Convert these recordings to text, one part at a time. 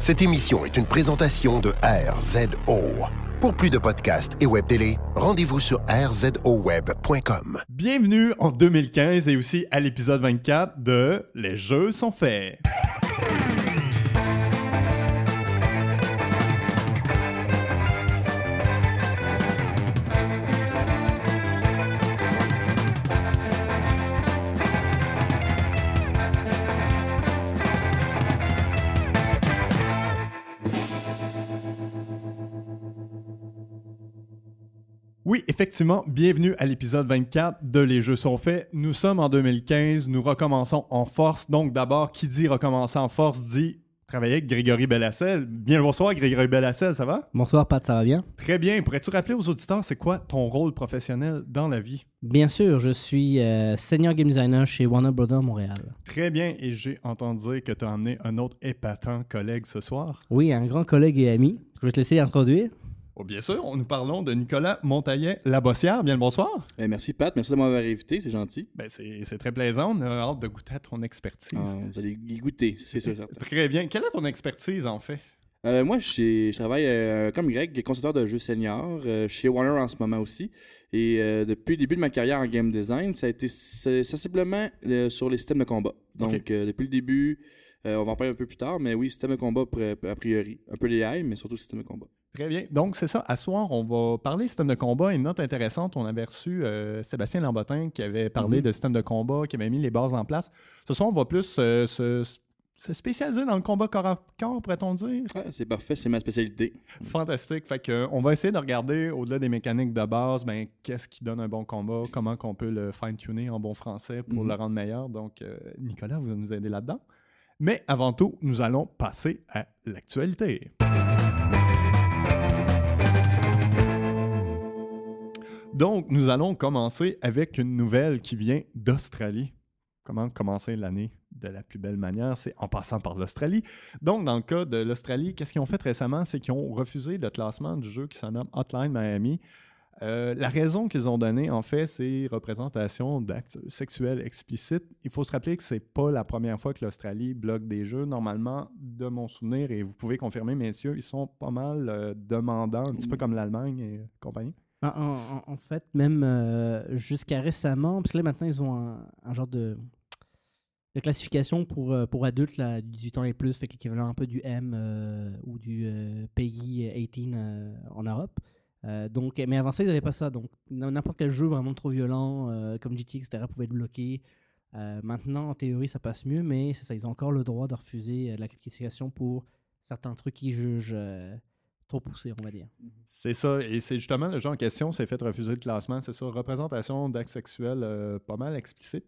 Cette émission est une présentation de RZO. Pour plus de podcasts et web télé, rendez-vous sur rzoweb.com. Bienvenue en 2015 et aussi à l'épisode 24 de Les jeux sont faits. Oui, effectivement, bienvenue à l'épisode 24 de Les Jeux sont faits. Nous sommes en 2015, nous recommençons en force. Donc d'abord, qui dit recommencer en force dit travailler avec Grégory Bellassel. Bien le bonsoir Grégory Bellassel, ça va? Bonsoir Pat, ça va bien? Très bien. Pourrais-tu rappeler aux auditeurs c'est quoi ton rôle professionnel dans la vie? Bien sûr, je suis euh, senior game designer chez Warner Brothers Montréal. Très bien, et j'ai entendu que tu as amené un autre épatant collègue ce soir. Oui, un grand collègue et ami. Je vais te laisser introduire. Oh, bien sûr, nous parlons de Nicolas Montaillet-Labossière. Bien le bonsoir. Eh, merci Pat, merci de m'avoir invité, c'est gentil. Ben, c'est très plaisant, on a hâte de goûter à ton expertise. Ah, vous allez y goûter, c'est sûr eh, Très bien. Quelle est ton expertise en fait? Euh, moi, je, travaille euh, comme Greg, consultant de jeux senior euh, chez Warner en ce moment aussi. Et depuis le début de ma carrière en game design, ça a été sensiblement sur les systèmes de combat. Donc, depuis le début, on va en parler un peu plus tard, mais oui, système de combat a priori. Un peu les AI, mais surtout système de combat. Très bien. Donc, c'est ça. À soir, on va parler système de combat. Une note intéressante, on avait reçu euh, Sébastien Lambotin qui avait parlé mhm. de système de combat, qui avait mis les bases en place. Ce soir, on va plus euh, se, spécialiser dans le combat corps à corps, pourrait-on dire? Ah, c'est parfait, c'est ma spécialité. Fantastique. Fait on va essayer de regarder, au-delà des mécaniques de base, ben, qu'est-ce qui donne un bon combat, comment qu'on peut le fine-tuner en bon français pour mhm. le rendre meilleur. Donc, euh, Nicolas, vous nous aider là-dedans. Mais avant tout, nous allons passer à l'actualité. Donc, nous allons commencer avec une nouvelle qui vient d'Australie. Comment commencer l'année de la plus belle manière, c'est en passant par l'Australie. Donc, dans le cas de l'Australie, qu'est-ce qu'ils ont fait récemment? C'est qu'ils ont refusé le classement du jeu qui s'appelle Hotline Miami. Euh, la raison qu'ils ont donnée, en fait, c'est représentation d'actes sexuels explicites. Il faut se rappeler que c'est pas la première fois que l'Australie bloque des jeux. Normalement, de mon souvenir, et vous pouvez confirmer, messieurs, ils sont pas mal euh, demandants, un petit peu comme l'Allemagne et compagnie. Ben, en, fait, même euh, jusqu'à récemment, parce que là maintenant ils ont un, genre de, classification pour, euh, pour adultes, là, 18 ans et plus, fait l'équivalent un peu du M euh, ou du PEGI 18 en Europe. donc, mais avant ça, ils n'avaient pas ça. Donc, n'importe quel jeu vraiment trop violent, comme GT, etc., pouvait être bloqué. maintenant, en théorie, ça passe mieux, mais c'est ça, ils ont encore le droit de refuser la classification pour certains trucs qu'ils jugent trop poussé, on va dire. C'est ça. Et c'est justement le jeu en question s'est fait refuser le classement. C'est ça. Représentation d'actes sexuels euh, pas mal explicite.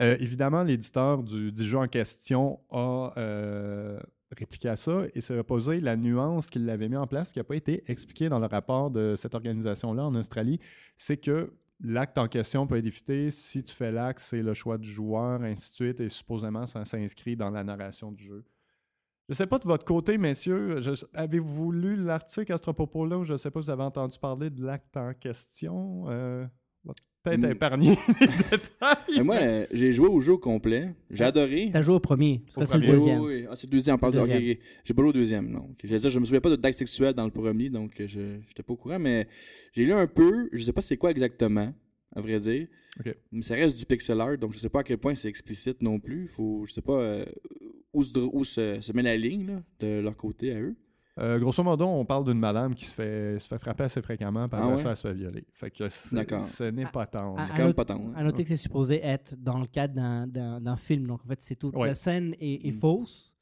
Euh, évidemment, l'éditeur du, jeu en question a euh, répliqué à ça et s'est posé la nuance qu'il avait mis en place, qui n'a pas été expliquée dans le rapport de cette organisation-là en Australie. C'est que l'acte en question peut être évité si tu fais l'acte, c'est le choix du joueur, ainsi suite, et supposément ça s'inscrit dans la narration du jeu. Je sais pas de votre côté, messieurs, avez-vous lu l'article à ce propos-là où je sais pas si vous avez entendu parler de l'acte en question? Euh, Peut-être mm. épargner les détails. Mais moi, euh, j'ai joué au jeu complet. J'ai adoré. T'as joué au premier. Ça, c'est le deuxième. Oui, oui. Ah, c'est le deuxième. J'ai pas joué au deuxième, non. Je ne me souviens pas de d'acte sexuel dans le premier, donc euh, je n'étais pas au courant, mais j'ai lu un peu. Je ne sais pas c'est quoi exactement, à vrai dire. Mais ça reste du pixel art, donc je sais pas à quel point c'est explicite non plus. Faut, je sais pas. Euh, où, se, met la ligne de leur côté à eux? Euh, grosso modo, on parle d'une madame qui se fait, se fait frapper assez fréquemment, par ah ça, elle se fait violer. Fait que ce n'est pas tant. Ah, c'est quand même pas tant. Hein. À, noter que c'est supposé être dans le cadre d'un film. Donc, en fait, c'est toute la scène est, mm. fausse,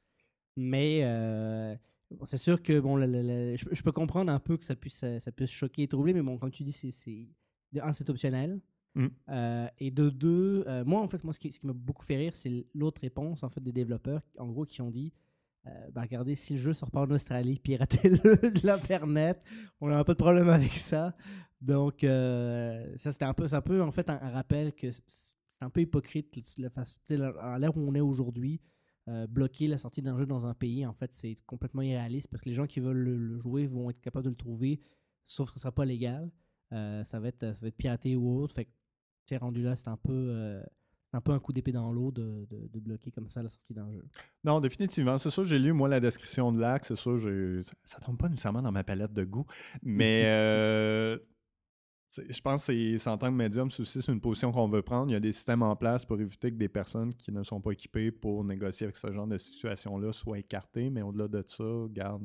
mais euh, c'est sûr que bon, je, peux comprendre un peu que ça puisse, ça puisse choquer et troubler, mais bon, quand tu dis, c'est un, c'est optionnel. Mmh. Euh, et de deux, euh, moi, en fait, moi, ce qui, qui m'a beaucoup fait rire, c'est l'autre réponse, en fait, des développeurs, en gros, qui ont dit euh, bah, regardez, si le jeu sort pas en Australie, piratez-le de l'Internet. On un pas de problème avec ça. Donc, ça, c'était un peu, ça un en fait, un, rappel que c'est un peu hypocrite, la, à l'ère où on est aujourd'hui, bloquer la sortie d'un jeu dans un pays, en fait, c'est complètement irréaliste parce que les gens qui veulent le, jouer vont être capables de le trouver, sauf que ce sera pas légal. ça, va être, ça va être piraté ou autre. Fait rendu là, c'est un peu. Euh, c'est un peu un coup d'épée dans l'eau de, bloquer comme ça la sortie d'un Non, définitivement. C'est ça, j'ai lu, moi, la description de l'acte, C'est ça, ça tombe pas nécessairement dans ma palette de goût. Mais euh, je pense que c'est en tant que médium, c'est une position qu'on veut prendre. Il y a des systèmes en place pour éviter que des personnes qui ne sont pas équipées pour négocier avec ce genre de situation-là soient écartées. Mais au-delà de ça, garde.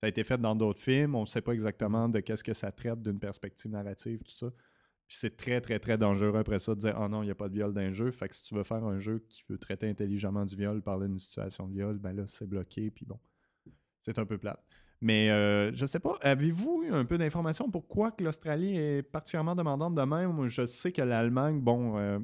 Ça a été fait dans d'autres films. On ne sait pas exactement de qu'est-ce que ça traite d'une perspective narrative, tout ça c'est très, très, très dangereux après ça de dire oh non, il n'y a pas de viol dans jeu. Fait que si tu veux faire un jeu qui veut traiter intelligemment du viol, parler d'une situation de viol, ben là, c'est bloqué. Puis bon, c'est un peu plate. Mais euh, je sais pas, avez-vous un peu d'informations pourquoi que l'Australie est particulièrement demandante de même? Je sais que l'Allemagne, bon, euh,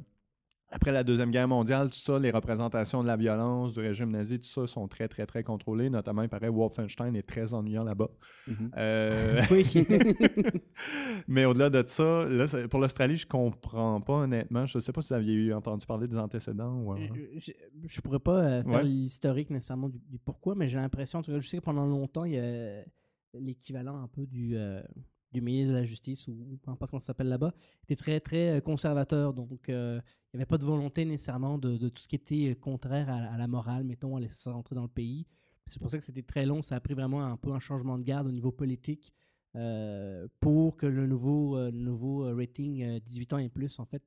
après la Deuxième Guerre mondiale, tout ça, les représentations de la violence, du régime nazi, tout ça sont très, très, très contrôlées. Notamment, il paraît Wolfenstein est très ennuyant là-bas. Mm-hmm. Euh, oui. Mais au-delà de ça, pour l'Australie, je comprends pas honnêtement. Je ne sais pas si vous aviez entendu parler des antécédents. Euh, je, ne pourrais pas euh, faire l'historique nécessairement du, pourquoi, mais j'ai l'impression, en tout cas, je sais que pendant longtemps, il y a l'équivalent un peu du du ministre de la Justice ou pas, comment ça s'appelle là-bas, était très, très euh, conservateur. Donc, euh, il n'y avait pas de volonté nécessairement de, tout ce qui était euh, contraire à, la morale, mettons, à laisser rentrer dans le pays. C'est pour ça que c'était très long. Ça a pris vraiment un peu un changement de garde au niveau politique pour que le nouveau, nouveau rating 18 ans et plus, en fait,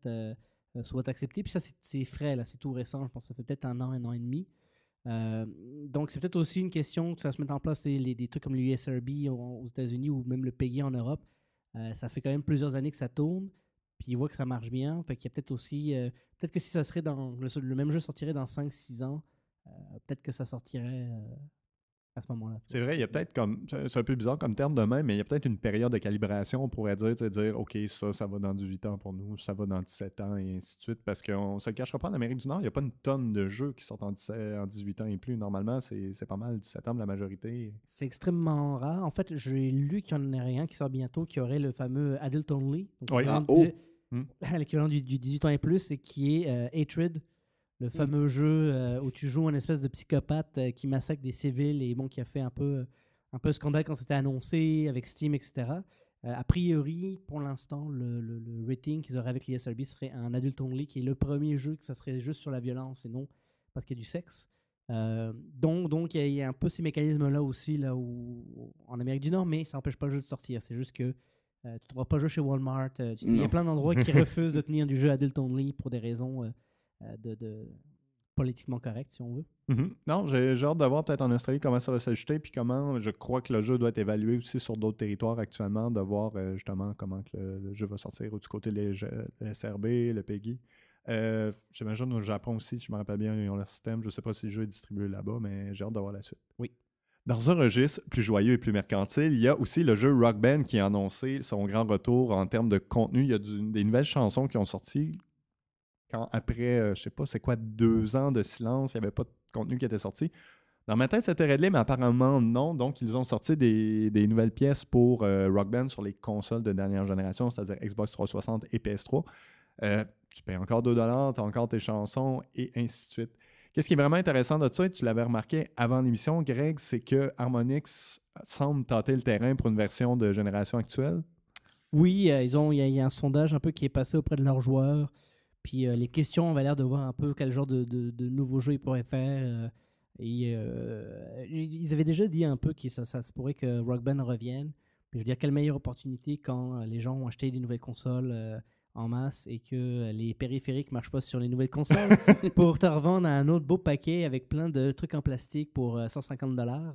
soit accepté. Puis ça, c'est frais, là, c'est tout récent. Je pense que ça fait peut-être un an, un an et demi. Euh, donc, c'est peut-être aussi une question que ça se mette en place, les, des trucs comme l'USRB aux États-Unis ou même le pays en Europe. Euh, ça fait quand même plusieurs années que ça tourne, puis ils voient que ça marche bien. Fait qu'il y a peut-être aussi. Euh, peut-être que si ça serait dans. Le, le même jeu sortirait dans 5-6 ans, peut-être que ça sortirait à ce moment-là. C'est vrai, il y a peut-être comme, c'est un peu bizarre comme terme demain, mais il y a peut-être une période de calibration, on pourrait dire, dire, OK, ça, ça va dans 18 ans pour nous, ça va dans 17 ans et ainsi de suite, parce qu'on se le cachera pas, en Amérique du Nord, il n'y a pas une tonne de jeux qui sortent en, en 18 ans et plus. Normalement, c'est pas mal, 17 ans la majorité. C'est extrêmement rare. En fait, j'ai lu qu'il y en a un qui sort bientôt qui aurait le fameux Adult Only. oui, ah, oh! hmm. L'équivalent du, du, 18 ans et plus, et qui est euh, Hatred le mm. fameux jeu euh, où tu joues un espèce de psychopathe euh, qui massacre des civils et bon, qui a fait un peu, un peu scandale quand c'était annoncé avec Steam, etc. Euh, a priori, pour l'instant, le, rating qu'ils auraient avec l'ISRB serait un adult only, qui est le premier jeu que ça serait juste sur la violence et non parce qu'il y a du sexe. donc, donc il y, a un peu ces mécanismes-là aussi, là où, en Amérique du Nord, mais ça n'empêche pas le jeu de sortir. C'est juste que tu ne trouveras pas le chez Walmart. il y a plein d'endroits qui refusent de tenir du jeu adult only pour des raisons euh, politiquement correct, si on veut. Mm-hmm. Non, j'ai hâte de voir peut-être en Australie comment ça va s'ajouter, puis comment je crois que le jeu doit être évalué aussi sur d'autres territoires actuellement, de voir euh, justement comment que le, jeu va sortir ou du côté de l'SRB, le PEGI. Euh, j'imagine au Japon aussi, si je me rappelle bien, ils ont leur système. Je sais pas si le jeu est distribué là-bas, mais j'ai hâte de voir la suite. Oui. Dans un registre plus joyeux et plus mercantile, il y a aussi le jeu Rock Band qui a annoncé son grand retour en termes de contenu. Il y a des nouvelles chansons qui ont sorti, quand après, je euh, je sais pas, c'est quoi, deux ans de silence, il n'y avait pas de contenu qui était sorti. Dans ma tête, c'était réglé, mais apparemment non. Donc, ils ont sorti des, nouvelles pièces pour euh, Rock Band sur les consoles de dernière génération, c'est-à-dire Xbox 360 et PS3. Euh, tu payes encore 2 tu as encore tes chansons et ainsi de suite. Qu'est-ce qui est vraiment intéressant de ça, et tu l'avais remarqué avant l'émission, Greg, c'est que Harmonix semble tenter le terrain pour une version de génération actuelle. Oui, ils ont, il y, a un sondage un peu qui est passé auprès de leurs joueurs puis euh, les questions, on va l'air de voir un peu quel genre de, de, de nouveaux jeux ils pourraient faire. Euh, et, euh, ils avaient déjà dit un peu que ça, se pourrait que Rock Band revienne. je veux dire, quelle meilleure opportunité quand les gens ont acheté des nouvelles consoles en masse et que les périphériques marchent pas sur les nouvelles consoles pour te revendre un autre beau paquet avec plein de trucs en plastique pour 150 dollars.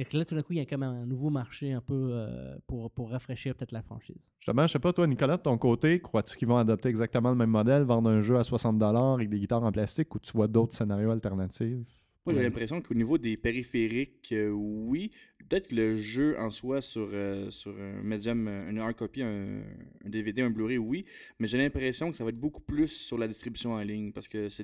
Et que là, tout d'un coup, il y a comme un nouveau marché un peu euh, pour, rafraîchir peut-être la franchise. Justement, je sais pas, toi, Nicolas, de ton côté, crois-tu qu'ils vont adopter exactement le même modèle, vendre un jeu à 60$ avec des guitares en plastique ou tu vois d'autres scénarios alternatifs? Moi, j'ai l'impression qu'au niveau des périphériques, euh, oui. Peut-être que le jeu en soi sur, euh, sur un médium, une hard copy, un, DVD, un Blu-ray, oui. Mais j'ai l'impression que ça va être beaucoup plus sur la distribution en ligne parce que ça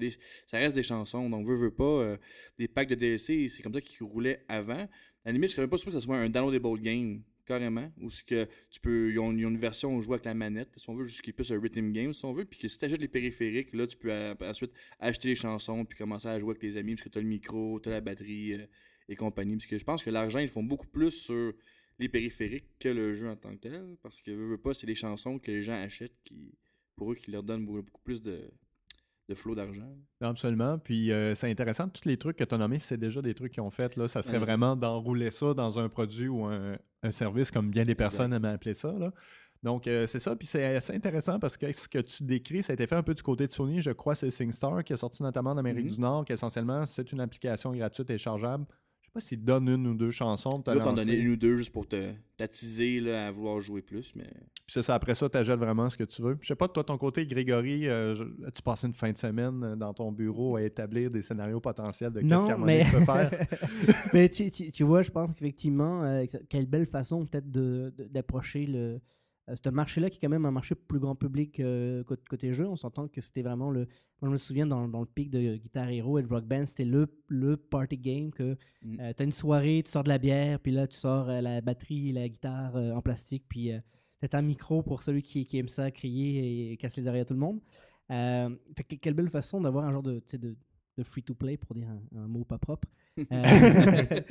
reste des chansons. Donc, veut, veut pas, des packs de DLC, c'est comme ça qu'ils roulaient avant la limite, je suis même pas sûr que ce soit un downloadable game, carrément, ou ce que tu peux, ils ont, une version où on joue avec la manette, si on veut, juste qu'il puisse un rhythm game, si on veut, puis que si tu achètes les périphériques, là, tu peux ensuite acheter les chansons, puis commencer à jouer avec tes amis, parce que as le micro, tu as la batterie euh, et compagnie, parce que je pense que l'argent, ils font beaucoup plus sur les périphériques que le jeu en tant que tel, parce que, veux, veux pas, c'est les chansons que les gens achètent qui, pour eux, qui leur donnent beaucoup plus de, de flot d'argent. Absolument. Puis euh, c'est intéressant, tous les trucs que tu as nommés, c'est déjà des trucs qu'ils ont fait. Là. Ça serait vraiment d'enrouler ça dans un produit ou un, service, comme bien des personnes aiment appeler ça. Donc, euh, c'est ça. Puis c'est assez intéressant parce que ce que tu décris, ça a été fait un peu du côté de Sony. Je crois c'est SingStar qui est sorti notamment en Amérique mm-hmm. du Nord, qui essentiellement, c'est une application gratuite et chargeable pas s'il donne une ou deux chansons. peux t'en donner une ou deux juste pour te t'attiser à vouloir jouer plus. Mais... Puis ça, après ça, vraiment ce que tu veux. Je sais pas, toi, ton côté, Grégory, euh, tu passes une fin de semaine euh, dans ton bureau à établir des scénarios potentiels de qu'est-ce qu'Armandine mais... peut faire. mais ben, tu, vois, je pense qu'effectivement, euh, quelle belle façon peut-être d'approcher le euh, c'est un marché-là qui est quand même un marché plus grand public euh, côté, jeu. On s'entend que c'était vraiment le. Moi, je me souviens dans, le pic de Guitar Hero et de Rock Band, c'était le, party game que mm. euh, tu as une soirée, tu sors de la bière, puis là, tu sors la batterie, la guitare en plastique, puis un micro pour celui qui, aime ça, crier et, casser les oreilles à tout le monde. fait que, quelle belle façon d'avoir un genre de, de free-to-play, pour dire un, mot pas propre, euh,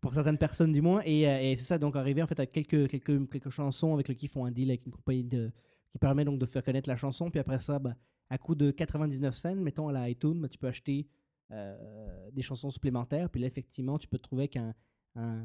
pour certaines personnes du moins. Euh, et, c'est ça, donc arriver en fait à quelques, quelques, quelques chansons avec le ils font un deal avec une compagnie de, qui permet donc de faire connaître la chanson. Puis après ça, bah, à coût de 99 cents, mettons à la iTunes, bah, tu peux acheter euh, des chansons supplémentaires. Puis là, effectivement, tu peux te trouver qu'un un,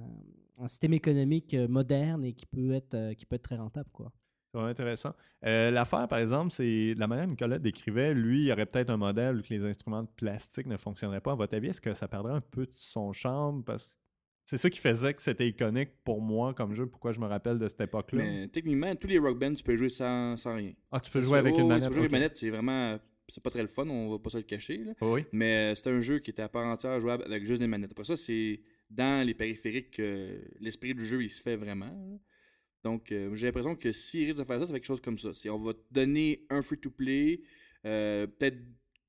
un, système économique moderne et qui peut être, qui peut être très rentable. quoi vraiment intéressant. Euh, l'affaire, par exemple, c'est la manière dont Nicolas décrivait, lui, il y aurait peut-être un modèle où que les instruments de plastique ne fonctionneraient pas. À votre avis, est-ce que ça perdrait un peu de son charme? Parce c'est ça qui faisait que c'était iconique pour moi comme jeu, pourquoi je me rappelle de cette époque-là. techniquement, tous les rock bands, tu peux jouer sans, rien. Ah, tu peux jouer avec oh, une manette. c'est vraiment c'est pas très le fun, on va pas se le cacher. oui. Mais euh, c'est un jeu qui était à part entière jouable avec juste des manettes. Après ça, c'est dans les périphériques que l'esprit du jeu il se fait vraiment. Donc, euh, j'ai l'impression que s'ils risquent de faire ça, c'est quelque chose comme ça. Si on va te donner un free-to-play, euh, peut-être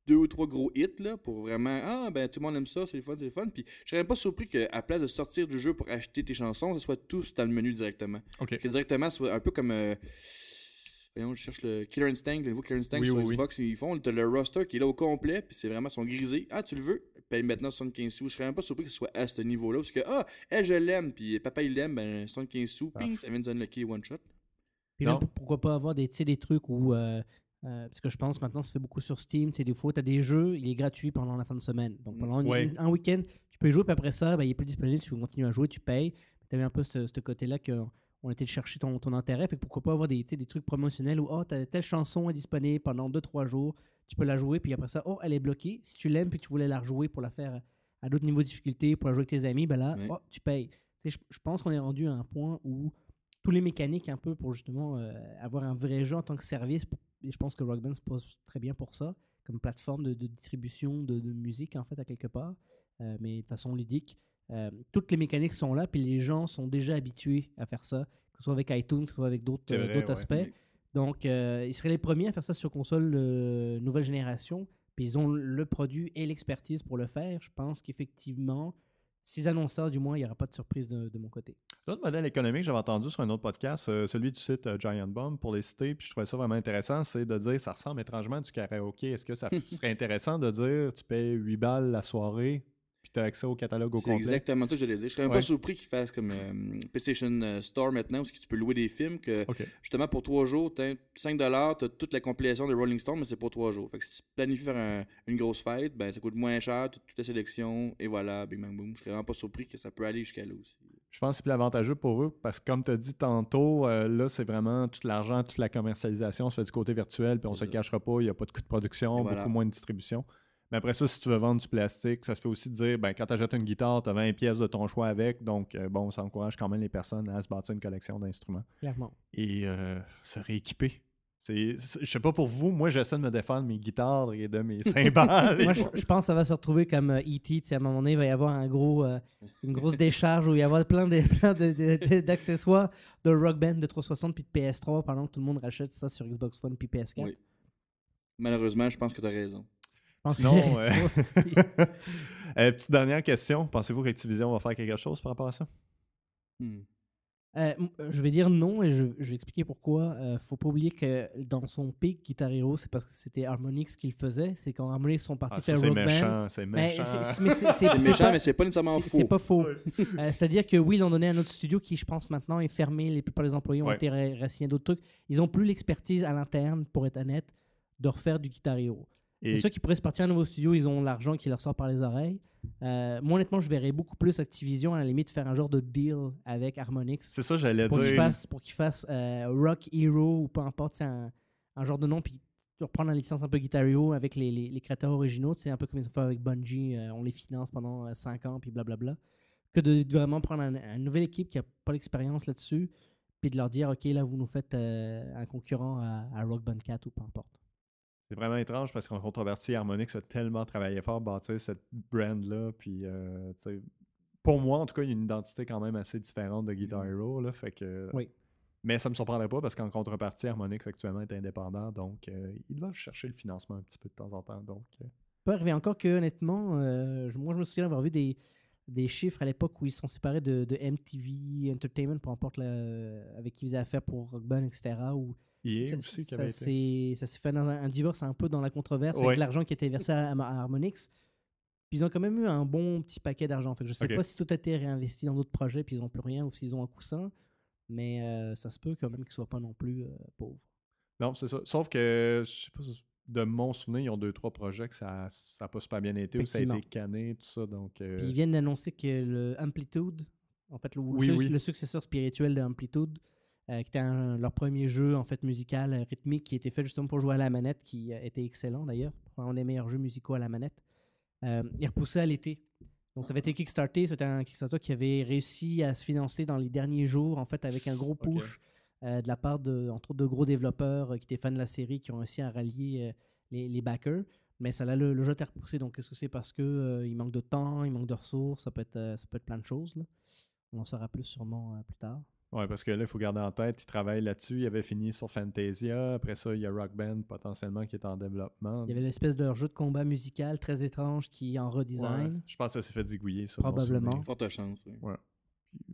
deux ou trois gros hits là, pour vraiment Ah, ben tout le monde aime ça, c'est le fun, c'est le fun. Puis je serais même pas surpris qu'à place de sortir du jeu pour acheter tes chansons, ce soit tous dans le menu directement. Que directement, soit un peu comme. Euh, je cherche le Killer Instinct, le nouveau Killer Instinct sur Xbox, ils font. le roster qui est là au complet, puis c'est vraiment son grisé. Ah, tu le veux maintenant 75 sous. Je serais même pas surpris que ce soit à ce niveau-là. Parce que, ah, elle, je l'aime, puis papa, il l'aime, ben 75 sous, ah. ça vient de donner le key one shot. Puis pourquoi pas avoir des, des trucs où. Euh, euh, parce que je pense maintenant, ça fait beaucoup sur Steam. Des fois, tu as des jeux, il est gratuit pendant la fin de semaine. Donc pendant un week-end, tu peux y jouer, puis après ça, ben, il est plus disponible. Tu continuer à jouer, tu payes. Tu avais un peu ce côté-là que on était chercher ton, intérêt. Fait pourquoi pas avoir des, des trucs promotionnels où, oh, telle chanson est disponible pendant 2-3 jours, tu peux la jouer, puis après ça, oh, elle est bloquée. Si tu l'aimes, puis tu voulais la rejouer pour la faire à d'autres niveaux de difficulté, pour la jouer avec tes amis, ben là, oh, tu payes. Je, pense qu'on est rendu à un point où tous les mécaniques un peu pour justement euh, avoir un vrai jeu en tant que service, et je pense que Rock Band se pose très bien pour ça, comme plateforme de, distribution de, musique, en fait, à quelque part, euh, mais de façon ludique. Euh, toutes les mécaniques sont là, puis les gens sont déjà habitués à faire ça, que ce soit avec iTunes, que ce soit avec d'autres euh, aspects. Donc, euh, ils seraient les premiers à faire ça sur console nouvelle génération, puis ils ont le produit et l'expertise pour le faire. Je pense qu'effectivement, s'ils annoncent ça, du moins, il n'y aura pas de surprise de, mon côté. L'autre modèle économique que j'avais entendu sur un autre podcast, celui du site Giant Bomb, pour les citer, puis je trouvais ça vraiment intéressant, c'est de dire ça ressemble étrangement à du karaoké. Est-ce que ça serait intéressant de dire tu payes 8 balles la soirée tu as accès au catalogue au complet. C'est exactement ça que je dire. Je serais pas surpris qu'ils fassent comme euh, PlayStation euh, Store maintenant, où tu peux louer des films que, justement, pour trois jours, tu as 5 tu as toute la compilation de Rolling Stone, mais c'est pour trois jours. Fait que si tu planifies faire une grosse fête, ben ça coûte moins cher, toute, la sélection, et voilà, bim, bam, boom. Je serais vraiment pas surpris que ça peut aller jusqu'à là aussi. Je pense que c'est plus avantageux pour eux parce que, comme tu as dit tantôt, euh, là, c'est vraiment tout l'argent, toute la commercialisation se fait du côté virtuel, puis on se cachera pas, il n'y a pas de coût de production, beaucoup moins de distribution. Mais après ça, si tu veux vendre du plastique, ça se fait aussi de dire, ben, quand tu achètes une guitare, tu as 20 pièces de ton choix avec. Donc, euh, bon, ça encourage quand même les personnes à se bâtir une collection d'instruments. Clairement. Et euh, se rééquiper. Je sais pas pour vous, moi j'essaie de me défendre mes guitares et de mes cymbales. moi je, pense que ça va se retrouver comme E.T. Euh, e à un moment donné, il va y avoir un gros, une grosse décharge où il va y avoir plein d'accessoires de, Rock Band de 360 puis de PS3 pendant que tout le monde rachète ça sur Xbox One puis PS4. Malheureusement, je pense que tu as raison non euh, euh, petite dernière question. Pensez-vous qu'Activision va faire quelque chose par rapport à ça? Hmm. Euh, je vais dire non et je, vais expliquer pourquoi. faut pas oublier que dans son pic Guitar Hero, c'est parce que c'était Harmonix qui le faisait. C'est quand Harmonix sont partis faire C'est méchant, c'est méchant. C'est méchant, mais c'est pas nécessairement faux. C'est pas faux. C'est-à-dire que oui, ils l'ont donné à un autre studio qui, je pense, maintenant est fermé. La plupart des employés ont été racinés d'autres trucs. Ils ont plus l'expertise à l'interne, pour être honnête, de refaire du Guitar Hero. Et... ceux qui pourraient se partir à un nouveau studio, ils ont l'argent qui leur sort par les oreilles. Euh, moi, honnêtement, je verrais beaucoup plus Activision à la limite faire un genre de deal avec Harmonix. C'est ça, j'allais dire. pour qu'ils fassent euh, Rock Hero ou peu importe, c'est un, genre de nom, puis reprendre la licence un peu Guitar Hero avec les, créateurs originaux, c'est un peu comme ils ont fait avec Bungie, euh, on les finance pendant 5 ans, puis blablabla. Que de, vraiment prendre une nouvelle équipe qui n'a pas l'expérience là-dessus, puis de leur dire, OK, là, vous nous faites un concurrent à, à Rock Band 4 ou peu importe. C'est vraiment étrange parce qu'en contrepartie, Harmonix a tellement travaillé fort pour bâtir cette brand-là. Puis, euh, pour moi, en tout cas, il y a une identité quand même assez différente de Guitar mm. Hero. Là, fait que... Oui. Mais ça ne me surprendrait pas parce qu'en contrepartie, Harmonix actuellement est indépendant. Donc, euh, ils doivent chercher le financement un petit peu de temps en temps. Donc, euh... Peut arriver encore que, honnêtement, euh, moi, je me souviens avoir vu des, des chiffres à l'époque où ils sont séparés de, de MTV, Entertainment, peu importe avec qui ils faisaient affaire pour Rock Band, etc ça, s'est fait un, un, divorce un peu dans la controverse avec l'argent qui était versé à, Harmonix. Puis ils ont quand même eu un bon petit paquet d'argent. Je ne je sais pas si tout a été réinvesti dans d'autres projets, puis ils n'ont plus rien, ou s'ils ont un coussin. Mais euh, ça se peut quand même qu'ils soient pas non plus euh, pauvres. Non, c'est ça. Sauf que, de mon souvenir, ils ont deux, trois projets que ça n'a pas super bien été, ou ça a été canné, tout ça. Donc, euh Ils viennent d'annoncer que le Amplitude, en fait, le, successeur spirituel de Amplitude, euh, qui était leur premier jeu en fait musical euh, rythmique qui était fait justement pour jouer à la manette, qui euh, était excellent d'ailleurs, un des meilleurs jeux musicaux à la manette. Euh, il repoussait à l'été. Donc ça avait été Kickstarter c'était un Kickstarter qui avait réussi à se financer dans les derniers jours en fait avec un gros push de la part de entre autres de gros développeurs qui étaient fans de la série qui ont réussi à rallier les, backers. Mais ça là le, jeu jeu été repoussé. Donc est ce que c'est parce que il manque de temps, il manque de ressources, ça peut être ça peut être plein de choses. On en saura plus sûrement plus tard. Oui, parce que là, il faut garder en tête, il travaille là-dessus. Il avait fini sur Fantasia. Après ça, il y a Rock Band potentiellement qui est en développement. Il y avait l'espèce de jeu de combat musical très étrange qui en redesign. je pense que ça s'est fait digouiller, Probablement. Forte chance. Oui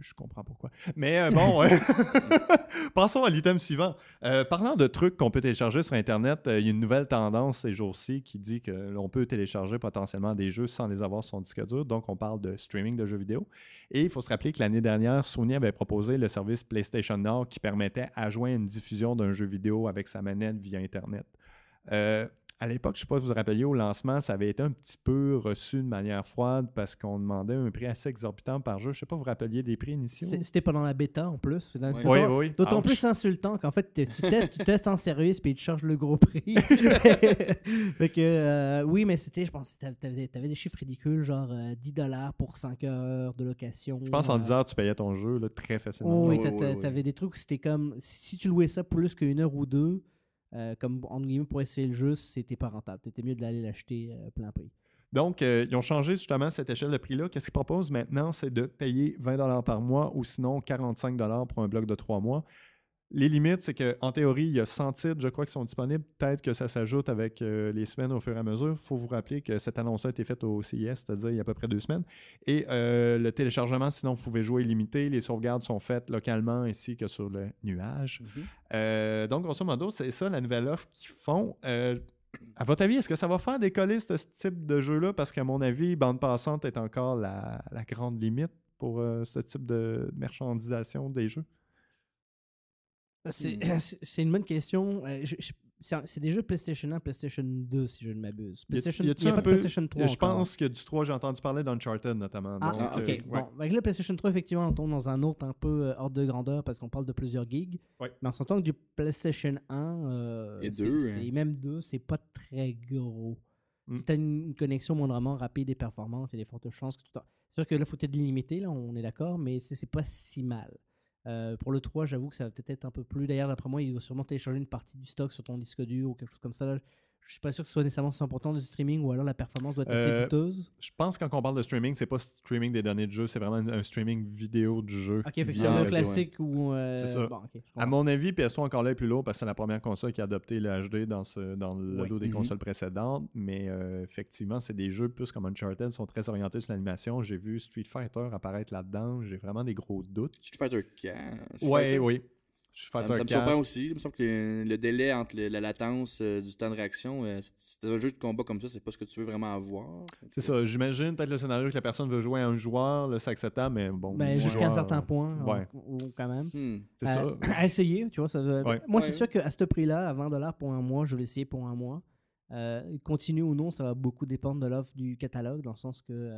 je comprends pourquoi. Mais euh, bon, euh, passons à l'item suivant. Euh, parlant de trucs qu'on peut télécharger sur Internet, il y a une nouvelle tendance ces jours-ci qui dit que l'on peut télécharger potentiellement des jeux sans les avoir sur son disque dur. Donc, on parle de streaming de jeux vidéo. Et il faut se rappeler que l'année dernière, Sony avait proposé le service PlayStation Now qui permettait à joindre une diffusion d'un jeu vidéo avec sa manette via Internet à l'époque, je ne sais pas si vous vous rappelez, au lancement, ça avait été un petit peu reçu de manière froide parce qu'on demandait un prix assez exorbitant par jeu. Je ne sais pas, vous vous rappeliez des prix initiaux? C'était pendant la bêta en plus. Oui, oui. D'autant ah, plus insultant qu'en fait, tu testes, en service puis ils te chargent le gros prix. que, euh, oui, mais c'était, je pense, tu avais, des chiffres ridicules, genre 10 euh, dollars pour 5 heures de location. Je pense en 10 euh, heures, tu payais ton jeu très facilement. oui, tu avais des trucs, c'était comme si tu louais ça plus qu'une heure ou deux euh, comme entre guillemets pour essayer le jeu, c'était pas rentable. C'était mieux de l'aller l'acheter euh, plein prix. Donc, euh, ils ont changé justement cette échelle de prix-là. Qu'est-ce qu'ils proposent maintenant? C'est de payer 20 par mois ou sinon 45 pour un bloc de trois mois. Les limites, c'est qu'en théorie, il y a 100 titres, je crois, qui sont disponibles. Peut-être que ça s'ajoute avec euh, les semaines au fur et à mesure. Il faut vous rappeler que cette annonce a été faite au CIS, c'est-à-dire il y a à peu près deux semaines. Et euh, le téléchargement, sinon, vous pouvez jouer illimité. Les sauvegardes sont faites localement ainsi que sur le nuage. Mhm. Euh, donc, grosso modo, c'est ça la nouvelle offre qu'ils font. à votre avis, est-ce que ça va faire décoller ce type de jeu-là? Parce qu'à mon avis, bande passante est encore la, la grande limite pour ce type de marchandisation des jeux. C'est une bonne question. Euh, c'est des jeux PlayStation 1, PlayStation 2, si je ne m'abuse. PlayStation, il a, PlayStation 3. Je pense que du 3, j'ai entendu parler d'Uncharted notamment. Ah, ah ok. Euh, bon, avec le PlayStation 3, effectivement, on tombe dans un autre un peu hors euh, de grandeur parce qu'on parle de plusieurs gigs. Mais on s'entend que du PlayStation 1 et, hein. même 2, c'est pas très gros. Mm. Si tu une, connexion moindrement rapide et performante, il y a des fortes chances que tout. C'est sûr que là, faut être limité, là, on est d'accord, mais c'est pas si mal. Euh, pour le 3, j'avoue que ça va peut-être être un peu plus. D'ailleurs, d'après moi, il doit sûrement télécharger une partie du stock sur ton disque dur ou quelque chose comme ça je suis pas sûr que ce soit nécessairement important du streaming ou alors la performance doit être assez euh, douteuse. Je pense que quand on parle de streaming, c'est pas streaming des données de jeu, c'est vraiment un, streaming vidéo du jeu. Ok, c'est un hein. classique ou. Euh, c'est ça. à mon avis, PS3 encore là est plus lourd parce que c'est la première console qui a adopté le HD dans, le dos des mhm. consoles précédentes, mais euh, effectivement, c'est des jeux plus comme Uncharted, sont très orientés sur l'animation. J'ai vu Street Fighter apparaître là-dedans, j'ai vraiment des gros doutes. Street Fighter 4. ouais, oui. Je suis euh, ça, me surprend aussi. Il me semble que le, délai entre la latence euh, du temps de réaction, euh, c'est un jeu de combat comme ça, c'est pas ce que tu veux vraiment avoir. C'est ça. J'imagine peut-être le scénario que la personne veut jouer à un joueur, le c'est acceptable, mais bon. Ben, jusqu'à un certain point, ou quand même. Hmm. C'est ça. à essayer, tu vois. Ça, Moi, c'est sûr qu'à ce prix-là, à 20$ pour un mois, je vais l'essayer pour un mois. continue ou non, ça va beaucoup dépendre de l'offre du catalogue, dans le sens que.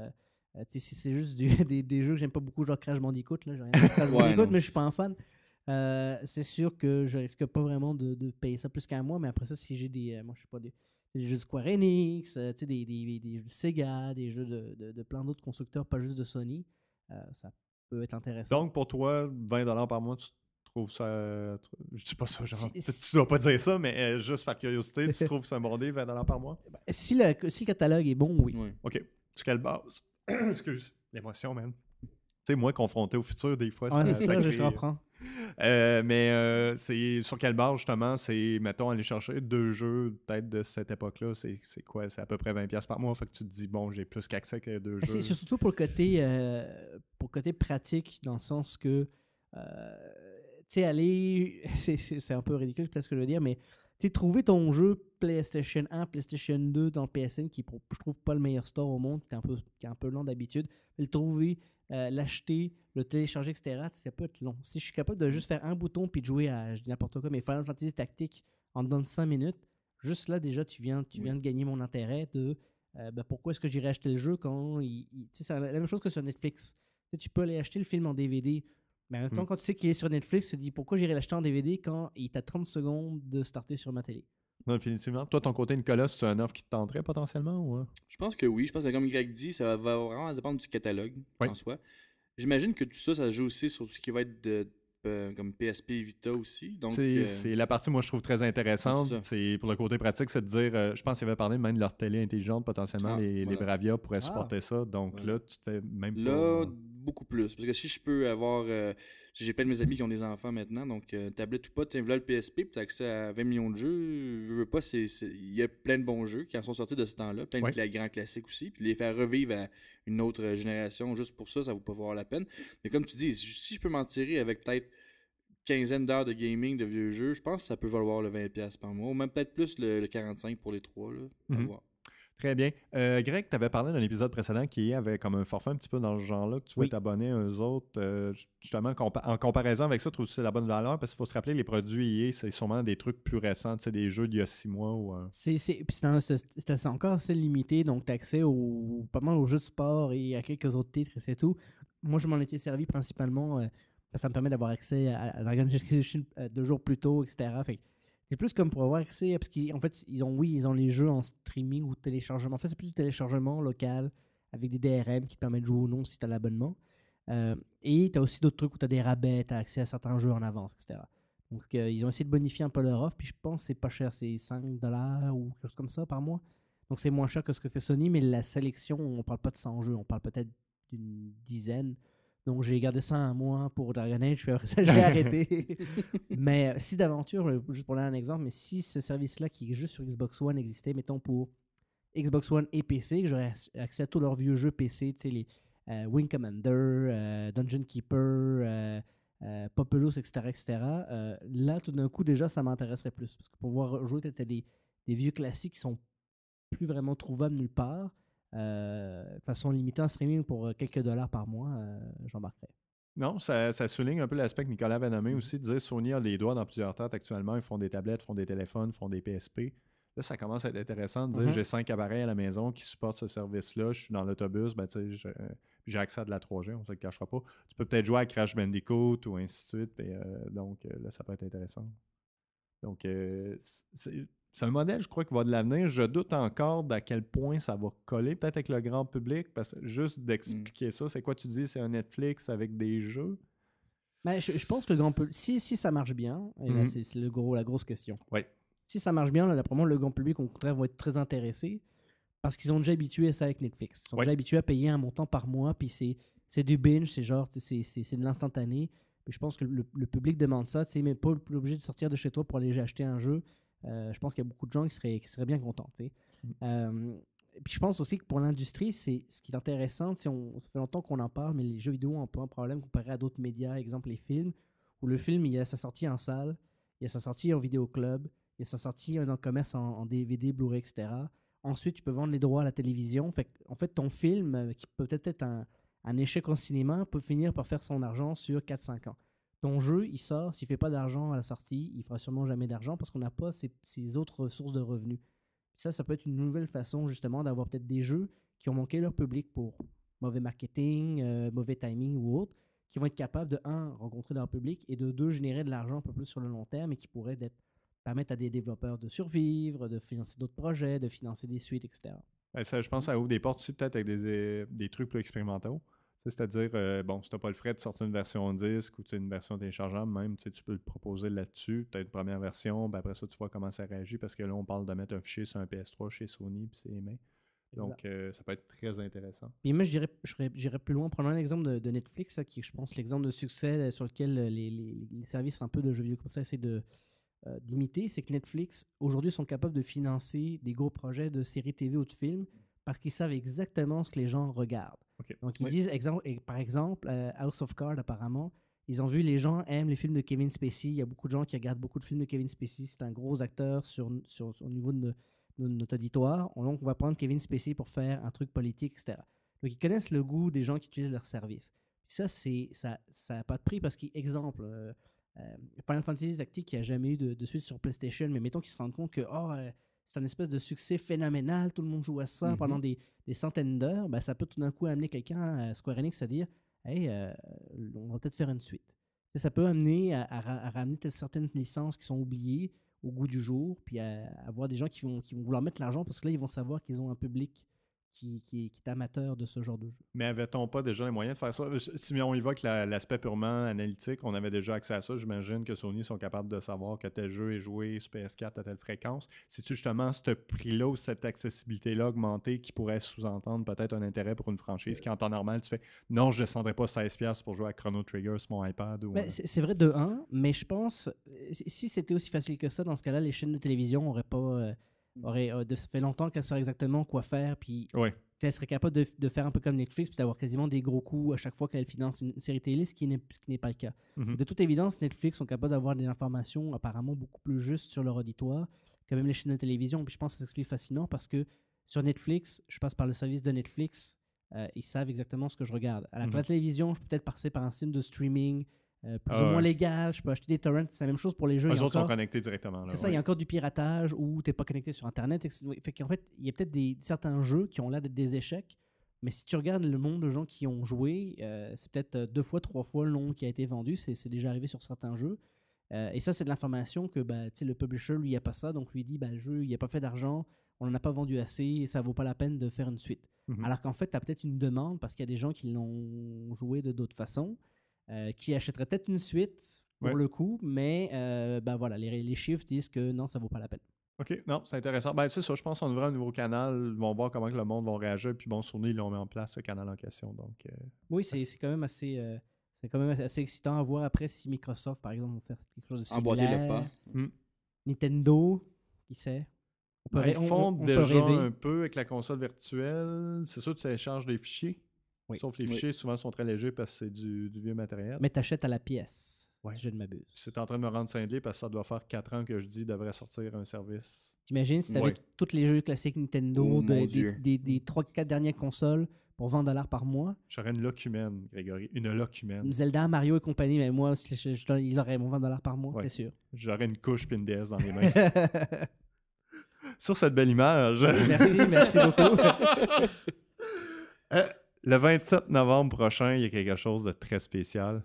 si c'est juste des, jeux que j'aime pas beaucoup, genre Crash Bandicoot, là, Crash Bandicoot, mais je suis pas un fan. Euh, c'est sûr que je risque pas vraiment de, payer ça plus qu'un mois mais après ça, si j'ai des. Euh, moi, je sais pas, des, jeux de Square Enix, euh, des, des, jeux de Sega, des jeux de, plein d'autres constructeurs, pas juste de Sony, ça peut être intéressant. Donc, pour toi, 20$ par mois, tu trouves ça. Je dis pas ça, genre. tu, dois pas dire ça, mais juste par curiosité, tu trouves ça un bon 20$ par mois ben, si le, si catalogue est bon, oui. Ok. tu quelle base Excuse, l'émotion, même Tu sais, moi, confronté au futur, des fois, c'est ça, que je comprends. Euh, mais euh, c'est sur quelle barre justement C'est, mettons, aller chercher deux jeux peut-être de cette époque-là. C'est, quoi C'est à peu près 20$ par mois. Fait que tu te dis, bon, j'ai plus qu'accès que deux ben, jeux. C'est surtout pour le côté, euh, pour côté pratique, dans le sens que, tu sais, aller. C'est, c'est un peu ridicule, peut-être ce que je veux dire, mais tu trouver ton jeu PlayStation 1, PlayStation 2 dans le PSN, qui je trouve pas le meilleur store au monde, qui est un peu, qui est un peu long d'habitude, le trouver, euh, l'acheter, le télécharger, etc., ça peut être long. Si je suis capable de juste faire un bouton puis de jouer à n'importe quoi, mais Final Fantasy Tactique en dedans 5 minutes, juste là déjà, tu viens, tu viens de gagner mon intérêt de euh, ben, pourquoi est-ce que j'irai acheter le jeu quand il. sais, c'est la même chose que sur Netflix. Tu peux aller acheter le film en DVD mais en hmm. quand tu sais qu'il est sur Netflix, tu te dis pourquoi j'irai l'acheter en DVD quand il t'a 30 secondes de starter sur ma télé. Non, définitivement. Toi, ton côté, colosse c'est un offre qui te tenterait potentiellement euh? Je pense que oui. Je pense que comme Greg dit, ça va vraiment dépendre du catalogue en soi. J'imagine que tout ça, ça joue aussi sur ce qui va être de euh, comme PSP Vita aussi. Euh, c'est, la partie, moi, je trouve très intéressante. C'est pour le côté pratique, c'est de dire, euh, je pense qu'il avaient parlé même de leur télé intelligente, potentiellement, ah, les, Bravia pourraient ah. supporter ça. Donc là, tu te fais même Là, beaucoup plus. Parce que si je peux avoir j'ai plein de mes amis qui ont des enfants maintenant, donc euh, tablette ou pas, tu voilà le PSP, puis t'as accès à 20 millions de jeux. Je veux pas, il y a plein de bons jeux qui en sont sortis de ce temps-là, plein de grands classiques aussi, puis les faire revivre à une autre génération, juste pour ça, ça vaut pas voir la peine. Mais comme tu dis, si je peux m'en tirer avec peut-être quinzaine d'heures de gaming de vieux jeux, je pense que ça peut valoir le 20$ par mois, ou même peut-être plus le, 45$ pour les trois, là, à mm-hmm. voir. Très bien. Euh, Greg, tu avais parlé d'un épisode précédent qui avait comme un forfait un petit peu dans ce genre-là, que tu voulais t'abonner aux autres. Euh, justement, en comparaison avec ça, trouves que c'est la bonne valeur? Parce qu'il faut se rappeler, les produits IA, e c'est sûrement des trucs plus récents, tu sais, des jeux d'il y a six mois. Ou, C'est encore assez limité, donc tu as accès au, pas mal aux jeux de sport et à quelques autres titres et c'est tout. Moi, je m'en étais servi principalement, euh, parce que ça me permet d'avoir accès à, à l'organisation deux jours plus tôt, etc. Fait c'est plus comme pour avoir accès, parce qu'en fait, ils ont, oui, ils ont les jeux en streaming ou téléchargement. En fait, c'est plus du téléchargement local avec des DRM qui te permettent de jouer ou non si tu as l'abonnement. Euh, et tu as aussi d'autres trucs où tu as des rabais, tu as accès à certains jeux en avance, etc. Donc, euh, ils ont essayé de bonifier un peu leur offre, puis je pense que c'est pas cher, c'est 5 dollars ou quelque chose comme ça par mois. Donc, c'est moins cher que ce que fait Sony, mais la sélection, on parle pas de 100 jeux, on parle peut-être d'une dizaine donc j'ai gardé ça à moi pour Dragon Age, puis après ça, j'ai arrêté. mais euh, si d'aventure, euh, juste pour donner un exemple, mais si ce service-là qui est juste sur Xbox One existait, mettons pour Xbox One et PC, que j'aurais accès à tous leurs vieux jeux PC, tu sais, les euh, Wing Commander, Dungeon Keeper, Populous, etc., etc., là, tout d'un coup, déjà, ça m'intéresserait plus. Parce que pour voir jouer, tu as des, des vieux classiques qui sont plus vraiment trouvables nulle part euh, façon, limitée en streaming pour euh, quelques dollars par mois, euh, j'embarquerai. Non, ça, souligne un peu l'aspect que Nicolas avait mm-hmm. aussi, de dire Sony a les doigts dans plusieurs têtes actuellement. Ils font des tablettes, font des téléphones, font des PSP. Là, ça commence à être intéressant de dire mm-hmm. j'ai cinq appareils à la maison qui supportent ce service-là. Je suis dans l'autobus, ben, j'ai accès à de la 3G, on ne se cachera pas. Tu peux peut-être jouer à Crash Bandicoot ou ainsi de suite. donc, là, ça peut être intéressant. Donc, c'est c'est un modèle, je crois, qui va de l'avenir. Je doute encore d'à quel point ça va coller, peut-être avec le grand public, parce que juste d'expliquer mm. ça, c'est quoi tu dis, c'est un Netflix avec des jeux? Mais ben, je, pense que le grand public, si, si ça marche bien, et là mm-hmm. c'est le gros, la grosse question. Oui. Si ça marche bien, là, le grand public, au contraire, va être très intéressé parce qu'ils ont déjà habitué à ça avec Netflix. Ils sont déjà habitués à payer un montant par mois, puis c'est du binge, c'est genre, c'est de l'instantané. Mais je pense que le, public demande ça, tu mais pas obligé de sortir de chez toi pour aller acheter un jeu. Euh, je pense qu'il y a beaucoup de gens qui seraient, qui seraient bien contents. Mm. Et euh, puis je pense aussi que pour l'industrie, c'est ce qui est intéressant. On, ça fait longtemps qu'on en parle, mais les jeux vidéo ont un peu un problème comparé à d'autres médias, exemple les films, où le film, il y a sa sortie en salle, il y a sa sortie en club, il y a sa sortie en commerce en, DVD, Blu-ray, etc. Ensuite, tu peux vendre les droits à la télévision. Fait en fait, ton film, euh, qui peut peut-être être un, un échec en cinéma, peut finir par faire son argent sur 4-5 ans ton jeu, il sort, s'il fait pas d'argent à la sortie, il fera sûrement jamais d'argent parce qu'on n'a pas ces, autres sources de revenus. ça, ça peut être une nouvelle façon justement d'avoir peut-être des jeux qui ont manqué leur public pour mauvais marketing, euh, mauvais timing ou autre, qui vont être capables de, un, rencontrer leur public et de deux, générer de l'argent un peu plus sur le long terme et qui pourraient permettre à des développeurs de survivre, de financer d'autres projets, de financer des suites, etc. Ça, je pense que ça ouvre des portes aussi peut-être avec des, des trucs plus expérimentaux. C'est-à-dire, euh, bon, si pas le frais de sortir une version disque ou une version téléchargeable, même, tu peux le proposer là-dessus, peut-être une première version, ben après ça, tu vois comment ça réagit, parce que là, on parle de mettre un fichier sur un PS3 chez Sony, puis c'est aimé. Donc, euh, ça peut être très intéressant. mais moi, j'irais plus loin. Prenons un exemple de, Netflix, qui je pense, l'exemple de succès euh, sur lequel les, les, services un peu de jeux vieux comme ça essaient de, d'imiter. C'est que Netflix, aujourd'hui, sont capables de financer des gros projets de séries TV ou de films parce qu'ils savent exactement ce que les gens regardent. Donc ils disent, par exemple, euh, House of Cards, apparemment, ils ont vu les gens aiment les films de Kevin Spacey. Il y a beaucoup de gens qui regardent beaucoup de films de Kevin Spacey. C'est un gros acteur sur, sur, au niveau de, notre auditoire. Donc on va prendre Kevin Spacey pour faire un truc politique, etc. Donc ils connaissent le goût des gens qui utilisent leurs services. ça, c'est ça, ça pas de prix parce qu'exemple. exemple euh, euh, Final Fantasy tactique qui a jamais eu de, suite sur PlayStation, mais mettons qu'ils se rendent compte que oh, euh, c'est un espèce de succès phénoménal, tout le monde joue à ça mm-hmm. pendant des, centaines d'heures, ben, ça peut tout d'un coup amener quelqu'un à Square Enix à dire Hey, euh, on va peut-être faire une suite. ça peut amener à, ramener certaines licences qui sont oubliées au goût du jour, puis à, avoir des gens qui vont, qui vont vouloir mettre l'argent parce que là, ils vont savoir qu'ils ont un public qui, est amateur de ce genre de jeu. Mais avait-on pas déjà les moyens de faire ça? Euh, si on évoque l'aspect purement analytique, on avait déjà accès à ça. J'imagine que Sony sont capables de savoir que tel jeu est joué sur PS4 à telle fréquence. C'est-tu justement ce prix-là ou cette accessibilité-là augmentée qui pourrait sous-entendre peut-être un intérêt pour une franchise qui, en temps normal, tu fais non, je ne descendrai pas 16$ pour jouer à Chrono Trigger sur mon iPad? Ben, euh, c'est vrai de 1, mais je pense euh, si c'était aussi facile que ça, dans ce cas-là, les chaînes de télévision n'auraient pas. Mm. aurait euh, de, fait longtemps qu'elle saurait exactement quoi faire, puis elle serait capable de, faire un peu comme Netflix, puis d'avoir quasiment des gros coups à chaque fois qu'elle finance une série télé, ce qui n'est pas le cas. Mm-hmm. De toute évidence, Netflix sont capables d'avoir des informations apparemment beaucoup plus justes sur leur auditoire que même les chaînes de télévision, puis je pense que ça s'explique facilement parce que sur Netflix, je passe par le service de Netflix, euh, ils savent exactement ce que je regarde. À la, mm-hmm. télévision, je peux peut-être passer par un système de streaming euh, plus ah ou moins légal. Je peux acheter des torrents, c'est la même chose pour les jeux. Ah, les autres sont connectés directement. C'est ça, il y a encore du piratage ou t'es pas connecté sur Internet. Fait qu'en fait, il y a peut-être certains jeux qui ont l'air d'être des échecs, mais si tu regardes le nombre de gens qui ont joué, euh, c'est peut-être euh, deux fois, trois fois le nombre qui a été vendu. C'est déjà arrivé sur certains jeux. Euh, et ça, c'est de l'information que bah, le publisher, lui, il a pas ça. Donc, lui dit bah, le jeu, il a pas fait d'argent, on n'en a pas vendu assez et ça vaut pas la peine de faire une suite. Mhm. Alors qu'en fait, tu as peut-être une demande parce qu'il y a des gens qui l'ont joué de d'autres façons. Euh, qui achèterait peut-être une suite pour le coup, mais euh, ben voilà, les, chiffres disent que non, ça vaut pas la peine. OK, non, c'est intéressant. Ben, tu sais ça, je pense qu'on devrait un nouveau canal. Ils vont voir comment le monde va réagir. Puis bon, Sony, ils l'ont mis en place, ce canal en question. Donc, euh, oui, c'est quand même assez. c'est quand même assez excitant à voir après si Microsoft, par exemple, va faire quelque chose de similaire. le pas. Hmm. Nintendo, qui sait? On ben, peut déjà un peu avec la console virtuelle. C'est sûr que tu échanges des fichiers. Sauf les fichiers, souvent, sont très légers parce que c'est du, vieux matériel. Mais t'achètes à la pièce, ouais. je ne m'abuse. C'est en train de me rendre cinglé parce que ça doit faire 4 ans que je dis devrait sortir un service. T'imagines si t'avais tous les jeux classiques Nintendo oh des, 3-4 dernières consoles pour 20 dollars par mois. J'aurais une locumène, Grégory. Une locumène. Zelda, Mario et compagnie, mais moi, ils auraient mon 20 dollars par mois, c'est sûr. J'aurais une couche puis une DS dans les mains. Sur cette belle image. Merci, merci beaucoup. le 27 novembre prochain, il y a quelque chose de très spécial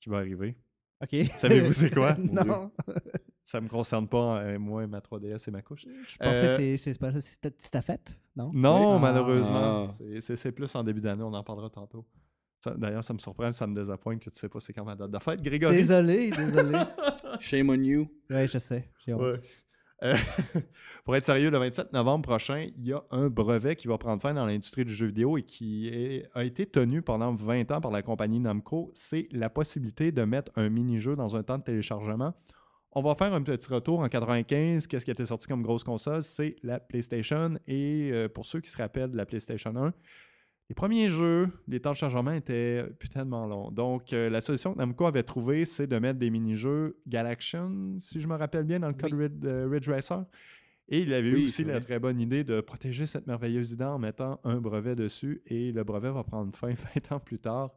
qui va arriver. OK. Savez-vous c'est quoi? non. Ça me concerne pas, hein, moi, ma 3DS et ma couche. Je pensais que euh, c'est ta fête, non? Non, ah. malheureusement. Ah. C'est plus en début d'année, on en parlera tantôt. D'ailleurs, ça me surprend, ça me désappointe que tu sais pas c'est quand ma date de fête, Grégory. Désolé, désolé. Shame on you. Ouais, je sais. Euh, pour être sérieux, le 27 novembre prochain, il y a un brevet qui va prendre fin dans l'industrie du jeu vidéo et qui a été tenu pendant 20 ans par la compagnie Namco. C'est la possibilité de mettre un mini-jeu dans un temps de téléchargement. On va faire un petit retour en 95. Qu'est-ce qui a été sorti comme grosse console? C'est la PlayStation. Et euh, pour ceux qui se rappellent de la PlayStation 1, les premiers jeux, les temps de chargement étaient de longs. Donc, euh, la solution que Namco avait trouvée, c'est de mettre des mini-jeux Galaction, si je me rappelle bien, dans le code de euh, Ridge Racer. Et il avait eu aussi la très bonne idée de protéger cette merveilleuse idée en mettant un brevet dessus et le brevet va prendre fin 20 ans plus tard.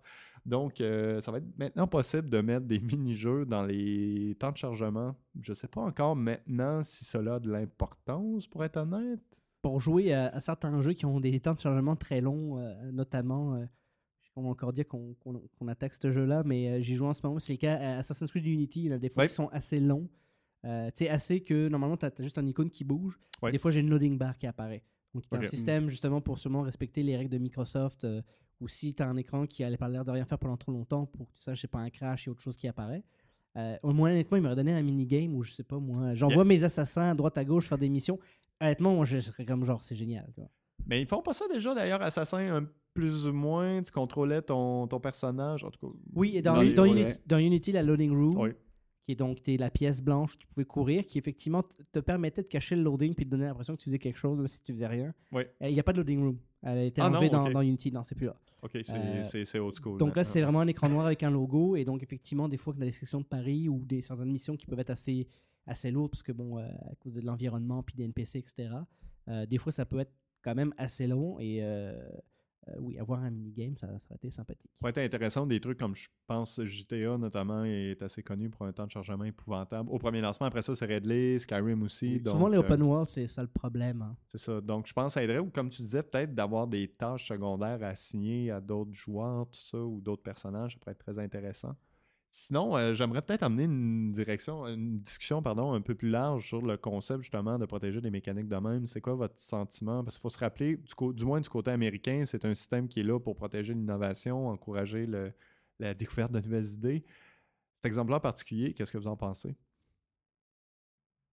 Donc, euh, ça va être maintenant possible de mettre des mini-jeux dans les temps de chargement. Je ne sais pas encore maintenant si cela a de l'importance, pour être honnête pour jouer à, certains jeux qui ont des temps de chargement très longs, euh, notamment. Euh, on va encore dire qu'on attaque ce jeu-là, mais euh, j'y joue en ce moment. C'est le cas Assassin's Creed Unity. Il y en a des fois qui sont assez longs. c'est euh, assez que normalement, tu as, juste un icône qui bouge. Des fois, j'ai une loading bar qui apparaît. Donc, il un système justement pour sûrement respecter les règles de Microsoft. ou si tu as un écran qui allait pas l'air de rien faire pendant trop longtemps pour que tu saches, sais pas, un crash et autre chose qui apparaît. au moins, honnêtement, il m'aurait donné un mini-game où je sais pas moi, j'envoie mes assassins à droite à gauche faire des missions honnêtement, moi, je serais comme genre, c'est génial. Mais ils font pas ça déjà, d'ailleurs, Assassin, un, plus ou moins, tu contrôlais ton, personnage, en tout cas. Oui, et dans, Unity, dans Unity, la loading room, qui est donc es la pièce blanche, tu pouvais courir, qui effectivement te permettait de cacher le loading puis de donner l'impression que tu faisais quelque chose, même si tu faisais rien. Oui. Il n'y a pas de loading room. Elle était ah enlevée dans, Unity, non, c'est plus là. Ok, c'est euh, old school. Donc là, c'est vraiment un écran noir avec un logo, et donc effectivement, des fois, dans les sections de Paris ou des certaines missions qui peuvent être assez assez lourd parce que bon, euh, à cause de l'environnement, puis des NPC, etc. Euh, des fois, ça peut être quand même assez long et euh, oui, avoir un minigame, ça, ça aurait été sympathique. Ça être intéressant, des trucs comme je pense GTA notamment est assez connu pour un temps de chargement épouvantable. Au premier lancement, après ça, c'est Red List, Skyrim aussi. souvent, les open world, c'est ça le problème. Hein. C'est ça. Donc, je pense que ça aiderait, ou comme tu disais, peut-être d'avoir des tâches secondaires à assigner à d'autres joueurs, tout ça, ou d'autres personnages, ça pourrait être très intéressant. Sinon, euh, j'aimerais peut-être amener une direction, une discussion pardon, un peu plus large sur le concept justement de protéger des mécaniques de même. C'est quoi votre sentiment? Parce qu'il faut se rappeler, du, du, moins du côté américain, c'est un système qui est là pour protéger l'innovation, encourager le, la découverte de nouvelles idées. Cet exemple-là en particulier, qu'est-ce que vous en pensez?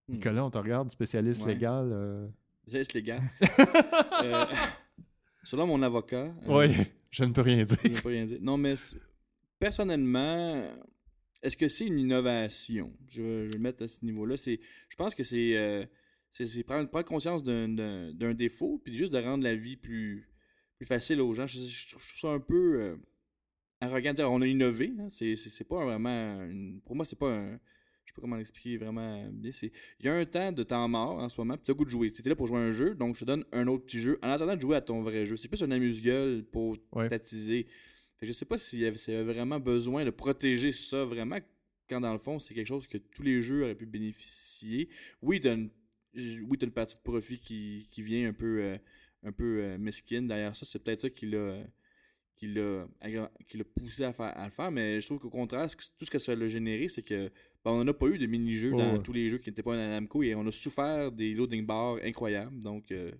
Hmm. Nicolas, on te regarde, spécialiste légal. Euh. Spécialiste légal. Euh, selon mon avocat. oui, je ne peux rien dire. Je ne peux rien dire. Non, mais personnellement, est-ce que c'est une innovation? Je, vais le mettre à ce niveau-là. C'est, je pense que c'est, euh, c'est, prendre, conscience d'un, défaut, puis juste de rendre la vie plus, plus facile aux gens. Je, trouve ça un peu euh, arrogant. On a innové. Hein. C'est, pas vraiment. pour moi, c'est pas un. Je sais pas comment l'expliquer vraiment bien. Il y a un temps de temps mort en ce moment, puis t'as goût de jouer. C'était là pour jouer un jeu, donc je te donne un autre petit jeu en attendant de jouer à ton vrai jeu. C'est plus un amuse-gueule pour ouais. t'attiser. Je ne sais pas s'il y avait vraiment besoin de protéger ça vraiment, quand dans le fond, c'est quelque chose que tous les jeux auraient pu bénéficier. Oui, t'as une, oui, une partie de profit qui, vient un peu, euh, un peu euh, mesquine derrière ça. C'est peut-être ça qui l'a qui l'a poussé à, faire, le faire, mais je trouve qu'au contraire, tout ce que ça a généré, c'est que ben, on n'a pas eu de mini-jeux dans tous les jeux qui n'étaient pas dans Namco et on a souffert des loading bars incroyables. Donc, euh,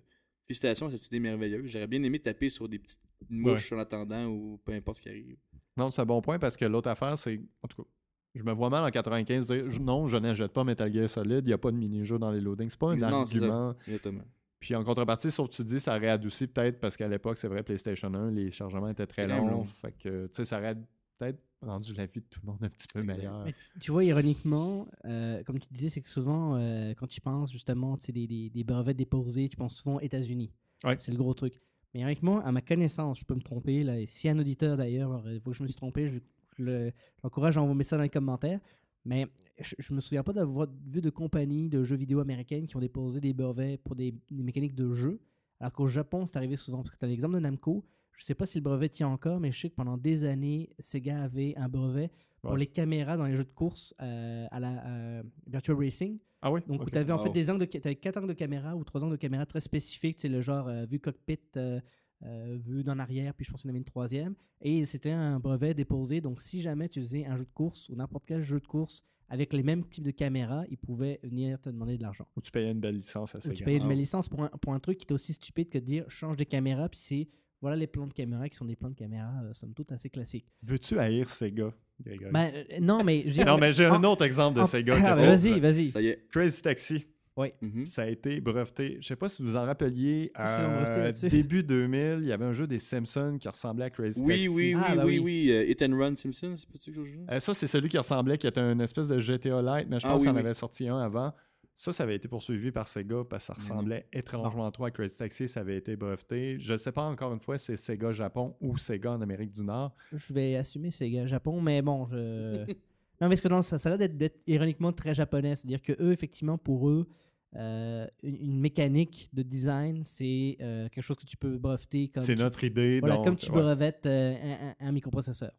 félicitations à cette idée merveilleuse. J'aurais bien aimé taper sur des petites mouche en attendant ou peu importe ce qui arrive. Non, c'est un bon point parce que l'autre affaire, c'est. En tout cas, je me vois mal en 95 dire non, je n'achète pas Metal Gear Solid, il n'y a pas de mini-jeu dans les loadings. C'est pas un argument. Exactement. Puis en contrepartie, sauf tu dis, ça réadoucit peut-être parce qu'à l'époque, c'est vrai, PlayStation 1, les chargements étaient très longs. Fait que, tu sais, ça aurait peut-être rendu la vie de tout le monde un petit peu meilleure. tu vois, ironiquement, euh, comme tu disais, c'est que souvent, euh, quand tu penses justement, tu des, des, brevets déposés, tu penses souvent aux États-Unis. C'est le gros truc. Mais moi, à ma connaissance, je peux me tromper. Là, si un auditeur d'ailleurs, il faut que je me suis trompé, je l'encourage à envoyer ça dans les commentaires. Mais je, ne me souviens pas d'avoir vu de compagnies de jeux vidéo américaines qui ont déposé des brevets pour des, mécaniques de jeu. Alors qu'au Japon, c'est arrivé souvent. Parce que tu as l'exemple de Namco. Je sais pas si le brevet tient encore, mais je sais que pendant des années, Sega avait un brevet pour les caméras dans les jeux de course euh, à la euh, Virtual Racing. Ah oui? Donc, tu avais en fait des angles avais quatre angles de caméra ou trois angles de caméra très spécifiques, c'est le genre euh, vue cockpit, euh, euh, vue d'en arrière, puis je pense qu'il y en avait une troisième. Et c'était un brevet déposé. Donc, si jamais tu faisais un jeu de course ou n'importe quel jeu de course avec les mêmes types de caméras, ils pouvaient venir te demander de l'argent. Ou tu payais une belle licence à Ou tu payais une belle licence pour un, pour un truc qui était aussi stupide que de dire change des caméras, puis c'est voilà les plans de caméra qui sont des plans de caméra, euh, somme toute, assez classiques. Veux-tu haïr Sega, ben, euh, non, mais j'ai... mais ah, j'ai un autre exemple de Sega. Ah, ben, vas-y, vas-y. Crazy Taxi. Oui. Mhm. Ça a été breveté. Je sais pas si vous en rappeliez, euh, début 2000, il y avait un jeu des Simpsons qui ressemblait à Crazy Taxi. Ah, ben oui, oui, oui, oui, Hit and Run Simpsons, c'est pas ça que je ça, c'est celui qui ressemblait, qui était un espèce de GTA Light, mais je pense qu'on avait sorti un avant. Ça, ça avait été poursuivi par Sega parce que ça mm-hmm. ressemblait étrangement trop à Credit Taxi, ça avait été breveté. Je ne sais pas encore une fois si c'est Sega Japon ou Sega en Amérique du Nord. Je vais assumer Sega Japon, mais bon, je. non, mais ce que ça, ça d'être ironiquement très japonais. C'est-à-dire que effectivement, pour eux, euh, une, mécanique de design, c'est euh, quelque chose que tu peux breveter comme. C'est notre idée. comme tu brevettes euh, un microprocesseur.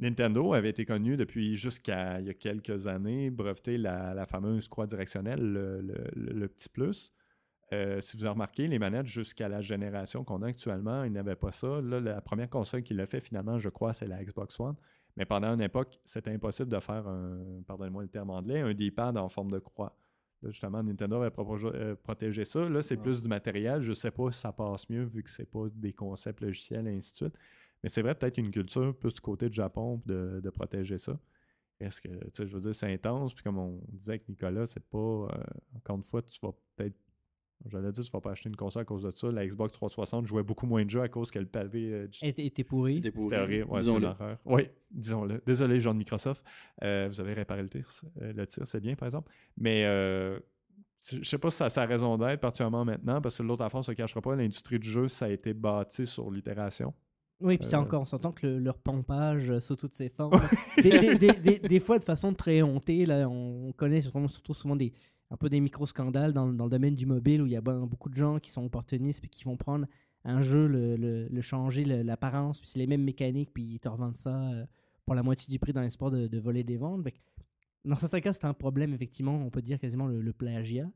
Nintendo avait été connu depuis jusqu'à il y a quelques années, breveter la, fameuse croix directionnelle, le, petit plus. Euh, si vous avez remarqué, les manettes jusqu'à la génération qu'on a actuellement, ils n'avaient pas ça. la première console qui l'a fait finalement, je crois, c'est la Xbox One. Mais pendant une époque, c'était impossible de faire un, pardonnez-moi le terme anglais, un D-pad en forme de croix. justement, Nintendo avait euh, protégé ça. Là, c'est ah. plus du matériel. Je sais pas si ça passe mieux vu que c'est pas des concepts logiciels et ainsi de suite. Mais c'est vrai, peut-être une culture plus du côté du Japon de, protéger ça. Est-ce que, tu sais, je veux dire, c'est intense. Puis comme on disait avec Nicolas, c'est pas. Euh, encore une fois, tu vas peut-être. J'allais dire, tu vas pas acheter une console à cause de ça. La Xbox 360 jouait beaucoup moins de jeux à cause qu'elle pavait. Euh, pourri était pourrie. C'était disons Oui, disons-le. Désolé, jean de Microsoft. Euh, vous avez réparé le tir. Euh, le tir, c'est bien, par exemple. Mais je sais pas si ça a raison d'être, particulièrement maintenant, parce que l'autre affaire ne se cachera pas. L'industrie du jeu, ça a été bâti sur l'itération. Oui, puis c'est euh. encore, on s'entend que leur pompage euh, sous toutes ses formes. des, fois, de façon très hontée, là, on connaît surtout, surtout souvent des, un peu des micro-scandales dans, le- dans le domaine du mobile où il y a ben, beaucoup de gens qui sont opportunistes et qui vont prendre un jeu, le, changer, l'apparence, puis c'est les mêmes mécaniques, puis ils te revendent ça euh, pour la moitié du prix dans l'espoir de, de voler des ventes. dans certains cas, c'est un problème, effectivement, on peut dire quasiment le, plagiat.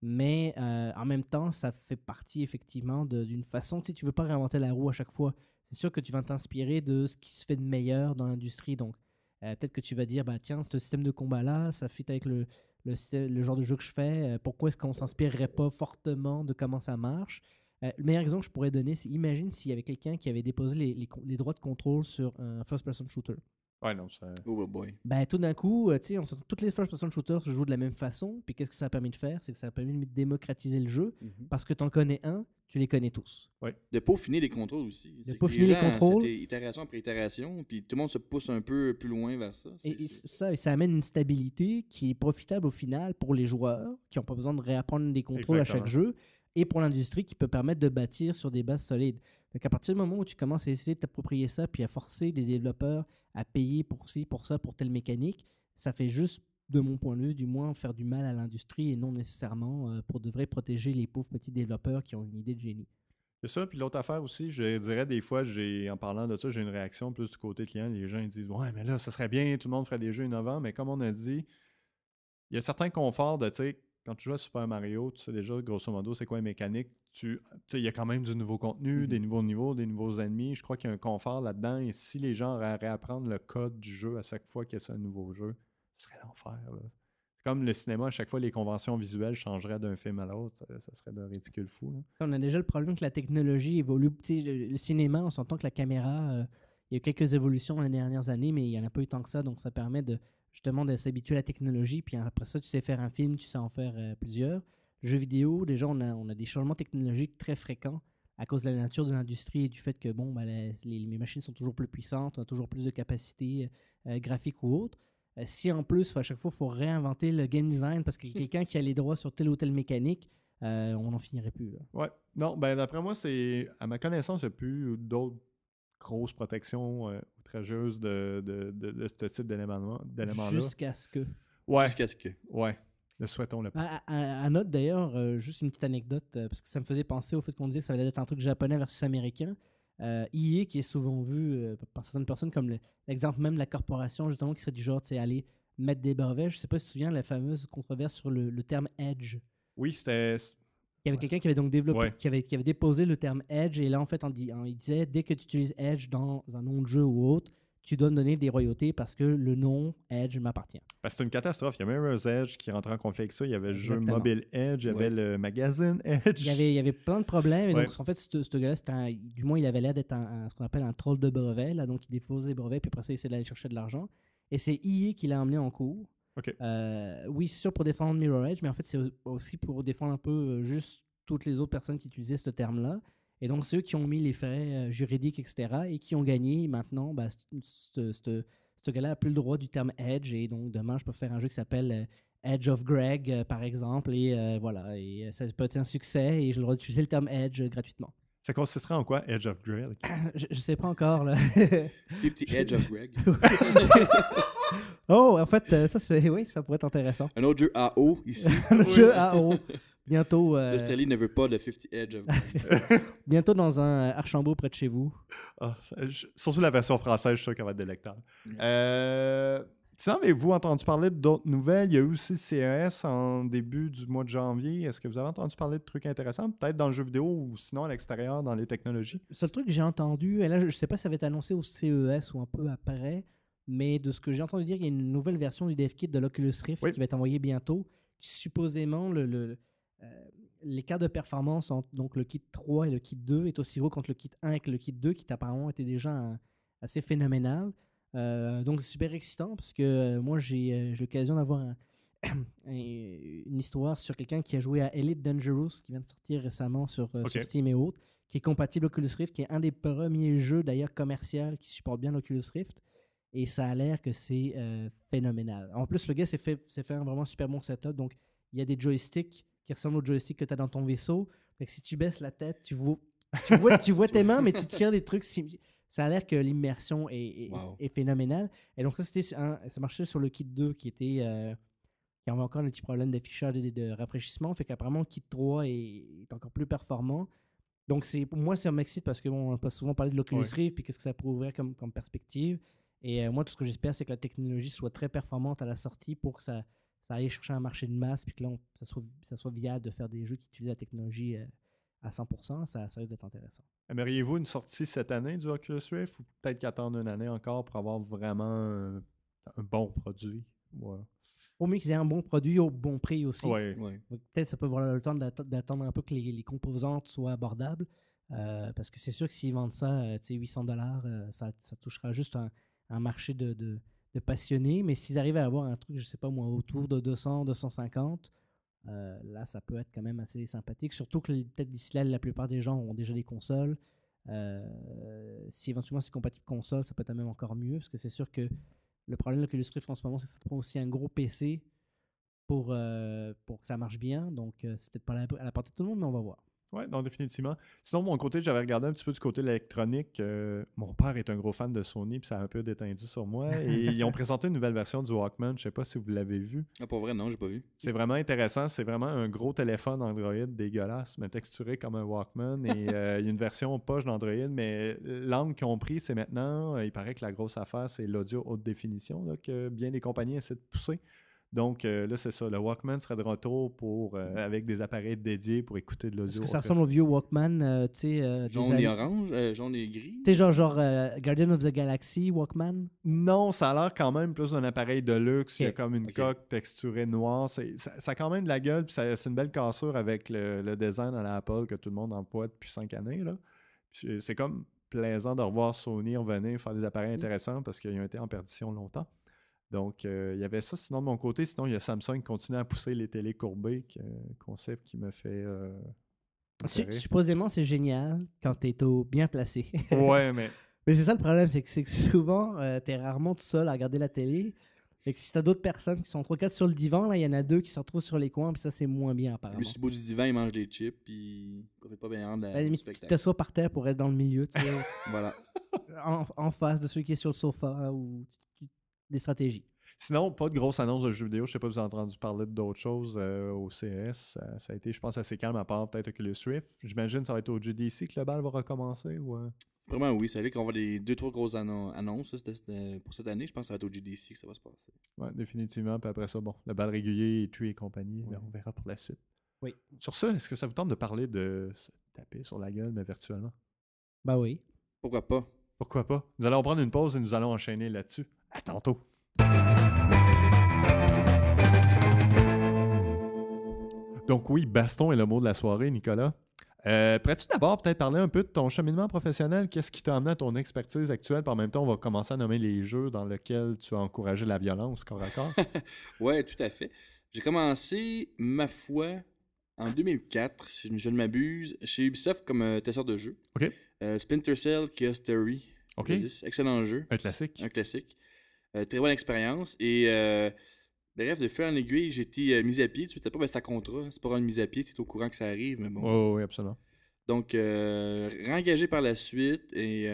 Mais en même temps, ça fait partie effectivement d'une façon, si tu veux pas réinventer la roue à chaque fois, c'est sûr que tu vas t'inspirer de ce qui se fait de meilleur dans l'industrie. Donc, euh, peut-être que tu vas dire, bah tiens, ce système de combat-là, ça fit avec le, le, genre de jeu que je fais. Euh, pourquoi est-ce qu'on s'inspirerait pas fortement de comment ça marche euh, Le meilleur exemple que je pourrais donner, c'est imagine s'il y avait quelqu'un qui avait déposé les, droits de contrôle sur un first-person shooter. Ouais, non, ça. Oh boy. Ben, tout d'un coup, euh, tu sais, on toutes les first shooter shooter se jouent de la même façon. Puis qu'est-ce que ça a permis de faire C'est que ça a permis de démocratiser le jeu mhm. parce que tu en connais un, tu les connais tous. Ouais. De peaufiner les contrôles aussi. De peaufiner les, contrôles. C'était itération après itération, puis tout le monde se pousse un peu plus loin vers ça. Et, ça, ça amène une stabilité qui est profitable au final pour les joueurs qui n'ont pas besoin de réapprendre des contrôles à chaque jeu et pour l'industrie qui peut permettre de bâtir sur des bases solides. Donc à partir du moment où tu commences à essayer de t'approprier ça, puis à forcer des développeurs à payer pour ci, pour ça, pour telle mécanique, ça fait juste, de mon point de vue, du moins faire du mal à l'industrie et non nécessairement euh, pour de vrai protéger les pauvres petits développeurs qui ont une idée de génie. C'est ça, puis l'autre affaire aussi, je dirais des fois, j'ai en parlant de ça, j'ai une réaction plus du côté client. Les gens disent Ouais, mais là, ça serait bien, tout le monde ferait des jeux innovants, mais comme on a dit, il y a certains conforts de tu sais, quand tu joues à Super Mario, tu sais déjà, grosso modo, c'est quoi les mécaniques. Tu il y a quand même du nouveau contenu, mhm. des nouveaux niveaux, des nouveaux ennemis. Je crois qu'il y a un confort là-dedans. Et si les gens auraient à réapprendre le code du jeu à chaque fois qu'il y a un nouveau jeu, ce serait l'enfer. C'est comme le cinéma, à chaque fois, les conventions visuelles changeraient d'un film à l'autre. Euh, ça serait de ridicule fou. On a déjà le problème que la technologie évolue. Le, le, cinéma, on s'entend que la caméra, euh, il y a quelques évolutions dans les dernières années, mais il n'y en a pas eu tant que ça. Donc, ça permet de justement de s'habituer à la technologie, puis après ça, tu sais faire un film, tu sais en faire euh, plusieurs. Jeux vidéo, déjà, on a, des changements technologiques très fréquents à cause de la nature de l'industrie et du fait que bon, bah, les, machines sont toujours plus puissantes, on a toujours plus de capacités euh, graphiques ou autres. Euh, si en plus, à chaque fois, il faut réinventer le game design parce que quelqu'un qui a les droits sur telle ou telle mécanique, on n'en finirait plus. Ouais. Non, ben d'après moi, c'est à ma connaissance, il n'y a plus d'autres grosse protection euh, outrageuse de, de, de, ce type délément là Jusqu'à ce que. Ouais. Jusqu'à ce que. Ouais. Le souhaitons le à, à, note d'ailleurs, euh, juste une petite anecdote, euh, parce que ça me faisait penser au fait qu'on disait que ça allait être un truc japonais versus américain. IE, qui est souvent vu par certaines personnes comme l'exemple même de la corporation, justement, qui serait du genre, c'est aller mettre des brevets. Je sais pas si tu te souviens la fameuse controverse sur le, le terme Edge. Oui, c'était il y avait quelqu'un qui avait donc développé, qui, avait, qui avait déposé le terme Edge, et là, en fait, on dit, il disait, dès que tu utilises Edge dans un nom de jeu ou autre, tu dois me donner des royautés parce que le nom Edge m'appartient. Parce c'est une catastrophe. Il y avait Mirror's Edge qui rentrait en conflit avec ça. Il y avait le jeu mobile Edge, il y avait le magazine Edge. Il y avait, plein de problèmes. donc, en fait, ce, gars-là, du moins, il avait l'air d'être un, ce qu'on appelle un troll de brevet. donc, il déposait des brevets, puis après ça, il essaie d'aller chercher de l'argent. Et c'est IE qui l'a emmené en cours. Euh, oui, c'est sûr pour défendre Mirror Edge, mais en fait, c'est aussi pour défendre un peu euh, juste toutes les autres personnes qui utilisaient ce terme-là. Et donc, ceux qui ont mis les frais euh, juridiques, etc., et qui ont gagné, maintenant, bah, ce gars-là n'a plus le droit du terme Edge. Et donc, demain, je peux faire un jeu qui s'appelle Edge of Greg, par exemple. Et voilà, et ça peut être un succès, et je le droit le terme Edge gratuitement. Ça consisterait en quoi, Edge of Greg? Je, ne sais pas encore. Là. 50 Edge of Greg. oh, en fait, euh, ça, oui, ça pourrait être intéressant. Un autre jeu AO ici. Un autre jeu AO. Bientôt. Euh... L'Australie ne veut pas de 50 Edge of Greg. Bientôt dans un euh, Archambault près de chez vous. Ah, surtout la version française, je suis sûr qu'elle va être délectable. Euh. Sinon, avez-vous entendu parler d'autres nouvelles? Il y a eu aussi CES en début du mois de janvier. Est-ce que vous avez entendu parler de trucs intéressants, peut-être dans le jeu vidéo ou sinon à l'extérieur, dans les technologies? Le seul truc que j'ai entendu, et là, je ne sais pas si ça va être annoncé au CES ou un peu après, mais de ce que j'ai entendu dire, il y a une nouvelle version du dev kit de l'Oculus Rift qui va être envoyée bientôt, supposément le, euh, cas de performance entre donc le kit 3 et le kit 2 est aussi gros contre le kit 1 et le kit 2, qui apparemment était déjà euh, assez phénoménal. Euh, donc, c'est super excitant parce que euh, moi, euh, j'ai l'occasion d'avoir une histoire sur quelqu'un qui a joué à Elite Dangerous, qui vient de sortir récemment sur, Steam et autres, qui est compatible Oculus Rift, qui est un des premiers jeux d'ailleurs commercial qui supporte bien l'Oculus Rift. Et ça a l'air que c'est phénoménal. En plus, le gars s'est fait, un vraiment super bon setup. Donc, il y a des joysticks qui ressemblent aux joysticks que tu as dans ton vaisseau. Fait si tu baisses la tête, tu vois, tu vois, tu vois tes mains, mais tu tiens des trucs. Si ça a l'air que l'immersion est, phénoménale. Et donc, ça, ça marchait sur le kit 2 qui était. Euh, avait encore un petit problème d'affichage et de, rafraîchissement. Fait qu'apparemment, le kit 3 est, encore plus performant. Donc, c'est, pour moi, c'est un m'excite parce qu'on peut souvent parlé de l'Oculus Rift puis qu'est-ce que ça pourrait ouvrir comme, comme perspective. Et euh, moi, tout ce que j'espère, c'est que la technologie soit très performante à la sortie pour que ça, aille chercher un marché de masse puis que là, ça, soit, ça soit viable de faire des jeux qui utilisent la technologie. Euh, à 100%, ça, ça risque d'être intéressant. Aimeriez-vous une sortie cette année du Oculus Rift ou peut-être qu'attendre une année encore pour avoir vraiment un, bon produit? Au mieux qu'ils aient un bon produit au bon prix aussi. Ouais. Peut-être que ça peut avoir le temps d'attendre un peu que les, composantes soient abordables. Euh, parce que c'est sûr que s'ils vendent ça, à euh, 800 dollars, euh, ça, touchera juste un, marché de, passionnés. Mais s'ils arrivent à avoir un truc, je sais pas moi, autour de 200, 250, euh, là, ça peut être quand même assez sympathique. Surtout que peut-être d'ici là, la plupart des gens ont déjà des consoles. Euh, si éventuellement c'est compatible console, ça peut être même encore mieux, parce que c'est sûr que le problème que le script en ce moment, c'est que ça prend aussi un gros PC pour, euh, pour que ça marche bien. Donc, c'est peut-être pas à la portée de tout le monde, mais on va voir. Oui, non, définitivement. Sinon, mon côté, j'avais regardé un petit peu du côté de l'électronique. Euh, mon père est un gros fan de Sony, puis ça a un peu détendu sur moi. ils ont présenté une nouvelle version du Walkman. Je sais pas si vous l'avez vu. Ah, pour vrai, non, j'ai pas vu. C'est vraiment intéressant. C'est vraiment un gros téléphone Android dégueulasse, mais texturé comme un Walkman. Et euh, il y a une version poche d'Android, mais l'angle qu'ils ont pris, c'est maintenant, euh, il paraît que la grosse affaire, c'est l'audio haute définition là, que bien des compagnies essaient de pousser. Donc euh, là, c'est ça. Le Walkman serait de retour pour, euh, mm. avec des appareils dédiés pour écouter de l'audio. Est-ce que ça ressemble au vieux Walkman, euh, tu sais. jaune et orange, jaune et gris. Tu sais, genre, genre Guardian of the Galaxy, Walkman Non, ça a l'air quand même plus d'un appareil de luxe. Il y a comme une coque texturée noire. Ça, ça, a quand même de la gueule. Puis c'est une belle cassure avec le, design à la Apple que tout le monde emploie depuis cinq années. c'est comme plaisant de revoir Sony revenir faire des appareils mm. intéressants parce qu'ils ont été en perdition longtemps. Donc, euh, il y avait ça. Sinon, de mon côté, sinon, il y a Samsung qui continue à pousser les télés courbées, que, euh, concept qui me fait. Euh, ah, supposément, c'est génial quand t'es au bien placé. ouais, mais. mais c'est ça le problème, c'est que, souvent, t'es rarement tout seul à regarder la télé. Et que si t'as d'autres personnes qui sont trois, quatre sur le divan, là, il y en a deux qui se retrouvent sur les coins, puis ça, c'est moins bien, apparemment. Même si le bout du divan, il mange des chips, puis il pas bien de la, Tu t'assois par terre pour rester dans le milieu, tu sais. voilà. En, en, face de celui qui est sur le sofa, ou des stratégies. Sinon, pas de grosses annonces de jeux vidéo. Je sais pas vous avez entendu parler d'autres choses euh, au CS, Ça, a été, je pense, assez calme à part peut-être Oculus Swift. J'imagine que ça va être au GDC que le bal va recommencer. Ou, euh? Vraiment, oui. C'est vrai qu'on va les deux, trois grosses annonces euh, pour cette année. Je pense que ça va être au GDC que ça va se passer. Oui, définitivement. Puis après ça, bon, le bal régulier, et tu et compagnie, on verra pour la suite. Oui. Sur ça, est-ce que ça vous tente de parler de se taper sur la gueule, mais virtuellement? Ben oui. Pourquoi pas? Pourquoi pas? Nous allons prendre une pause et nous allons enchaîner là-dessus. À tantôt! Donc oui, baston est le mot de la soirée, Nicolas. Euh, pourrais-tu d'abord peut-être parler un peu de ton cheminement professionnel? Qu'est-ce qui t'a amené à ton expertise actuelle? Par même temps, on va commencer à nommer les jeux dans lesquels tu as encouragé la violence, corps à corps. oui, tout à fait. J'ai commencé, ma foi, en 2004, si je ne m'abuse, chez Ubisoft comme euh, testeur de jeu. OK. Euh, Splinter Cell qui a Excellent jeu. Un classique. Un classique. Euh, très bonne expérience. Et euh, bref, de feu en aiguille, j'étais euh, mis à pied. Tu sais pas, c'est à contrat. C'est pas une mise à pied. Tu es au courant que ça arrive. Mais bon. Oh, oui, absolument. Donc, réengagé par la suite. Et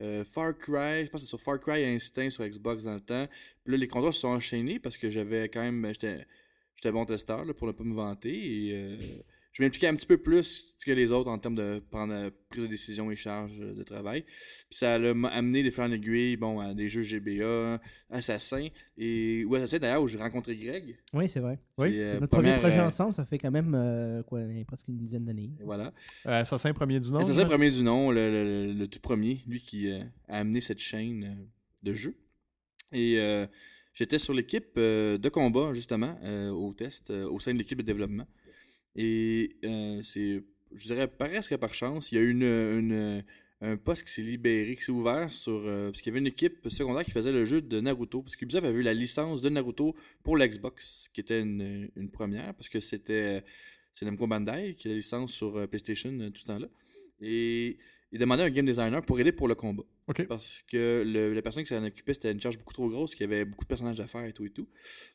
Far Cry, je pense que c'est sur Far Cry Instinct sur Xbox dans le temps. Puis là, les contrats se sont enchaînés parce que j'avais quand même. Ben, j'étais bon testeur pour ne pas me vanter. Et je m'impliquais un petit peu plus que les autres en termes de prendre euh, prise de décision et charge euh, de travail. Puis ça m'a amené des faire en aiguille, bon, à des jeux GBA, Assassin, et ou Assassin d'ailleurs, où j'ai rencontré Greg. Oui, c'est vrai. c'est euh, notre premier projet ensemble, ça fait quand même presque une dizaine d'années. Voilà. Assassin premier du nom. Assassin premier du nom, le, le, tout premier, lui qui a amené cette chaîne de jeux. Et j'étais sur l'équipe de combat, justement, au test, au sein de l'équipe de développement. Et euh, c'est, je dirais presque par chance, il y a eu un poste qui s'est libéré, qui s'est ouvert sur. Euh, parce qu'il y avait une équipe secondaire qui faisait le jeu de Naruto. Parce qu'Ubisoft avait eu la licence de Naruto pour l'Xbox, ce qui était une, première, parce que c'était. C'est Namco Bandai qui a la licence sur euh, PlayStation tout ce temps-là. Et il demandait un game designer pour aider pour le combat. Parce que la personne qui s'en occupait, c'était une charge beaucoup trop grosse, qui avait beaucoup de personnages à faire et tout et tout.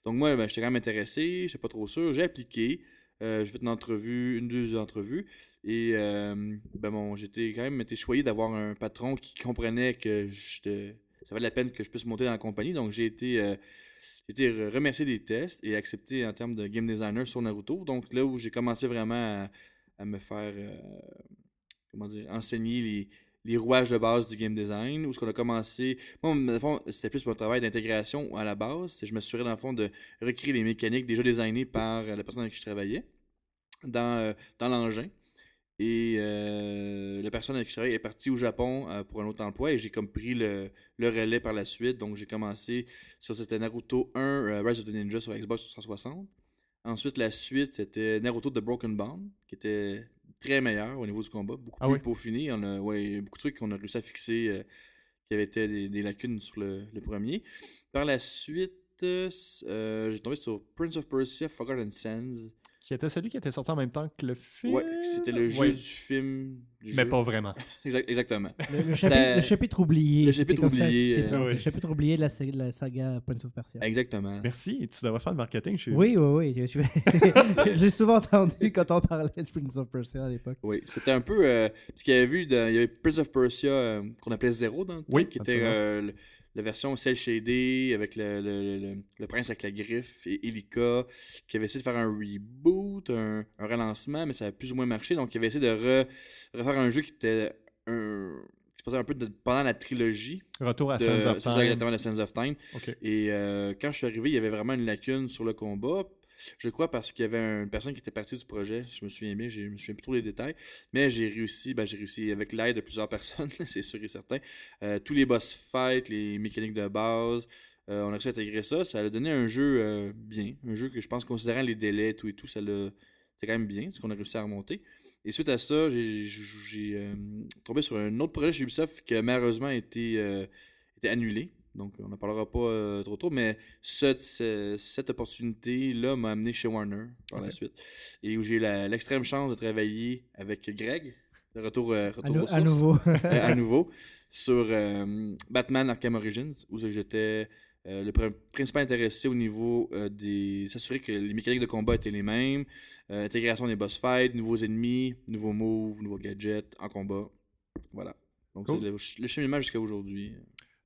Donc moi, ben, j'étais quand même intéressé, j'étais pas trop sûr, j'ai appliqué. Euh, je j'ai fait une entrevue, une deux entrevues. Et euh, ben bon, j'étais quand même été choyé d'avoir un patron qui comprenait que je, ça valait la peine que je puisse monter dans la compagnie. Donc j'ai été, euh, été remercié des tests et accepté en termes de game designer sur Naruto. Donc là où j'ai commencé vraiment à, me faire comment enseigner les, les rouages de base du game design, où ce qu'on a commencé. Moi, c'était plus mon travail d'intégration à la base. Je m'assurais, dans le fond, de recréer les mécaniques déjà designées par euh, la personne avec qui je travaillais dans, euh, dans l'engin. Et euh, la personne avec qui je travaillais est partie au Japon pour un autre emploi et j'ai comme pris le, relais par la suite. Donc j'ai commencé sur c'était Naruto 1 Rise of the Ninja sur Xbox 360. Ensuite la suite c'était Naruto The Broken Bond qui était très meilleur au niveau du combat, beaucoup ah plus oui? peaufiné. On a, ouais, beaucoup de trucs qu'on a réussi à fixer euh, qui avaient été des, lacunes sur le, premier. Par la suite, euh, euh, j'ai tombé sur Prince of Persia Forgotten Sands qui était celui qui était sorti en même temps que le film. Oui, c'était le jeu du film. mais pas vraiment. Exactement. Le, chapitre, oublié. Le chapitre oublié. Euh, le chapitre oublié de la, saga Prince of Persia. Exactement. Merci. Tu devrais faire le marketing. Je... Oui, oui, oui. J'ai souvent entendu quand on parlait de Prince of Persia à l'époque. Oui, c'était un peu. Euh, parce qu'il y avait vu, il y Prince of Persia euh, qu'on appelait Zero dans le qui était la version celle shaded avec le, le, le, prince avec la griffe et Elika, qui avait essayé de faire un reboot, un, relancement, mais ça a plus ou moins marché. Donc, il avait essayé de refaire un jeu qui était un, passait un peu pendant la trilogie. Retour à of Time. Et euh, quand je suis arrivé, il y avait vraiment une lacune sur le combat. Je crois parce qu'il y avait une personne qui était partie du projet, je me souviens bien, je me souviens plus trop des détails, mais j'ai réussi, ben, j'ai réussi avec l'aide de plusieurs personnes, c'est sûr et certain, euh, tous les boss fights, les mécaniques de base, euh, on a réussi à intégrer ça, ça a donné un jeu euh, bien, un jeu que je pense, considérant les délais, tout et tout, ça c'est quand même bien, ce qu'on a réussi à remonter. Et suite à ça, j'ai tombé sur un autre projet chez Ubisoft qui a malheureusement été annulé donc, on n'en parlera pas euh, trop tôt, mais cette opportunité-là m'a amené chez Warner par la suite. Et où j'ai eu l'extrême chance de travailler avec Greg, de retour, à, euh, aux à, nouveau. Euh, à nouveau, sur Batman Arkham Origins, où j'étais le principal intéressé au niveau des. s'assurer que les mécaniques de combat étaient les mêmes, intégration des boss fights, nouveaux ennemis, nouveaux moves, nouveaux gadgets en combat. Voilà. Donc, c'est le, le cheminement jusqu'à aujourd'hui.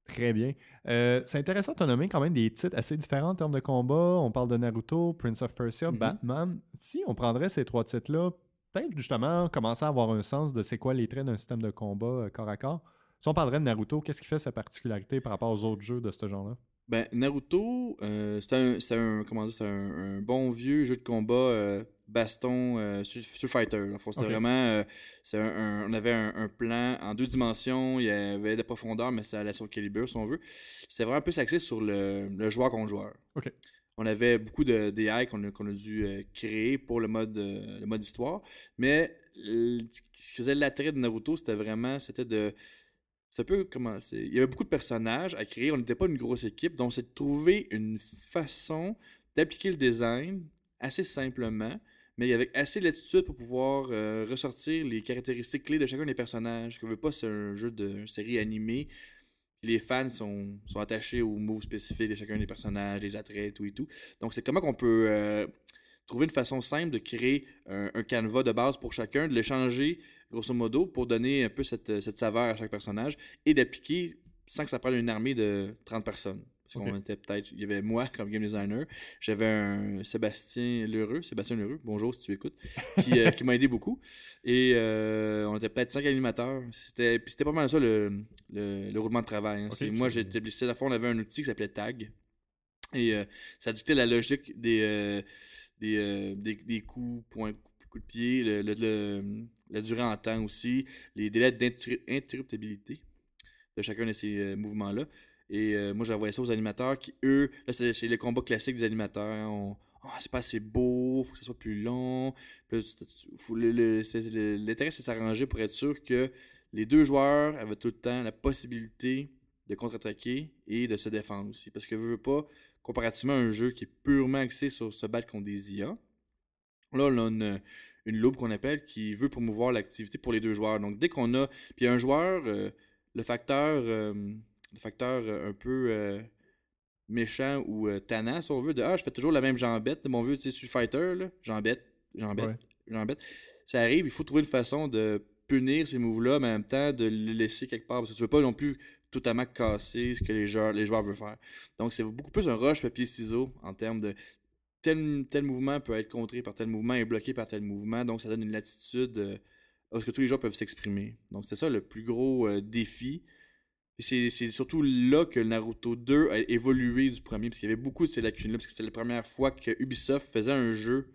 Très bien. Euh, c'est intéressant de nommer quand même des titres assez différents en termes de combat. On parle de Naruto, Prince of Persia, mm-hmm. Batman. Si on prendrait ces trois titres-là, peut-être justement commencer à avoir un sens de c'est quoi les traits d'un système de combat euh, corps à corps. Si on parlerait de Naruto, qu'est-ce qui fait sa particularité par rapport aux autres jeux de ce genre-là? Ben, Naruto, euh, c'était un, un, bon vieux jeu de combat euh, baston euh, sur, Fighter. C'était vraiment. Euh, on avait un, plan en deux dimensions, il y avait de la profondeur, mais ça allait sur le calibre, si on veut. C'était vraiment peu axé sur le, joueur contre joueur. On avait beaucoup de d'AI qu'on a, dû créer pour le mode, le mode histoire, mais ce qui faisait l'attrait de Naruto, c'était vraiment c'était de peu Il y avait beaucoup de personnages à créer. On n'était pas une grosse équipe. Donc, c'est de trouver une façon d'appliquer le design assez simplement, mais avec assez d'attitude pour pouvoir euh, ressortir les caractéristiques clés de chacun des personnages. Ce ne veut pas, c'est un jeu de série animée. les fans sont, sont attachés aux moves spécifiques de chacun des personnages, les attraits, tout et tout. Donc, c'est comment qu'on peut. Euh, trouver une façon simple de créer un, un, canevas de base pour chacun, de le changer grosso modo, pour donner un peu euh, cette, saveur à chaque personnage et d'appliquer sans que ça prenne une armée de 30 personnes. Parce qu'on était peut-être. Il y avait moi comme game designer. J'avais un Sébastien Lheureux. Sébastien Lheureux, bonjour si tu écoutes. Euh, qui, m'a aidé beaucoup. Et euh, on était peut-être cinq animateurs. C'était, c'était pas mal ça le, le, roulement de travail. Hein. moi, j'établissais... À la fois, on avait un outil qui s'appelait Tag. Et ça dictait la logique des, des, des, coups, points, coups de pied, le la durée en temps aussi, les délais d'interruptibilité de chacun de ces euh, mouvements-là. Et euh, moi, j'envoyais ça aux animateurs qui, eux, là, c'est le combat classique des animateurs. Hein. Ah, c'est pas assez beau, faut que ce soit plus long. L'intérêt, c'est s'arranger pour être sûr que les deux joueurs avaient tout le temps la possibilité de contre-attaquer et de se défendre aussi. Parce que je veux pas, comparativement à un jeu qui est purement axé sur se battre contre des IA, là, on a une, une loupe qu'on appelle, qui veut promouvoir l'activité pour les deux joueurs. Donc, dès qu'on a. Puis, un joueur, euh, le facteur, euh, le facteur euh, un peu méchant ou tannant, si on veut, de Ah, je fais toujours la même jambette. Mon vieux, tu sais, sur Fighter, là, jambette, jambette, jambette. Ça arrive, il faut trouver une façon de punir ces moves-là, mais en même temps de les laisser quelque part. Parce que tu veux pas non plus tout à totalement casser ce que les joueurs, les joueurs veulent faire. Donc, c'est beaucoup plus un rush papier ciseau en termes de tel, mouvement peut être contré par tel mouvement et bloqué par tel mouvement. Donc, ça donne une latitude à euh, ce que tous les joueurs peuvent s'exprimer. Donc, c'est ça le plus gros euh, défi. C'est surtout là que Naruto 2 a évolué du premier, parce qu'il y avait beaucoup de ces lacunes-là, parce que c'était la première fois que Ubisoft faisait un jeu.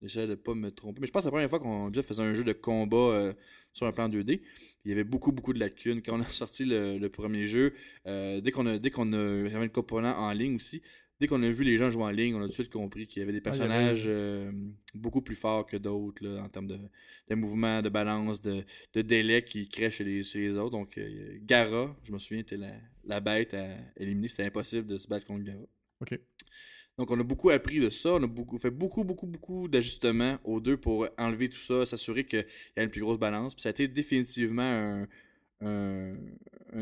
J'essaie de ne pas me tromper, mais je pense que c'est la première fois qu'on faisait un jeu de combat euh, sur un plan 2D. Il y avait beaucoup, beaucoup de lacunes. Quand on a sorti le, premier jeu, dès qu'on a, dès qu'on le component en ligne aussi, dès qu'on a vu les gens jouer en ligne, on a tout de suite compris qu'il y avait des ah, personnages euh, beaucoup plus forts que d'autres en termes de, mouvements, de balance, de, de délai qui créent chez les, chez autres. Donc, euh, Gara, je me souviens, était la, bête à éliminer. C'était impossible de se battre contre Gara. OK. Donc, on a beaucoup appris de ça. On a beaucoup, fait beaucoup, beaucoup, beaucoup d'ajustements aux deux pour enlever tout ça, s'assurer qu'il y a une plus grosse balance. Puis ça a été définitivement un, un,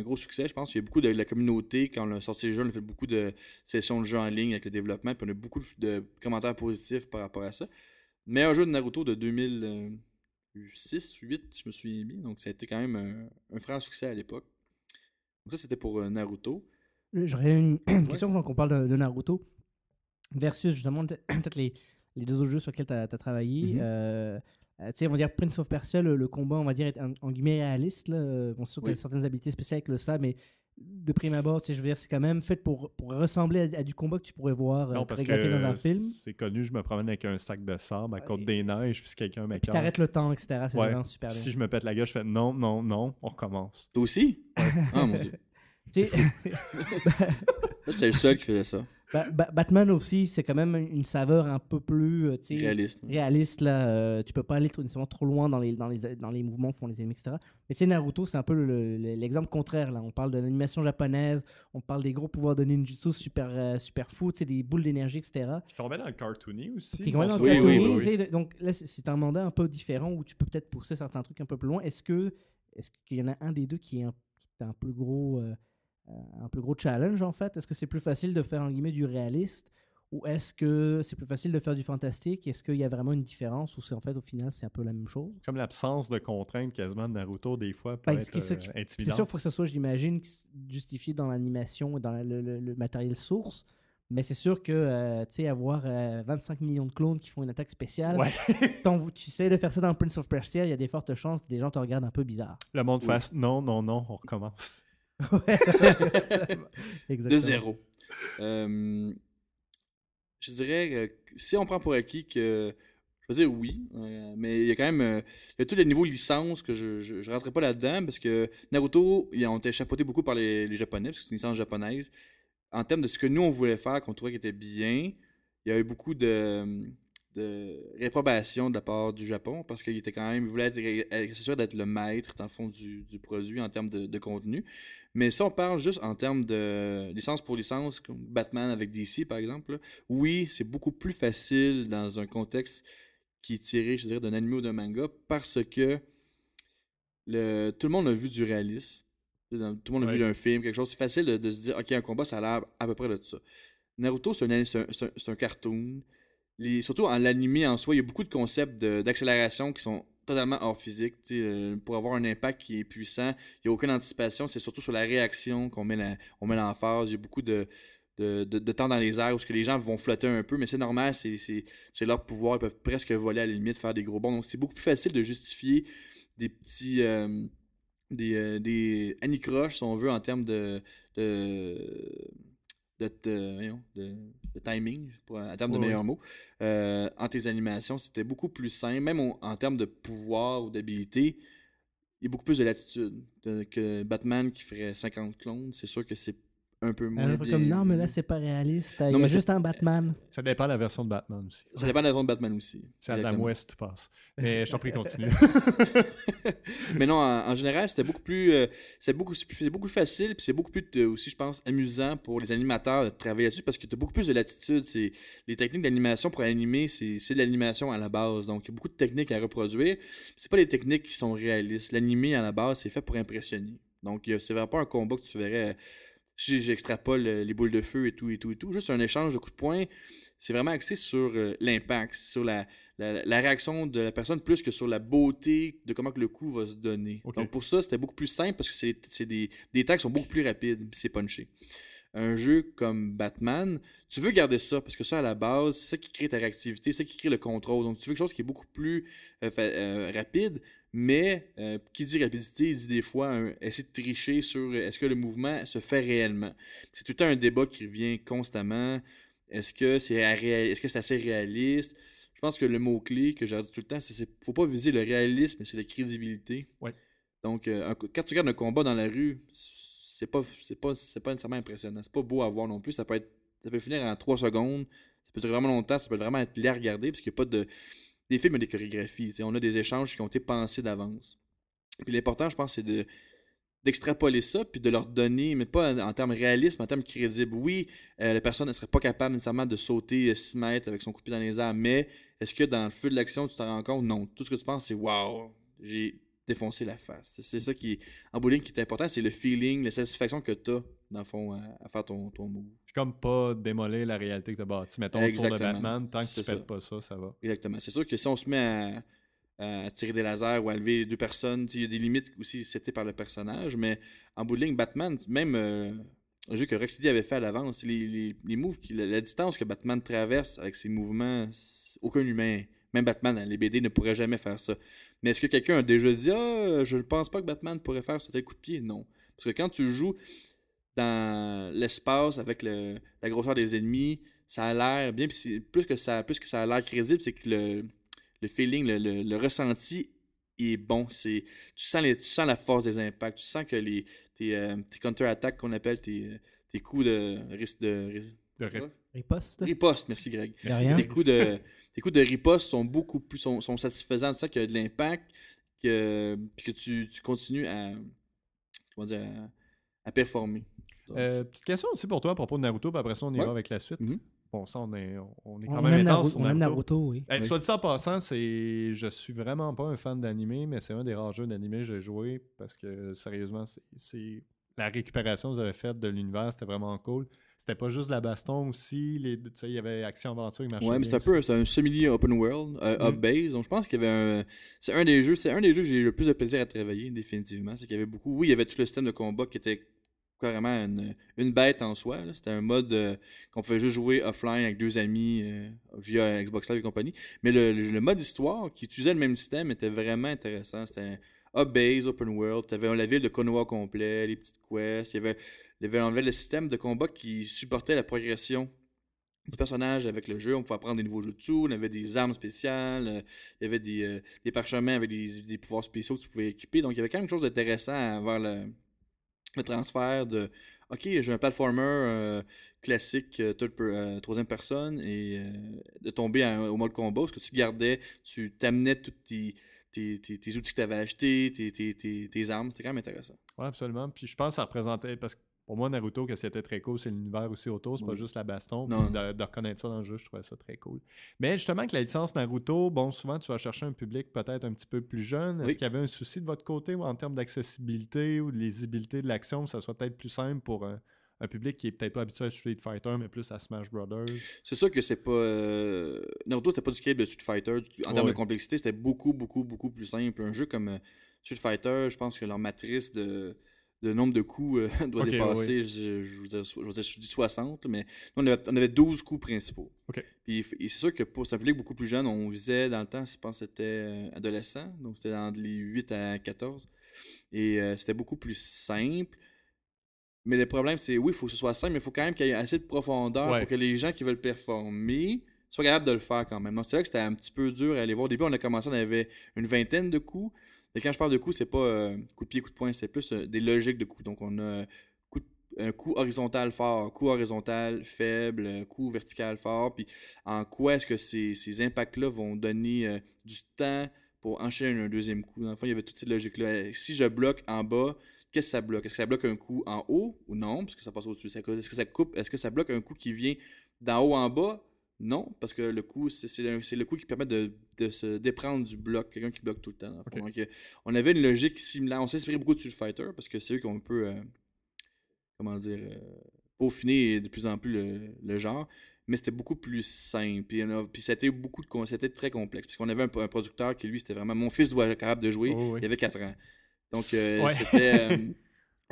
gros succès, je pense. Il y a beaucoup de, la communauté, quand on a sorti le jeu, on a fait beaucoup de sessions de jeu en ligne avec le développement, puis on a beaucoup de, commentaires positifs par rapport à ça. Meilleur jeu de Naruto de 2006, 2008 je me souviens bien. Donc, ça a été quand même un, frère franc succès à l'époque. Donc, ça, c'était pour euh, Naruto. Euh, j'aurais une, question quand on parle de, Naruto versus justement peut-être les, deux autres jeux sur lesquels tu as, travaillé. Mm-hmm. Euh, euh, tu sais, on va dire Prince of Persia, le, combat, on va dire, est en, guillemets réaliste. Là. Euh, bon, sûr certaines habiletés spéciales avec le sable, mais de prime abord, je veux dire, c'est quand même fait pour, ressembler à, du combat que tu pourrais voir euh, dans un film. C'est connu, je me promène avec un sac de sable à côté des neiges, puis quelqu'un m'écarte. Puis t'arrêtes le temps, etc. C'est vraiment super bien. Si je me pète la gueule, je fais non, non, non, on recommence. Toi aussi? ah mon dieu. C'est fou. J'étais le seul qui faisait ça. Batman aussi, c'est quand même une saveur un peu plus euh, réaliste. Hein. réaliste là, euh, tu peux pas aller trop loin dans les, dans les, dans les mouvements que font les ennemis, etc. Mais tu Naruto, c'est un peu l'exemple contraire. Là. On parle de l'animation japonaise, on parle des gros pouvoirs de ninjutsu super, euh, fous, des boules d'énergie, etc. Qui te dans le cartoony aussi. dans cartoony. Oui, donc là, c'est un mandat un peu différent où tu peux peut-être pousser certains trucs un peu plus loin. Est-ce que est-ce qu'il y en a un des deux qui est un, qui est un plus gros. Euh, un plus gros challenge en fait? Est-ce que c'est plus facile de faire en guillemets du réaliste ou est-ce que c'est plus facile de faire du fantastique? Est-ce qu'il y a vraiment une différence ou c'est en fait au final c'est un peu la même chose? Comme l'absence de contraintes quasiment de Naruto des fois peut ben, être C'est euh, sûr, il faut que ce soit, j'imagine, justifié dans l'animation, et dans le, matériel source. Mais c'est sûr que, euh, tu sais, avoir 25 euh, millions de clones qui font une attaque spéciale, tu sais de faire ça dans Prince of Persia, il y a des fortes chances que des gens te regardent un peu bizarre. Le monde face non, non, non, on recommence. De zéro. Euh, je dirais que euh, si on prend pour acquis que. Je veux dire oui, euh, mais il y a quand même. il y a tous les niveaux licence que je ne rentrerai pas là-dedans parce que Naruto, ils ont été chapeautés beaucoup par les, les Japonais, parce que c'est une licence japonaise. En termes de ce que nous, on voulait faire, qu'on trouvait qui était bien, il y a eu beaucoup de de réprobation de la part du Japon parce qu'il était quand même, il voulait être, sûr d'être le maître, dans le fond, du, du produit en termes de, de, contenu. Mais si on parle juste en termes de licence pour licence, comme Batman avec DC par exemple, oui, c'est beaucoup plus facile dans un contexte qui est tiré, je dirais, d'un anime ou d'un manga parce que le, tout le monde a vu du réalisme. Tout le monde a vu un film, quelque chose. C'est facile de, se dire, OK, un combat, ça a l'air à peu près de ça. Naruto, c'est un, un, c'est un cartoon surtout en l'animé en soi, il y a beaucoup de concepts d'accélération qui sont totalement hors physique. Euh, pour avoir un impact qui est puissant, il n'y a aucune anticipation. C'est surtout sur la réaction qu'on met phase. Il y a beaucoup de, de, temps dans les airs où ce que les gens vont flotter un peu, mais c'est normal, c'est leur pouvoir. Ils peuvent presque voler à la limite, faire des gros bons. Donc c'est beaucoup plus facile de justifier des petits. Euh, des, euh, des anicroches, si on veut, en termes de, de, de, de le timing, pour, en termes de meilleurs mots, euh, en tes animations, c'était beaucoup plus simple, même en, en termes de pouvoir ou d'habilité, il y a beaucoup plus de latitude que Batman qui ferait 50 clones, c'est sûr que c'est un peu moins. Comme, non, mais là, c'est pas réaliste. Non, mais juste en Batman. Ça dépend de la version de Batman aussi. Ça dépend de la version de Batman aussi. C'est Adam West, tu passes. Mais je t'en prie, continue. mais non, en, général, c'était beaucoup plus. Euh, c'est beaucoup, beaucoup plus facile, puis c'est beaucoup plus euh, aussi, je pense, amusant pour les animateurs de travailler là-dessus parce que tu as beaucoup plus de latitude. Les techniques d'animation pour animer, c'est de l'animation à la base. Donc, il y a beaucoup de techniques à reproduire. C'est pas les techniques qui sont réalistes. L'animé à la base, c'est fait pour impressionner. Donc, c'est vraiment pas un combat que tu verrais si j'extrapole euh, les boules de feu et tout, et tout, et tout, juste un échange de coups de poing, c'est vraiment axé sur euh, l'impact, sur la, la, réaction de la personne plus que sur la beauté de comment que le coup va se donner. Donc pour ça, c'était beaucoup plus simple parce que c'est des, des tags sont beaucoup plus rapides, c'est punché. Un jeu comme Batman, tu veux garder ça parce que ça à la base, c'est ça qui crée ta réactivité, c'est ça qui crée le contrôle. Donc tu veux quelque chose qui est beaucoup plus euh, rapide, mais, euh, qui dit rapidité, il dit des fois hein, essayer de tricher sur euh, est-ce que le mouvement se fait réellement. C'est tout un débat qui revient constamment. Est-ce que c'est est -ce assez réaliste? Je pense que le mot-clé que j'ai dit tout le temps, c'est faut pas viser le réalisme, c'est la crédibilité. Donc, euh, quand tu regardes un combat dans la rue, c'est pas, pas, pas nécessairement impressionnant. C'est pas beau à voir non plus. Ça peut, être, ça peut finir en trois secondes. Ça peut durer vraiment longtemps. Ça peut vraiment être l'air à regarder parce qu'il n'y a pas de les films ont des chorégraphies. On a des échanges qui ont été pensés d'avance. Puis l'important, je pense, c'est d'extrapoler ça, puis de leur donner, mais pas en, termes réalistes, mais en termes crédibles. Oui, euh, la personne ne serait pas capable nécessairement de sauter 6 euh, mètres avec son coup dans les airs, mais est-ce que dans le feu de l'action, tu te rends compte? Non. Tout ce que tu penses, c'est « wow, j'ai défoncé la face ». C'est ça qui, en bowling, qui est important, c'est le feeling, la satisfaction que tu as dans le fond, à, faire ton, move. C'est comme pas démoler la réalité que tu as bâtie. Mettons ton autour de Batman, tant que tu ne pas ça, ça va. Exactement. C'est sûr que si on se met à, tirer des lasers ou à lever deux personnes, il y a des limites aussi c'était par le personnage, mais en bout de ligne, Batman, même euh, un jeu que avait fait à l'avance, les, les, moves, la, distance que Batman traverse avec ses mouvements, aucun humain même Batman hein, les BD ne pourrait jamais faire ça. Mais est-ce que quelqu'un a déjà dit Ah, je ne pense pas que Batman pourrait faire ce coup de pied Non. Parce que quand tu joues, dans l'espace avec le, la grosseur des ennemis, ça a l'air bien. plus que ça, plus que ça a l'air crédible, c'est que le, le feeling, le, ressenti est bon. C'est, tu, sens tu sens la force des impacts. Tu sens que les, tes, euh, counter-attaques qu'on appelle tes, coups de risque de. riposte. merci Greg. Tes, coups de, tes de riposte sont beaucoup plus sont, satisfaisants. Tu sens qu'il y a de l'impact, que, que tu, tu continues à. Comment dire, à performer. Euh, petite question aussi pour toi à propos de Naruto, puis après ça, on ira va avec la suite. Mhm. Bon, ça, on est, on est quand on même intense Naruto. On Naruto, ben, oui. Soit dit en passant, c'est... je suis vraiment pas un fan d'anime, mais c'est un des rares jeux d'anime que j'ai joué parce que, sérieusement, c'est... la récupération que vous avez faite de l'univers, c'était vraiment cool c'était pas juste la baston aussi. Il y avait Action Aventure machin. Ouais, mais c'est un peu un semi-open world, up euh, mhm. base Donc je pense qu'il y avait un. C'est un des jeux. C'est un des jeux que j'ai eu le plus de plaisir à travailler, définitivement. C'est qu'il y avait beaucoup. Oui, il y avait tout le système de combat qui était carrément une, bête en soi. C'était un mode euh, qu'on pouvait juste jouer offline avec deux amis euh, via Xbox Live et compagnie. Mais le, mode histoire qui utilisait le même système était vraiment intéressant. C'était un base open world. Tu avais la ville de Konoha complet, les petites quests. Il y avait, le système de combat qui supportait la progression du personnage avec le jeu. On pouvait apprendre des nouveaux jeux de on avait des armes spéciales, euh, il y avait des, parchemins avec des, pouvoirs spéciaux que tu pouvais équiper. Donc, il y avait quand même quelque chose d'intéressant à avoir le, le transfert de OK, j'ai un platformer euh, classique, euh, euh, troisième personne, et de tomber au mode combo ce que tu gardais, tu t'amenais tous tes, tes, outils que tu avais achetés, tes, armes, c'était quand même intéressant. Oui, absolument. Puis je pense que ça représentait, parce que pour moi, Naruto, que c'était très cool, c'est l'univers aussi autour, c'est pas juste la baston. De, reconnaître ça dans le jeu, je trouvais ça très cool. Mais justement, avec la licence Naruto, bon, souvent, tu vas chercher un public peut-être un petit peu plus jeune. Est-ce qu'il y avait un souci de votre côté en termes d'accessibilité ou de lisibilité de l'action, que ça soit peut-être plus simple pour un, public qui est peut-être pas habitué à Street Fighter, mais plus à Smash Brothers? C'est sûr que c'est pas. Euh... Naruto, c'était pas du cable de Street Fighter. En termes de complexité, c'était beaucoup, beaucoup, beaucoup plus simple. Un jeu comme euh, Street Fighter, je pense que leur matrice de le nombre de coups euh, doit dépasser, je, vous dis 60, mais on avait, 12 coups principaux. Et Puis c'est sûr que pour un beaucoup plus jeune, on visait dans le temps, je pense que c'était euh, adolescent, donc c'était dans les 8 à 14. Et euh, c'était beaucoup plus simple. Mais le problème, c'est oui, il faut que ce soit simple, mais il faut quand même qu'il y ait assez de profondeur pour que les gens qui veulent performer soient capables de le faire quand même. C'est là que c'était un petit peu dur à aller voir. Au début, on a commencé, on avait une vingtaine de coups. Et quand je parle de coups, c'est pas euh, coup de pied, coup de poing, c'est plus euh, des logiques de coups. Donc on a un coup horizontal fort, coup horizontal faible, euh, coup vertical fort. Puis en quoi est-ce que ces, ces impacts-là vont donner du temps pour enchaîner un deuxième coup. Dans le fond, il y avait toute cette logique-là. Si je bloque en bas, qu'est-ce que ça bloque? Est-ce que ça bloque un coup en haut ou non? Parce que ça passe au-dessus. Est-ce que ça coupe? Est-ce que ça bloque un coup qui vient d'en haut en bas? Non, parce que le coup, c'est le coup qui permet de, se déprendre du bloc, quelqu'un qui bloque tout le temps. Donc, euh, on avait une logique similaire. On s'inspirait beaucoup de Street Fighter parce que c'est eux qui ont un euh, comment dire, euh, peaufiné de plus en plus le, genre. Mais c'était beaucoup plus simple. Puis, beaucoup de. C'était très complexe. Puisqu'on avait un, producteur qui, lui, c'était vraiment. Mon fils doit être capable de jouer. Oh Il avait 4 ans. Donc, c'était.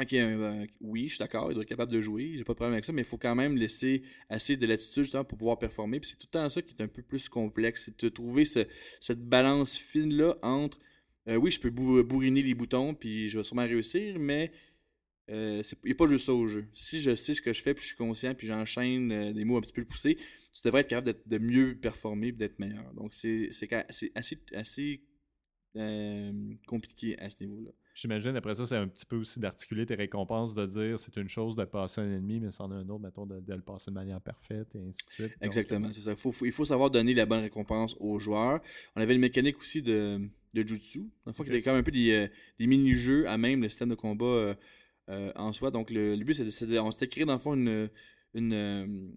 Ok, euh, ben, oui, je suis d'accord, il doit être capable de jouer, j'ai pas de problème avec ça, mais il faut quand même laisser assez de latitude justement pour pouvoir performer. Puis c'est tout le temps ça qui est un peu plus complexe, c'est de trouver cette balance fine-là entre euh, oui, je peux bourriner les boutons, puis je vais sûrement réussir, mais euh, il n'y a pas juste ça au jeu. Si je sais ce que je fais, puis je suis conscient, puis j'enchaîne des mots un petit peu poussés, tu devrais être capable de mieux performer, d'être meilleur. Donc c'est assez compliqué à ce niveau-là. J'imagine, après ça, c'est un petit peu aussi d'articuler tes récompenses, de dire c'est une chose de passer un ennemi, mais c'en est un autre, mettons, de, le passer de manière parfaite et ainsi de suite. Exactement, euh, c'est ça. il faut savoir donner la bonne récompense aux joueurs. On avait une mécanique aussi de, de Jutsu. Une fois qu'il y avait quand même un peu euh, des, mini-jeux à même le système de combat euh, en soi. Donc, le, but, c'est on s'était créé, dans le fond, une, une,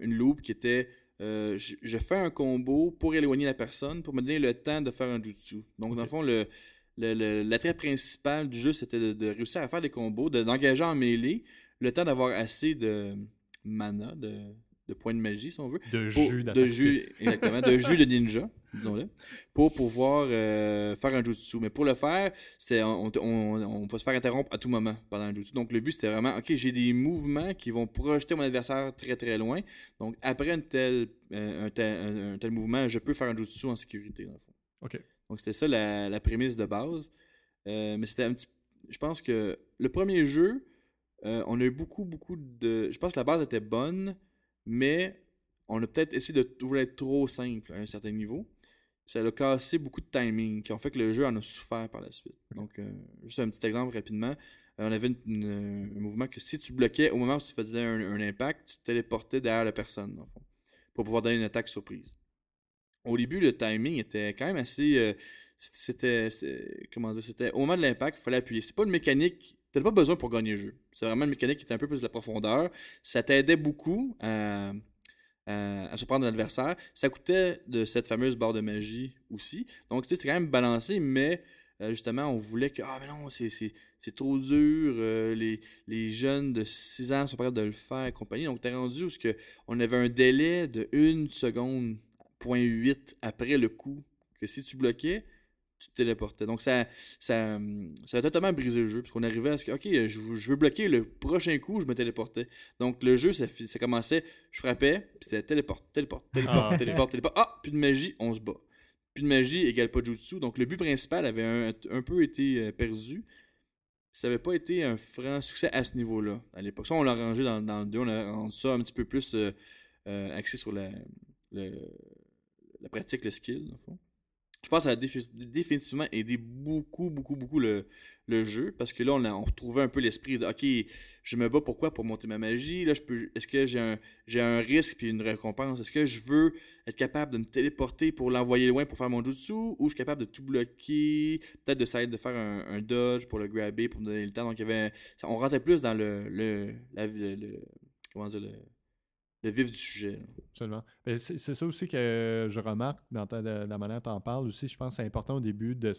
loop qui était. je, je, fais un combo pour éloigner la personne, pour me donner le temps de faire un jutsu. Donc, dans le fond, le, L'attrait le, principal du jeu, c'était de, réussir à faire des combos, d'engager en mêlée, le temps d'avoir assez de mana, de, points de magie, si on veut. De jus De jus, exactement. de jus de ninja, disons-le, pour pouvoir euh, faire un jutsu. Mais pour le faire, on, on, se faire interrompre à tout moment pendant un jutsu. Donc, le but, c'était vraiment, OK, j'ai des mouvements qui vont projeter mon adversaire très, très loin. Donc, après euh, un, tel, tel, mouvement, je peux faire un jutsu en sécurité, dans le OK. Donc c'était ça la, prémisse de base. Euh, mais c'était un petit. Je pense que le premier jeu, euh, on a eu beaucoup, beaucoup de. Je pense que la base était bonne, mais on a peut-être essayé de vouloir être trop simple à un certain niveau. Ça a cassé beaucoup de timing, qui ont fait que le jeu en a souffert par la suite. Donc, euh, juste un petit exemple rapidement. on avait un mouvement que si tu bloquais au moment où tu faisais un, impact, tu téléportais derrière la personne, pour pouvoir donner une attaque surprise au début, le timing était quand même assez. Euh, c'était. Comment dire C'était au moment de l'impact, il fallait appuyer. C'est pas une mécanique. T'as pas besoin pour gagner le jeu. C'est vraiment une mécanique qui était un peu plus de la profondeur. Ça t'aidait beaucoup à, surprendre l'adversaire. Ça coûtait de cette fameuse barre de magie aussi. Donc, tu sais, c'était quand même balancé, mais euh, justement, on voulait que. Ah, mais non, c'est trop dur, euh, les, jeunes de 6 ans sont prêts capables de le faire et compagnie. Donc, tu t'es rendu où que on avait un délai de une seconde après le coup. Que si tu bloquais, tu te téléportais. Donc ça, ça, a totalement brisé le jeu. Parce qu'on arrivait à ce que, ok, je, veux bloquer le prochain coup, je me téléportais. Donc le jeu, ça, commençait, je frappais, puis c'était téléporte, téléporte, ah. téléporte, téléporte, Ah, plus de magie, on se bat. Plus de magie égale pas de jutsu. Donc le but principal avait un, peu été euh, perdu. Ça n'avait pas été un franc succès à ce niveau-là, à l'époque. Ça, on l'a rangé dans, dans, le 2, on a rendu ça un petit peu plus euh, euh, axé sur la, le, la pratique, le skill, dans fond. Je pense que ça a définitivement aidé beaucoup, beaucoup, beaucoup le, jeu. Parce que là, on, a, retrouvait un peu l'esprit de OK, je me bats pourquoi Pour monter ma magie. Là, je peux. Est-ce que j'ai un, un risque puis une récompense? Est-ce que je veux être capable de me téléporter pour l'envoyer loin pour faire mon jutsu? Ou je suis capable de tout bloquer? Peut-être de de faire un, dodge pour le grabber, pour me donner le temps. Donc il y avait. on rentrait plus dans le. la, comment dire le le vif du sujet. Absolument. C'est ça aussi que je remarque dans, la manière dont tu en parles aussi. Je pense que c'est important au début de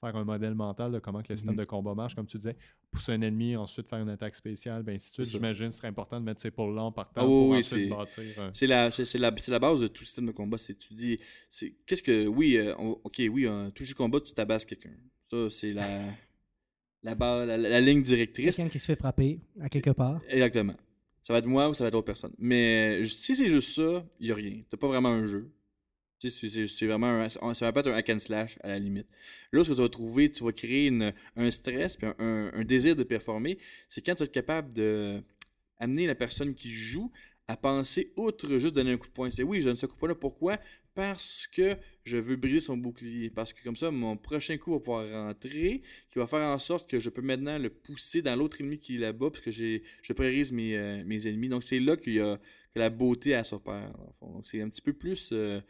faire un modèle mental de comment que le système mm-hmm. de combat marche, comme tu disais, pousser un ennemi, ensuite faire une attaque spéciale, ben J'imagine que ce serait important de mettre ses pôles là ah pour ensuite bâtir. C'est la, base de tout système de combat. C'est tu dis, qu'est-ce que, oui, euh, ok, oui, tout du combat, tu tabasses quelqu'un. Ça, c'est la, la, la, la, ligne directrice. Quelqu'un qui se fait frapper à quelque part. Exactement. Ça va être moi ou ça va être l'autre personne. Mais si c'est juste ça, il a rien. T'as pas vraiment un jeu. C'est vraiment ça va pas être un hack and slash à la limite. Là, ce que tu vas trouver, tu vas créer un stress puis un, désir de performer, c'est quand tu vas être capable d'amener la personne qui joue à penser autre, juste donner un coup de poing. C'est oui, je donne ce coup de poing-là. Pourquoi parce que je veux briser son bouclier. Parce que comme ça, mon prochain coup va pouvoir rentrer, qui va faire en sorte que je peux maintenant le pousser dans l'autre ennemi qui est là-bas, parce que je priorise mes, euh, mes ennemis. Donc c'est là qu'il y a, que la beauté à part. Donc c'est un petit peu plus... Euh,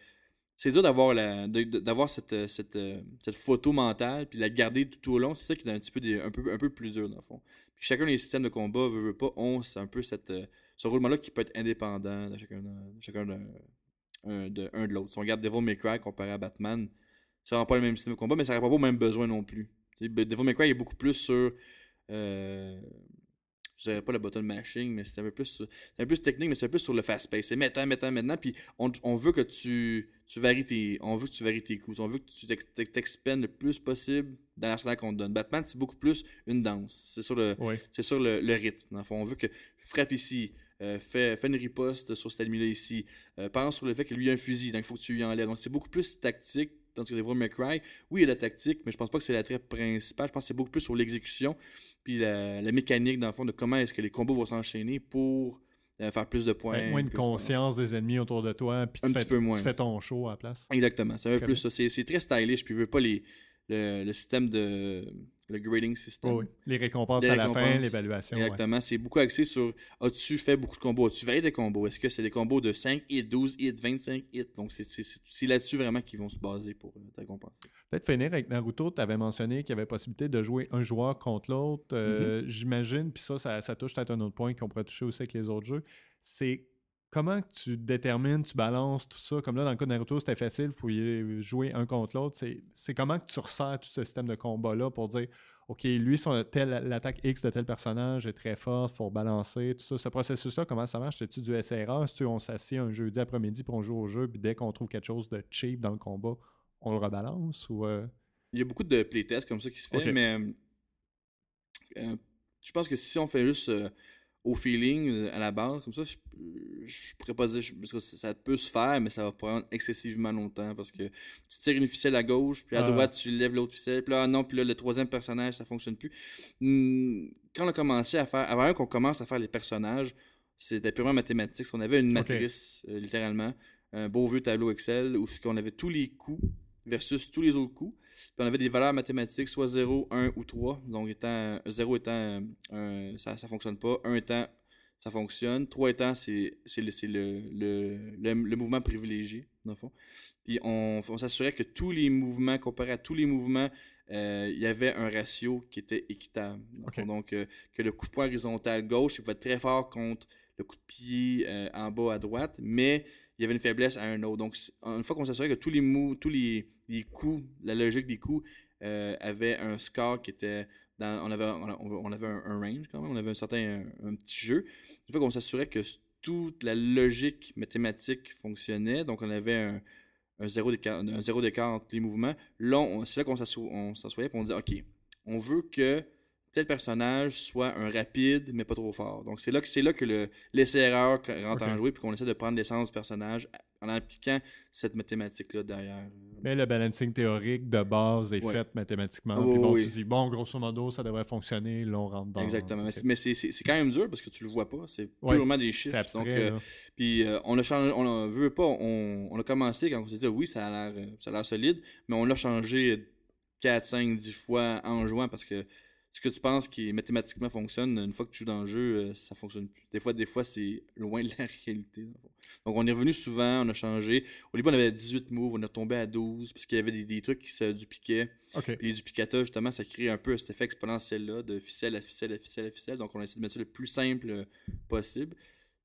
c'est dur d'avoir d'avoir euh, cette, photo mentale, puis la garder tout au long. C'est ça qui est un petit peu, un peu, un peu plus dur, dans le fond. chacun des systèmes de combat, veut, veut pas, on, c'est un peu cette, ce roulement-là qui peut être indépendant de chacun, chacun un de, l'autre. Si on regarde Devil May Cry comparé à Batman, ça rend pas le même système de combat, mais ça répond pas le même besoin non plus. Devil May Cry est beaucoup plus sur. Euh, je ne dirais pas le button mashing, mais c'est un peu plus, un plus technique, mais c'est un peu sur le fast pace. C'est maintenant, maintenant, maintenant, puis on, veut que tu, tu varies tes, on veut tu varies tes coups, on veut que tu t'expènes le plus possible dans l'arsenal qu'on te donne. Batman, c'est beaucoup plus une danse. C'est sur le, c'est sur le, rythme. on veut que tu frappes ici, euh, fait fais, une riposte sur cet ennemi-là ici. Euh, pense sur le fait que lui a un fusil, donc il faut que tu lui enlèves. Donc c'est beaucoup plus tactique. dans ce que les May Cry, oui, il y a la tactique, mais je pense pas que c'est la l'attrait principale. Je pense que c'est beaucoup plus sur l'exécution, puis la, mécanique, dans le fond, de comment est-ce que les combos vont s'enchaîner pour euh, faire plus de points. moins de conscience des ennemis autour de toi, puis tu, fais, ton show à la place. Exactement, ça veut plus ça. C'est très stylish, puis je veux pas les, le système de le grading system. Les récompenses à la fin, l'évaluation. Exactement. C'est beaucoup axé sur as-tu fait beaucoup de combos, as-tu fait des combos, est-ce que c'est des combos de 5 hits, 12 hits, 25 hits. Donc c'est là-dessus vraiment qu'ils vont se baser pour ta euh, te Peut-être finir avec Naruto, tu avais mentionné qu'il y avait possibilité de jouer un joueur contre l'autre. Euh, mm-hmm. J'imagine, puis ça, ça, ça touche peut-être un autre point qu'on pourrait toucher aussi avec les autres jeux. C'est comment tu détermines, tu balances tout ça? Comme là, dans le cas de Naruto, c'était facile, il faut jouer un contre l'autre. C'est comment que tu resserres tout ce système de combat-là pour dire, OK, lui, l'attaque X de tel personnage est très forte, il faut balancer, tout ça. Ce processus-là, comment ça marche? C'est-tu du SRA? Si on s'assied un jeudi après-midi pour on joue au jeu, puis dès qu'on trouve quelque chose de cheap dans le combat, on le rebalance? ou euh? Il y a beaucoup de playtests comme ça qui se font, mais euh, je pense que si on fait juste. Euh, au feeling, euh, à la base, comme ça, je, pourrais pas dire, parce que ça peut se faire, mais ça va prendre excessivement longtemps parce que tu tires une ficelle à gauche, puis à droite, tu lèves l'autre ficelle, puis là, non, puis là, le troisième personnage, ça fonctionne plus. Quand on a commencé à faire, avant qu'on commence à faire les personnages, c'était purement mathématique. On avait une matrice, euh, littéralement, un beau vieux tableau Excel où on avait tous les coups versus tous les autres coups. Puis on avait des valeurs mathématiques, soit 0, 1 ou 3. Donc étant, 0 euh, étant euh, ça ne fonctionne pas, 1 étant ça fonctionne, 3 étant c'est le, le, le, mouvement privilégié, dans le fond. Puis on, s'assurait que tous les mouvements, comparé à tous les mouvements, euh, il y avait un ratio qui était équitable. Donc, que le coup de poing horizontal gauche il pouvait être très fort contre le coup de pied en bas à droite, mais il y avait une faiblesse à un autre. Donc, une fois qu'on s'assurait que tous les, mou tous les les la logique des coups euh, avait un score qui était. on avait, on avait un, range quand même, on avait un certain petit jeu. Une fois qu'on s'assurait que toute la logique mathématique fonctionnait, donc on avait un, un zéro d'écart entre les mouvements, c'est là qu'on s'assoyait et on disait OK, on veut que tel personnage soit un rapide, mais pas trop fort. Donc, c'est là que, c'est là que l'essai-erreur rentre en jouer, puis qu'on essaie de prendre l'essence du personnage en appliquant cette mathématique-là derrière. Euh. Mais le balancing théorique de base est fait mathématiquement. puis bon, tu dis, bon, grosso modo, ça devrait fonctionner, là, on rentre dans. Exactement. Mais c'est quand même dur parce que tu le vois pas. C'est purement des chiffres. Abstrait, euh, puis euh, on a changé, on veut pas, on, on, a commencé quand on s'est dit, oui, ça a l'air solide, mais on l'a changé 4, 5, 10 fois en jouant parce que ce que tu penses qui mathématiquement fonctionne, une fois que tu joues dans le jeu, euh, ça fonctionne plus. Des fois, des fois, c'est loin de la réalité. Donc, on est revenu souvent, on a changé. Au début, on avait 18 moves, on est tombé à 12, parce qu'il y avait des, trucs qui se dupliquaient. Les duplicata, justement, ça crée un peu cet effet exponentiel-là, de ficelle à ficelle à ficelle à ficelle. Donc, on a essayé de mettre ça le plus simple euh, possible.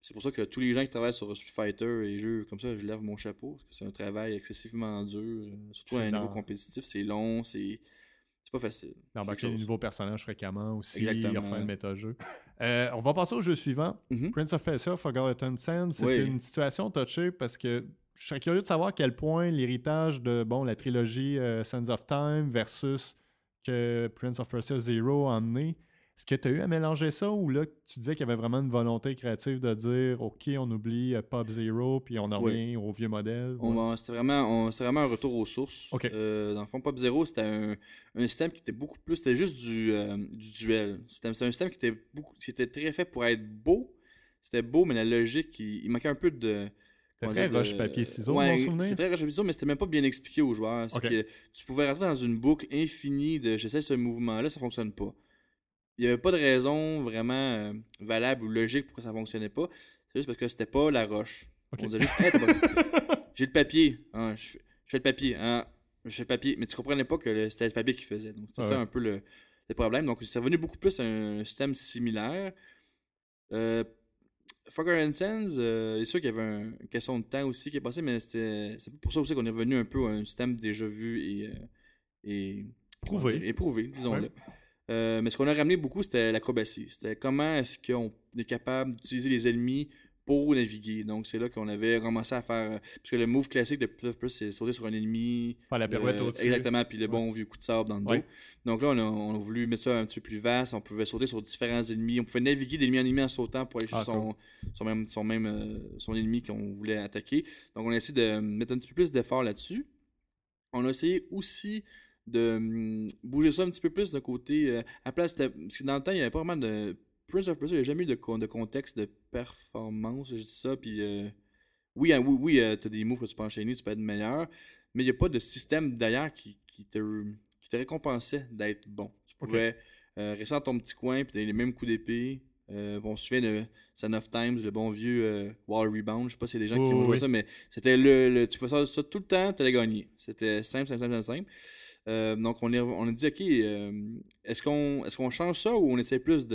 C'est pour ça que tous les gens qui travaillent sur Street Fighter et jeux comme ça, je lève mon chapeau, parce que c'est un travail excessivement dur, euh, surtout à un niveau compétitif. C'est long, c'est pas facile. D'embarquer de nouveaux personnages fréquemment aussi, Exactement. le méta-jeu. Euh, on va passer au jeu suivant. Mhm. Prince of Persia Forgotten Sands, c'est une situation touchée parce que je serais curieux de savoir à quel point l'héritage de bon, la trilogie euh, Sands of Time versus que Prince of Persia Zero a amené est-ce que tu as eu à mélanger ça ou là, tu disais qu'il y avait vraiment une volonté créative de dire OK, on oublie euh, Pop Zero puis on revient au vieux modèle ouais. C'est vraiment, un retour aux sources. Euh, dans le fond, Pop Zero, c'était un, système qui était beaucoup plus. C'était juste du, euh, du duel. C'était un système qui était, beaucoup, qui très fait pour être beau. C'était beau, mais la logique, il, manquait un peu de. Très roche papier ciseaux, ouais, C'est très roche papier ciseaux, mais c'était même pas bien expliqué aux joueurs. Que tu pouvais rentrer dans une boucle infinie de j'essaie ce mouvement-là, ça fonctionne pas il n'y avait pas de raison vraiment euh, valable ou logique pour que ça fonctionnait pas. C'est juste parce que c'était pas la roche. On disait juste, hey, j'ai le papier. Hein, je, fais, le papier. Hein, je fais le papier. Mais tu comprenais pas que c'était le papier qui faisait. Donc, c'était ça un peu le, problème. Donc, c'est revenu beaucoup plus à un, système similaire. Euh, Fucker and Sense, euh, sûr qu'il y avait une question de temps aussi qui est passée, mais c'est pour ça aussi qu'on est revenu un peu à un système déjà vu et. et prouvé. disons-le. Euh, mais ce qu'on a ramené beaucoup, c'était l'acrobatie. C'était comment est-ce qu'on est capable d'utiliser les ennemis pour naviguer. Donc, c'est là qu'on avait commencé à faire. Euh, parce que le move classique de Plus Plus, c'est sauter sur un ennemi. Faire la pirouette euh, au-dessus. Exactement, puis le bon vieux coup de sable dans le dos. Donc là, on a, voulu mettre ça un petit peu plus vaste. On pouvait sauter sur différents ennemis. On pouvait naviguer d'ennemi en ennemi en sautant pour aller chercher ah, son, même, son, même, son ennemi qu'on voulait attaquer. Donc, on a essayé de mettre un petit peu plus d'effort là-dessus. On a essayé aussi de mm, bouger ça un petit peu plus d'un côté. Euh, à place, parce que dans le temps, il n'y avait pas vraiment de. Prince of Persia, il n'y a jamais eu de, de, contexte de performance, je dis ça, puis. Euh, hein, oui, oui, oui, euh, tu as des moves que tu peux enchaîner, tu peux être meilleur, mais il n'y a pas de système d'ailleurs qui, te, qui te récompensait d'être bon. Tu pouvais rester dans ton petit coin, puis les mêmes coups d'épée. on se souvient de Son of Times, le bon vieux Wall Rebound. Je sais pas si y des gens qui ont joué ça, mais c'était le, Tu faisais ça, ça, tout le temps, tu allais gagner. C'était simple, simple, simple, simple. Euh, donc, on, on a dit, OK, euh, est-ce qu'on est change ça ou on essaie plus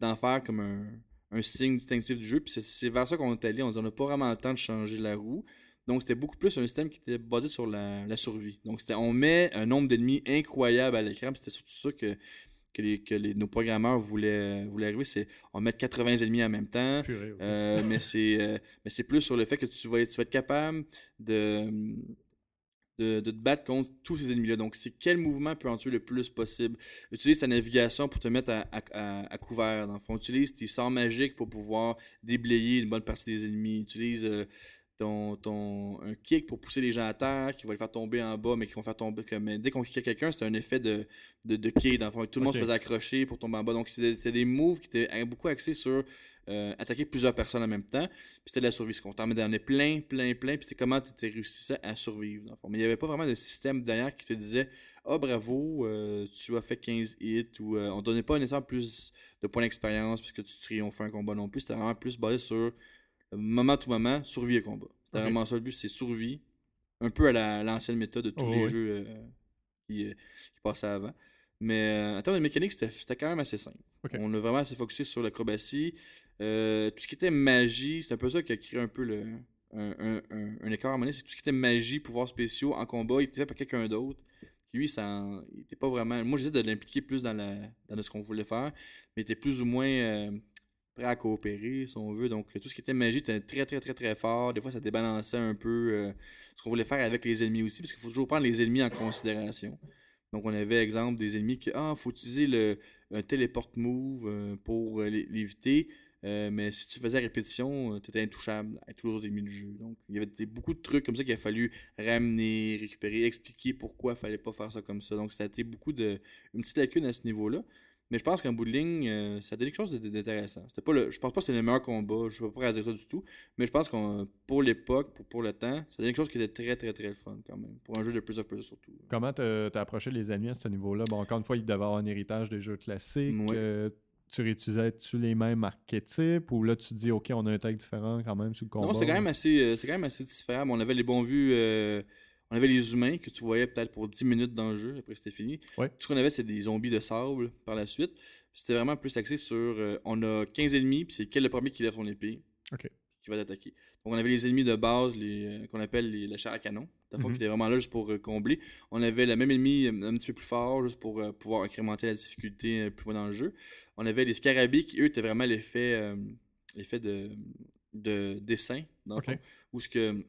d'en faire comme un, signe distinctif du jeu? Puis c'est vers ça qu'on est allé. On dit, on n'a pas vraiment le temps de changer la roue. Donc, c'était beaucoup plus un système qui était basé sur la, survie. Donc, on met un nombre d'ennemis incroyable à l'écran. C'était surtout ça que, que, nos programmeurs voulaient, voulaient arriver. C'est on met 80 ennemis en même temps. Euh, mais c'est plus sur le fait que tu vas, tu vas être capable de de, te battre contre tous ces ennemis-là. Donc, c'est quel mouvement peut en tuer le plus possible. Utilise ta navigation pour te mettre à, couvert, dans le fond. Utilise tes sorts magiques pour pouvoir déblayer une bonne partie des ennemis. Utilise euh, ton, un kick pour pousser les gens à terre, qui vont les faire tomber en bas, mais qui vont faire tomber. Comme, dès qu'on kick quelqu'un, c'est un effet de, de, de kick, dans le Tout le monde se faisait accrocher pour tomber en bas. Donc, c'était des moves qui étaient beaucoup axés sur euh, attaquer plusieurs personnes en même temps. Puis c'était de la survie, ce qu'on t'en mettait plein, plein, plein. Puis c'était comment tu réussissais à survivre. Dans fond. Mais il n'y avait pas vraiment de système derrière qui te disait Ah, oh, bravo, euh, tu as fait 15 hits. Ou euh, on donnait pas exemple plus de points d'expérience que tu triomphais un combat non plus. C'était vraiment plus basé sur moment tout moment, survie et combat. C'était vraiment ça le but, c'est survie. Un peu à l'ancienne méthode de tous oh, les jeux qui, passaient avant. Mais en termes de mécanique, c'était quand même assez simple. On a vraiment assez focusé sur l'acrobatie. Euh, tout ce qui était magie, c'est un peu ça qui a créé un peu le, un, un, un, écart C'est tout ce qui était magie, pouvoirs spéciaux en combat, il était fait par quelqu'un d'autre. Lui, ça, il était pas vraiment. Moi, j'essaie de l'impliquer plus dans, ce qu'on voulait faire, mais il était plus ou moins euh, prêt à coopérer, si on veut. Donc, tout ce qui était magie était très, très, très, très fort. Des fois, ça débalançait un peu euh, ce qu'on voulait faire avec les ennemis aussi, parce qu'il faut toujours prendre les ennemis en considération. Donc, on avait exemple des ennemis qui, ah, faut utiliser le, un téléport move pour l'éviter. Euh, mais si tu faisais répétition, euh, tu étais intouchable à tous les autres ennemis du jeu. Donc, il y avait beaucoup de trucs comme ça qu'il a fallu ramener, récupérer, expliquer pourquoi il fallait pas faire ça comme ça. Donc, ça a été beaucoup de. une petite lacune à ce niveau-là. Mais je pense qu'un bout euh, ça a quelque chose d'intéressant. C'était pas je pense pas que c'est le meilleur combat, je ne suis pas prêt à dire ça du tout. Mais je pense que pour l'époque, pour, le temps, ça a quelque chose qui était très, très, très fun quand même. Pour un jeu de plus of plus surtout. Comment t'as approché les ennemis à ce niveau-là? Bon, encore une fois, il devait avoir un héritage des jeux classiques tu réutilisais-tu les mêmes archétypes ou là tu dis ok on a un tag différent quand même sur le combat? Non, euh, c'est quand même assez c'est quand assez différent. On avait les bons vues euh, on avait les humains que tu voyais peut-être pour 10 minutes dans le jeu, après c'était fini. Tout ce qu'on avait c'était des zombies de sable par la suite. C'était vraiment plus axé sur euh, on a 15 ennemis, puis c'est quel le premier qui lève son épée. Qui va t'attaquer. Donc on avait les ennemis de base, les qu'on appelle les, chars à canon. Dans était mhm. vraiment là juste pour euh, combler. On avait la même ennemi euh, un petit peu plus fort, juste pour euh, pouvoir incrémenter la difficulté plus loin dans le jeu. On avait les scarabées qui, eux, étaient vraiment l'effet l'effet de, de dessin, dans le où ce que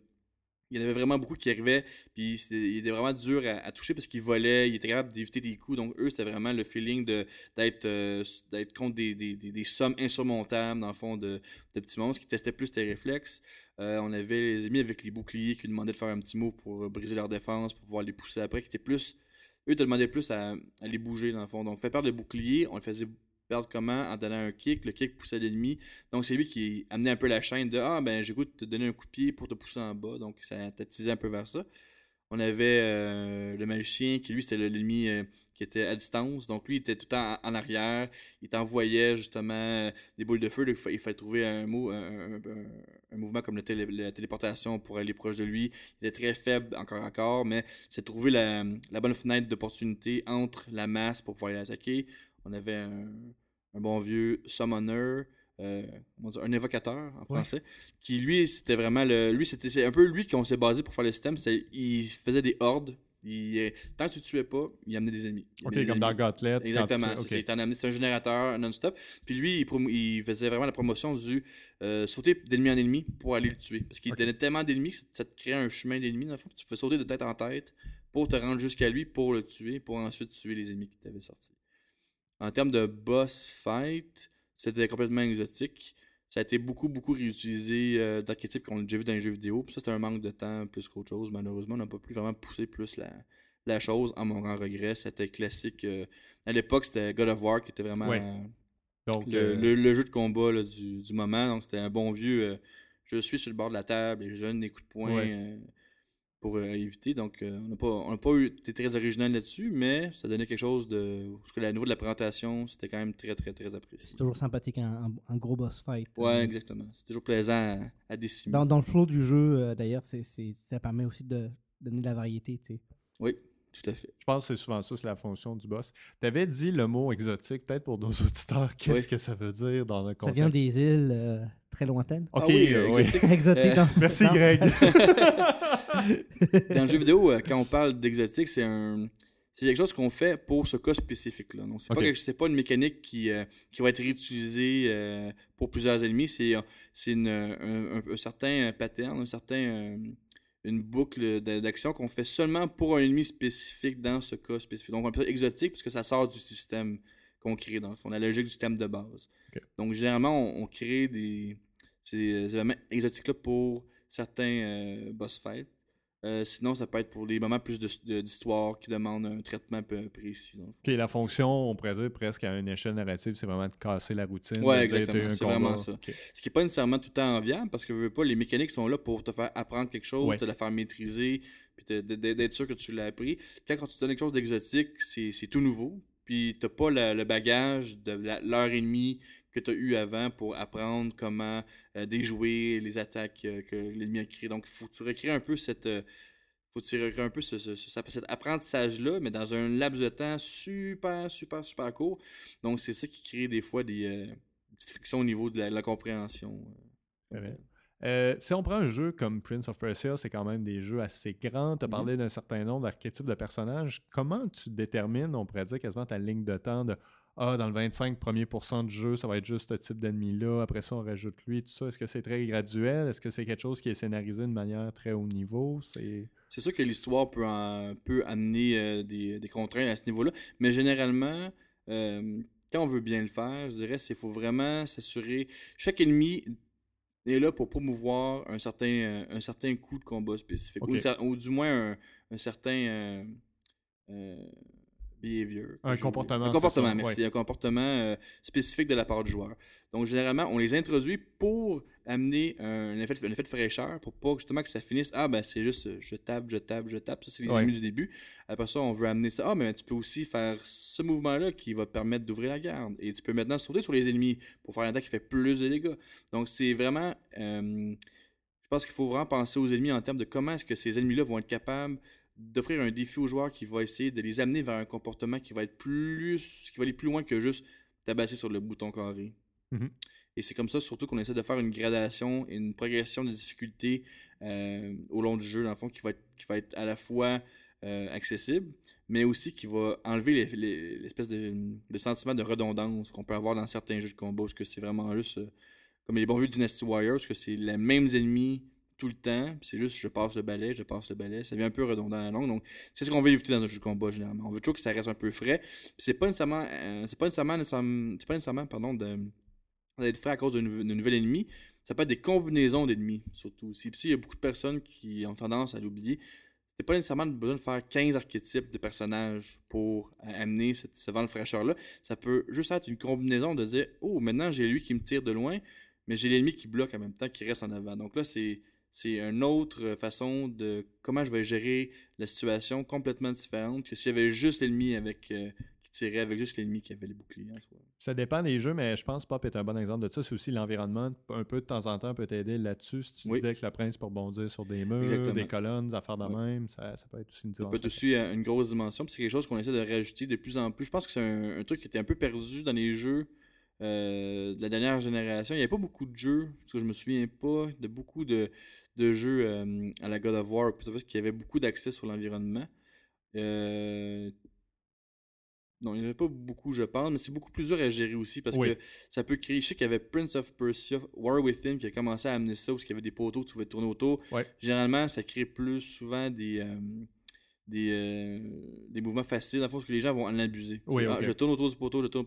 il y en avait vraiment beaucoup qui arrivaient, puis il était vraiment dur à, toucher parce qu'il volait, il était capable d'éviter des coups. Donc, eux, c'était vraiment le feeling euh, d'être contre des, sommes insurmontables, dans le fond, de, petits monstres qui testaient plus tes réflexes. Euh, on avait les amis avec les boucliers qui demandaient de faire un petit move pour euh, briser leur défense, pour pouvoir les pousser après, qui étaient plus. Eux te demandaient plus à, les bouger, dans le fond. Donc, fait part de boucliers on les faisait perdre comment en donnant un kick. Le kick poussait l'ennemi. Donc, c'est lui qui amenait un peu la chaîne de Ah, ben, j'ai goût te donner un coup de pied pour te pousser en bas. Donc, ça t'attisait un peu vers ça. On avait euh, le magicien qui, lui, c'était l'ennemi euh, qui était à distance. Donc, lui, il était tout le temps en, arrière. Il t'envoyait justement euh, des boules de feu. il fallait trouver un, un, mouvement comme la téléportation pour aller proche de lui. Il était très faible encore encore, mais c'est trouver la, la bonne fenêtre d'opportunité entre la masse pour pouvoir l'attaquer. On avait un, bon vieux summoner, euh, un évocateur en français, qui lui, c'était vraiment le. Lui, c'était un peu lui qu'on s'est basé pour faire le système. Il faisait des hordes. tant que tu ne tuais pas, il amenait des ennemis. ok, comme dans Gauntlet. Exactement. C'est un générateur non-stop. Puis lui, il, faisait vraiment la promotion du euh, sauter d'ennemi en ennemi pour aller le tuer. Parce qu'il donnait tellement d'ennemis que ça, ça, te créait un chemin d'ennemis. tu pouvais sauter de tête en tête pour te rendre jusqu'à lui, pour le tuer, pour ensuite tuer les ennemis qui t'avaient sorti. En termes de boss fight, c'était complètement exotique. Ça a été beaucoup, beaucoup réutilisé euh, d'archétypes qu'on a déjà vu dans les jeux vidéo. Puis ça, c'était un manque de temps plus qu'autre chose. Malheureusement, on n'a pas pu vraiment pousser plus la, la chose. en mon grand regret, c'était classique. Euh, à l'époque, c'était God of War qui était vraiment euh, le, jeu de combat du, moment. Donc c'était un bon vieux. Euh, je suis sur le bord de la table et je donne des coups de poing pour euh, éviter. Donc, euh, on n'a pas, on pas été très original là-dessus, mais ça donnait quelque chose de. Je que la niveau de la présentation, c'était quand même très, très, très apprécié. C'est toujours sympathique, un, gros boss fight. Euh, ouais, exactement. C'est toujours plaisant à, décimer. Dans, dans, le flow du jeu, d'ailleurs, c'est, ça permet aussi de donner de la variété, tu sais. Oui, je pense que c'est souvent ça, c'est la fonction du boss. Tu avais dit le mot exotique, peut-être pour nos auditeurs, qu'est-ce que ça veut dire dans le contexte? Ça vient des îles euh, très lointaines. Ah oui, euh, exotique. Euh, hein. Merci, Greg. dans le jeu vidéo, quand on parle d'exotique, c'est un quelque chose qu'on fait pour ce cas spécifique-là. Donc, c'est pas, une mécanique qui, va être réutilisée pour plusieurs ennemis. C'est, un, certain pattern, un certain une boucle d'action qu'on fait seulement pour un ennemi spécifique dans ce cas spécifique. Donc, on appelle exotique parce que ça sort du système qu'on crée, dans le fond, la logique du système de base. Donc, généralement, on, crée des, ces, exotiques-là pour certains euh, boss fights. Euh, sinon, ça peut être pour des moments plus d'histoire qui demandent un traitement peu précis. la fonction, on pourrait dire presque à une échelle narrative, c'est vraiment de casser la routine. Oui, exactement. C'est vraiment ça. Ce qui n'est pas nécessairement tout le temps enviable parce que veux pas, les mécaniques sont là pour te faire apprendre quelque chose, te la faire maîtriser, puis d'être sûr que tu l'as appris. Quand, tu donnes quelque chose d'exotique, c'est tout nouveau. Puis n'as pas le bagage de l'heure et demie que tu eu avant pour apprendre comment euh, déjouer les attaques euh, que l'ennemi a créées. Donc, il faut que tu recrées un peu cette. Euh, faut un peu cet apprentissage-là, mais dans un laps de temps super, super, super court. Donc, c'est ça qui crée des fois des petites frictions au niveau de la, compréhension. si on prend un jeu comme Prince of Persia, c'est quand même des jeux assez grands. Tu as mm-hmm. parlé d'un certain nombre d'archétypes de personnages. Comment tu détermines, on pourrait dire quasiment ta ligne de temps de ah, dans le 25 premier pourcent de jeu, ça va être juste ce type d'ennemi-là, après ça, on rajoute lui, tout ça. Est-ce que c'est très graduel? Est-ce que c'est quelque chose qui est scénarisé de manière très haut niveau? C'est... sûr que l'histoire peut, peut amener euh, des, des, contraintes à ce niveau-là, mais généralement, euh, quand on veut bien le faire, je dirais qu'il faut vraiment s'assurer. Chaque ennemi est là pour promouvoir un certain, euh, un certain coup de combat spécifique, ou, du moins un, certain. Un comportement. Un euh, comportement spécifique de la part du joueur. Donc, généralement, on les introduit pour amener un, effet, de fraîcheur pour pas justement que ça finisse. Ah, ben, c'est juste je tape, je tape, je tape. Ça, c'est les ennemis du début. Après ça, on veut amener ça. Ah, mais ben, tu peux aussi faire ce mouvement-là qui va te permettre d'ouvrir la garde. Et tu peux maintenant sauter sur les ennemis pour faire un attaque qui fait plus de dégâts. Donc, c'est vraiment. Euh, je pense qu'il faut vraiment penser aux ennemis en termes de comment est-ce que ces ennemis-là vont être capables d'offrir un défi aux joueurs qui va essayer de les amener vers un comportement qui va être plus. qui va aller plus loin que juste tabasser sur le bouton carré. Mm-hmm. Et c'est comme ça surtout qu'on essaie de faire une gradation et une progression des difficultés euh, au long du jeu, dans fond, qui va être, qui va être à la fois euh, accessible, mais aussi qui va enlever l'espèce de, sentiment de redondance qu'on peut avoir dans certains jeux de combat, parce que c'est vraiment juste, euh, comme les bons vieux Dynasty Warriors, que c'est les mêmes ennemis tout le temps. C'est juste je passe le balai, je passe le balai. Ça devient un peu redondant à la longue. Donc, c'est ce qu'on veut éviter dans un jeu de combat généralement. On veut toujours que ça reste un peu frais. C'est pas nécessairement. Euh, c'est pas nécessairement, c'est pas nécessairement pardon, d'être frais à cause d'un nouvel ennemi. Ça peut être des combinaisons d'ennemis, surtout. Si il y a beaucoup de personnes qui ont tendance à l'oublier, c'est pas nécessairement besoin de faire 15 archétypes de personnages pour amener ce vent de fraîcheur-là. Ça peut juste être une combinaison de dire Oh, maintenant j'ai lui qui me tire de loin, mais j'ai l'ennemi qui bloque en même temps, qui reste en avant. Donc là, c'est c'est une autre façon de comment je vais gérer la situation complètement différente que si j'avais juste l'ennemi avec euh, qui tirait avec juste l'ennemi qui avait les boucliers. Ça dépend des jeux, mais je pense que Pop est un bon exemple de ça. C'est aussi l'environnement, un peu de temps en temps, peut t'aider là-dessus. Si tu disais que la prince pour bondir sur des murs, des colonnes, des affaires de même, ça, peut être aussi une dimension. Ça peut être aussi euh, une grosse dimension. C'est quelque chose qu'on essaie de rajouter de plus en plus. Je pense que c'est un truc qui était un peu perdu dans les jeux euh, de la dernière génération, il n'y avait pas beaucoup de jeux, parce que je me souviens pas de beaucoup de, de jeux euh, à la God of War, parce qu'il y avait beaucoup d'accès sur l'environnement. Euh, non, il n'y en avait pas beaucoup, je pense, mais c'est beaucoup plus dur à gérer aussi parce que ça peut créer. Je sais qu'il y avait Prince of Persia, War Within qui a commencé à amener ça parce qu'il y avait des poteaux que tu pouvais tourner autour. Généralement, ça crée plus souvent des, des, euh, des mouvements faciles, la force que les gens vont en abuser. Ah, je tourne autour du poteau, je tourne.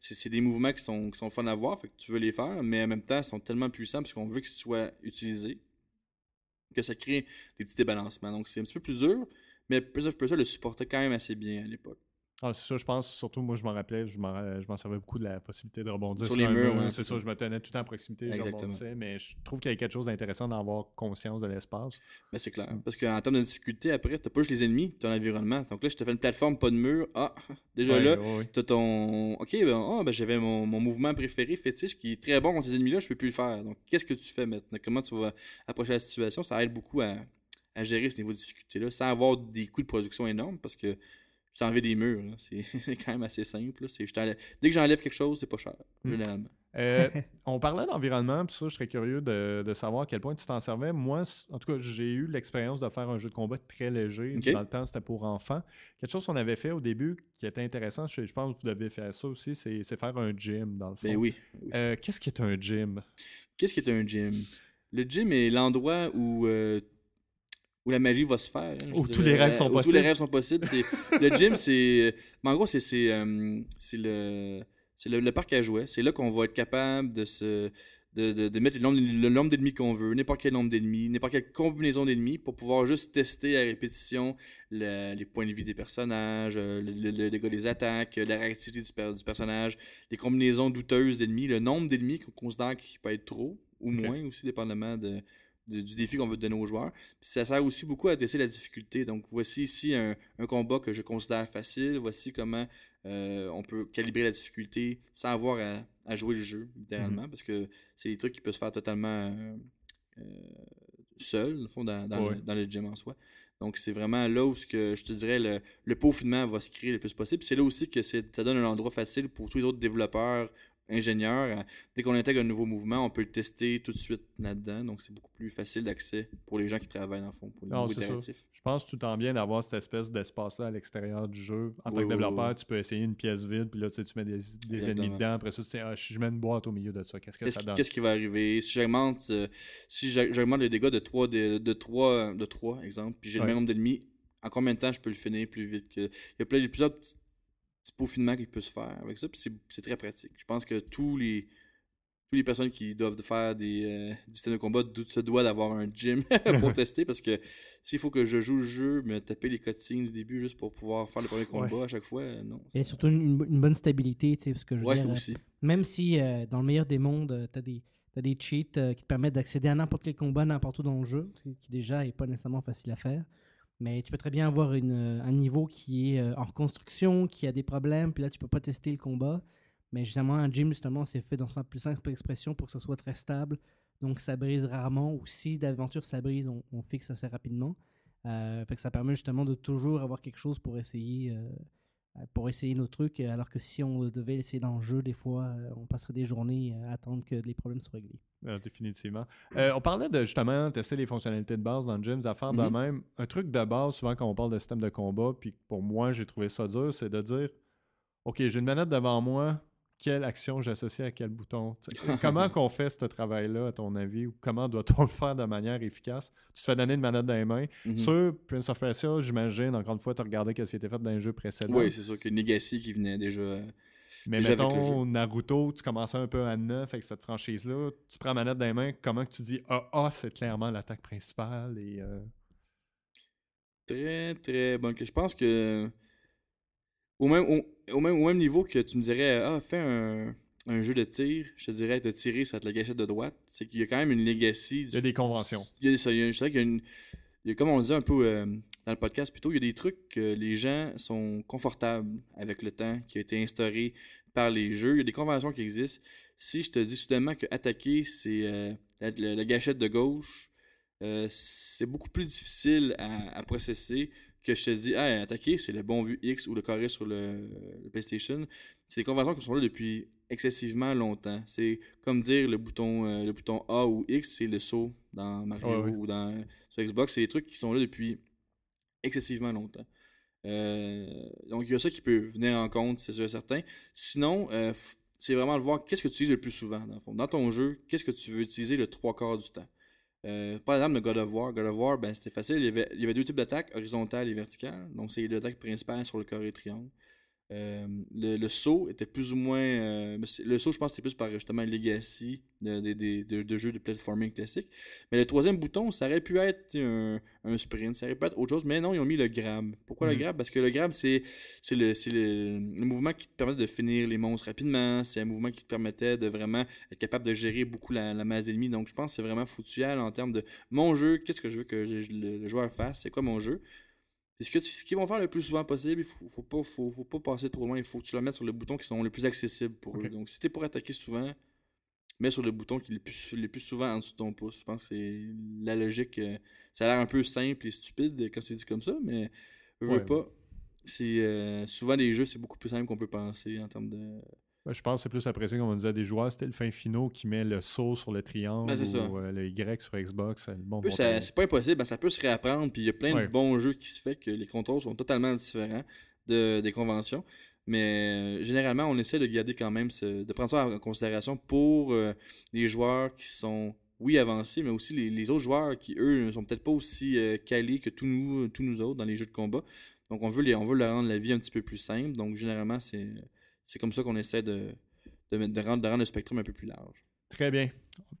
C'est des mouvements qui sont, fun à voir, fait que tu veux les faire, mais en même temps, ils sont tellement puissants parce qu'on veut qu'ils soient utilisés que ça crée des petits débalancements. Donc, c'est un petit peu plus dur, mais Prince of le supportait quand même assez bien à l'époque. Ah, c'est ça, je pense. Surtout, moi, je m'en rappelais, je m'en servais beaucoup de la possibilité de rebondir sur, les murs. c'est ça, je me tenais tout en proximité, je rebondissais, mais je trouve qu'il y a quelque chose d'intéressant d'avoir conscience de l'espace. Mais ben, c'est clair. Mm. Parce qu'en termes de difficulté, après, t'as pas juste les ennemis, ton environnement. Donc là, je te fais une plateforme, pas de mur. Ah, déjà là, t'as ton. Ok, ben, ah, ben j'avais mon, mouvement préféré, fétiche, qui est très bon contre ces ennemis-là, je peux plus le faire. Donc, qu'est-ce que tu fais maintenant Comment tu vas approcher la situation Ça aide beaucoup à, à gérer ce niveau de difficulté-là sans avoir des coûts de production énormes parce que j'ai enlevé des murs. C'est quand même assez simple. C'est, dès que j'enlève quelque chose, c'est pas cher, hmm. euh, on parlait d'environnement, puis ça, je serais curieux de, savoir à quel point tu t'en servais. Moi, en tout cas, j'ai eu l'expérience de faire un jeu de combat très léger. Dans le temps, c'était pour enfants. Quelque chose qu'on avait fait au début qui était intéressant, je, pense que vous devez faire ça aussi, c'est faire un gym, dans le ben fond. Ben oui. Euh, qu'est-ce qui est un gym? Qu'est-ce qui un gym? Le gym est l'endroit où euh, où la magie va se faire. Hein, où tous les rêves sont possibles. Tous les rêves sont possibles. le gym, c'est. en gros, c'est euh, le, le, le, parc à jouets. C'est là qu'on va être capable de se. De, mettre le nombre, d'ennemis qu'on veut, n'importe quel nombre d'ennemis, n'importe quelle combinaison d'ennemis pour pouvoir juste tester à répétition les points de vie des personnages, euh, les des attaques, la réactivité du, personnage, les combinaisons douteuses d'ennemis, le nombre d'ennemis qu'on considère qu'il peut être trop ou moins aussi, dépendamment de, du défi qu'on veut donner aux joueurs. ça sert aussi beaucoup à tester la difficulté. Donc voici ici un, combat que je considère facile. Voici comment euh, on peut calibrer la difficulté sans avoir à, jouer le jeu, littéralement, mhm. parce que c'est des trucs qui peuvent se faire totalement euh, euh seul, dans, le, dans, gym en soi. Donc c'est vraiment là où ce que je te dirais le, le peaufinement va se créer le plus possible. C'est là aussi que ça donne un endroit facile pour tous les autres développeurs ingénieur, euh, dès qu'on intègre un nouveau mouvement, on peut le tester tout de suite là-dedans. Donc, c'est beaucoup plus facile d'accès pour les gens qui travaillent, dans fond, pour les Je pense tout en bien d'avoir cette espèce d'espace-là à l'extérieur du jeu. En tant que développeur, tu peux essayer une pièce vide, puis là, tu, mets des, ennemis dedans. Après ça, tu sais, ah, je mets une boîte au milieu de ça. Qu'est-ce que ça donne? Qu'est-ce qui va arriver? Si j'augmente, euh, si j'augmente les dégâts de 3, de, 3, de 3 exemple, puis j'ai le même nombre d'ennemis, en combien de temps je peux le finir plus vite que... Il y a plein de plusieurs petites petit peaufinement qui peut se faire avec ça. Puis c'est très pratique. Je pense que tous les toutes les personnes qui doivent faire des, euh, du de combat se doivent d'avoir un gym pour tester parce que s'il faut que je joue le jeu, me taper les cutscenes du début juste pour pouvoir faire le premier combat à chaque fois, euh, non. Et surtout une, bonne stabilité, tu sais, parce que je euh, même si dans le meilleur des mondes, tu as des, des cheats qui te permettent d'accéder à n'importe quel combat, n'importe où dans le jeu, qui déjà est pas nécessairement facile à faire. Mais tu peux très bien avoir euh, un niveau qui est euh, en reconstruction, qui a des problèmes, puis là, tu peux pas tester le combat. Mais justement, un gym, justement, c'est fait dans sa plus simple expression pour que ça soit très stable. Donc, ça brise rarement, ou si d'aventure ça brise, on, fixe assez rapidement. Euh, que ça permet justement de toujours avoir quelque chose pour essayer euh, pour essayer nos trucs, euh, alors que si on devait essayer dans le jeu, des fois, euh, on passerait des journées à attendre que les problèmes soient réglés. Ah, définitivement. on parlait de justement tester les fonctionnalités de base dans le gym, de mhm. même. Un truc de base, souvent quand on parle de système de combat, puis pour moi, j'ai trouvé ça dur, c'est de dire OK, j'ai une manette devant moi, quelle action j'associe à quel bouton. comment qu'on fait ce travail-là, à ton avis, ou comment doit-on le faire de manière efficace? Tu te fais donner une manette dans les mains. Mhm. Sur Prince of Persia, j'imagine, encore une fois, tu regardais ce qui était fait dans les jeux précédents. Oui, c'est sûr que Legacy qui venait déjà... Mais mettons, le Naruto, tu commençais un peu à neuf avec cette franchise-là, tu prends la manette dans les mains, comment que tu dis ah, « Ah, c'est clairement l'attaque principale » et... Euh, très, très bon. Je pense que au même, au, même, au même niveau que tu me dirais, ah, fais un, jeu de tir, je te dirais, de tirer, ça te la gâchette de droite. C'est qu'il y a quand même une legacy. il y a des conventions. Il y a, qu'il y a comme on disait un peu euh, dans le podcast plutôt, il y a des trucs que les gens sont confortables avec le temps, qui a été instauré par les jeux. Il y a des conventions qui existent. Si je te dis soudainement que attaquer, c'est euh, la, gâchette de gauche, euh, c'est beaucoup plus difficile à, à processer que je te dis, hey, attaquer, c'est le bon vu X ou le carré sur le, PlayStation. C'est des conversions qui sont là depuis excessivement longtemps. C'est comme dire le bouton, euh, le bouton A ou X, c'est le saut dans Mario ou dans sur Xbox. C'est des trucs qui sont là depuis excessivement longtemps. Euh, donc, il y a ça qui peut venir en compte, c'est sûr et certain. Sinon, euh, c'est vraiment de voir qu'est-ce que tu utilises le plus souvent. dans ton jeu, qu'est-ce que tu veux utiliser le trois quarts du temps. Euh, par exemple, le God of War. God of War, ben, c'était facile. Il y, avait, deux types d'attaques, horizontales et verticales. Donc, c'est l'attaque principale sur le corps et triangle. Euh, le, le, saut était plus ou moins. Euh, le saut, je pense, c'est plus par justement Legacy de, de, jeux de platforming classique. Mais le troisième bouton, ça aurait pu être un, sprint, ça aurait pu être autre chose. Mais non, ils ont mis le grab. Pourquoi le mhm. grab Parce que le grab, c'est le, le, le, mouvement qui te permet de finir les monstres rapidement. C'est un mouvement qui te permettait de vraiment être capable de gérer beaucoup la, masse ennemie. Donc je pense que c'est vraiment foutu en termes de mon jeu, qu'est-ce que je veux que le joueur fasse, c'est quoi mon jeu ce qu'ils vont faire le plus souvent possible, il faut, faut pas faut, pas passer trop loin, il faut que tu le mettes sur les boutons qui sont les plus accessibles pour eux. Donc si tu es pour attaquer souvent, mets sur le bouton qui est le plus, souvent en dessous de ton pouce. Je pense que c'est la logique. Euh, ça a l'air un peu simple et stupide quand c'est dit comme ça, mais veux pas. C'est euh, souvent les jeux, c'est beaucoup plus simple qu'on peut penser en termes de je pense que c'est plus apprécié, comme on disait, des joueurs. C'était le fin finaux qui met le saut sur le triangle ben, ou euh, le Y sur Xbox. Euh, bon c'est pas impossible, ben, ça peut se réapprendre. Puis il y a plein de bons jeux qui se fait que les contrôles sont totalement différents des conventions. Mais euh, généralement, on essaie de garder quand même, de prendre ça en considération pour les joueurs qui sont, oui, avancés, mais aussi les, autres joueurs qui, eux, ne sont peut-être pas aussi calés que tous nous, tous nous autres dans les jeux de combat. Donc on veut, les, on veut leur rendre la vie un petit peu plus simple. Donc généralement, c'est c'est comme ça qu'on essaie de, de, rendre, le spectre un peu plus large. Très bien.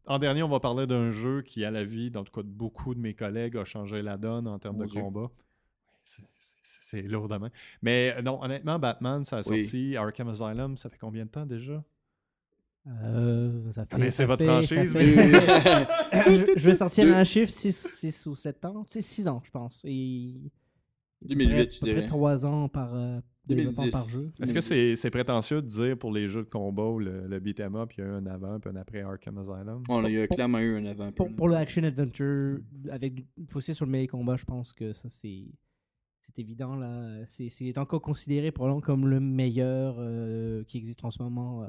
En dernier, on va parler d'un jeu qui, à la vie, dans le cas de beaucoup de mes collègues, a changé la donne en termes de combat. C'est lourdement. Mais euh, non, honnêtement, Batman, ça a sorti. Arkham Asylum, ça fait combien de temps déjà? Euh, ça fait, Connaissez ah, votre franchise. je, vais sortir un chiffre 6 ou 7 ans. C'est 6 ans, je pense. Et, 2008, tu dirais. 3 ans par, euh, est-ce que c'est prétentieux de dire pour les jeux de combo, le, le beat'em up, il y a un avant puis un après Arkham Asylum On a pour, clairement eu un avant. Pour, le action adventure, avec fossé sur le meilleur combat, je pense que ça c'est c'est évident là. C'est encore considéré probablement comme le meilleur euh, qui existe en ce moment. Euh,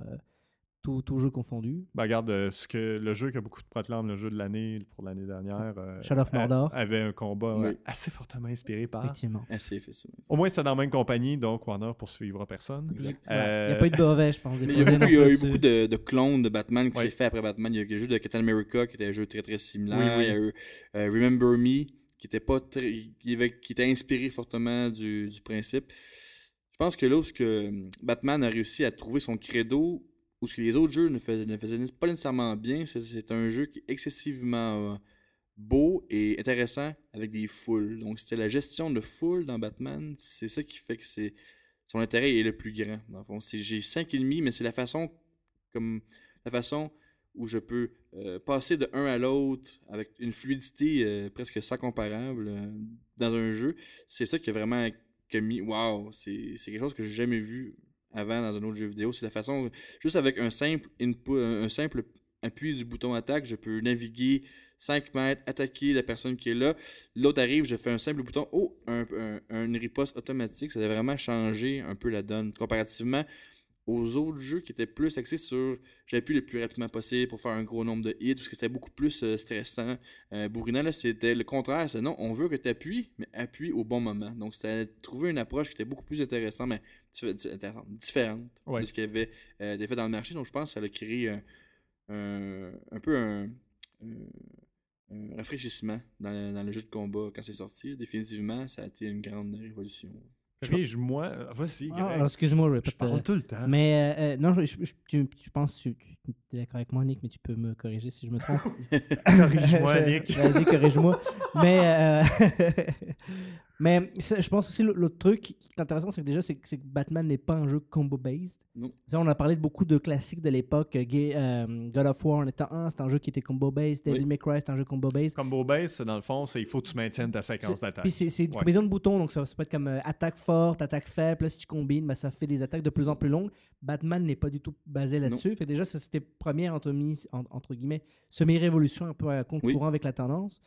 tout, jeu confondu. Bah, regarde, euh, ce que, le jeu qui a beaucoup de proclames, le jeu de l'année pour l'année dernière. Euh, Shadow of Mordor. avait un combat euh, assez fortement inspiré par. Effectivement. Assez, Au moins, c'est dans la même compagnie, donc Warner poursuivra personne. Il n'y a pas eu de brevet, je pense. il y a, eu beaucoup de, clones de Batman qui s'est fait après Batman. Il y a eu le jeu de Captain America qui était un jeu très très similaire. Oui, il y a eu Remember Me qui était pas très, qui était inspiré fortement du, principe. Je pense que là ce que hum, Batman a réussi à trouver son credo ou ce que les autres jeux ne faisaient, pas nécessairement bien, c'est un jeu qui est excessivement euh, beau et intéressant avec des foules. Donc c'est la gestion de foule dans Batman, c'est ça qui fait que son intérêt est le plus grand. J'ai cinq ennemis, j'ai mais c'est la façon où je peux euh, passer de un à l'autre avec une fluidité euh, presque sans comparable dans un jeu. C'est ça qui a vraiment mis. Waouh! C'est quelque chose que j'ai jamais vu avant dans un autre jeu vidéo. C'est la façon, juste avec un simple, un simple appui du bouton attaque, je peux naviguer 5 mètres, attaquer la personne qui est là. L'autre arrive, je fais un simple bouton. Oh, un, une riposte automatique. Ça a vraiment changé un peu la donne. Comparativement aux autres jeux qui étaient plus axés sur j'appuie le plus rapidement possible pour faire un gros nombre de hits, parce que c'était beaucoup plus euh, stressant. Euh, c'était le contraire. C'est non, on veut que tu appuies, mais appuie au bon moment. Donc, c'était trouver une approche qui était beaucoup plus intéressante, mais différente de ce qu'il y avait euh, fait dans le marché. Donc, je pense que ça a créé un, peu un, rafraîchissement dans dans le, jeu de combat quand c'est sorti. Définitivement, ça a été une grande révolution je, moi euh, Vas-y, ah, Excuse-moi, répète. Je parle euh, tout le temps. Mais euh, euh non, je, je, je, je pense que tu, d'accord avec moi, Nick, mais tu peux me corriger si je me trompe. corrige-moi, Nick. Vas-y, corrige-moi. mais euh, mais je pense aussi l'autre truc qui est intéressant, c'est que déjà, c'est que Batman n'est pas un jeu combo-based. On a parlé de beaucoup de classiques de l'époque. Euh, euh, God of War en étant un, c'est un jeu qui était combo-based. Devil oui. May un jeu combo-based. Combo-based, dans le fond, c'est il faut que tu maintiennes ta séquence d'attaque. Puis c'est une de boutons, donc ça, peut être comme attaque forte, attaque faible. Là, si tu combines, ben, ça fait des attaques de plus en plus longues. Batman n'est pas du tout basé là-dessus. et déjà, c'était première, entre, guillemets, semi-révolution un peu à contre courant avec la tendance.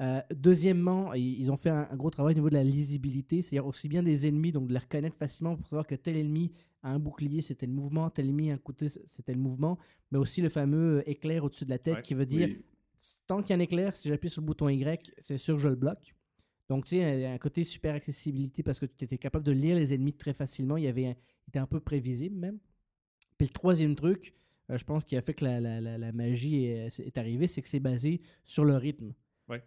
Euh, deuxièmement, ils ont fait un, gros travail au niveau de la lisibilité, c'est-à-dire aussi bien des ennemis, donc de les reconnaître facilement pour savoir que tel ennemi a un bouclier, c'était le mouvement, tel ennemi a un côté c'était le mouvement, mais aussi le fameux euh, éclair au-dessus de la tête qui veut dire tant qu'il y a un éclair, si j'appuie sur le bouton Y, c'est sûr que je le bloque. Donc, tu sais, un, un côté super accessibilité parce que tu étais capable de lire les ennemis très facilement, il y avait était un peu prévisible même. Puis le troisième truc, euh, je pense, qu'il a fait que la, magie est, arrivée, c'est que c'est basé sur le rythme.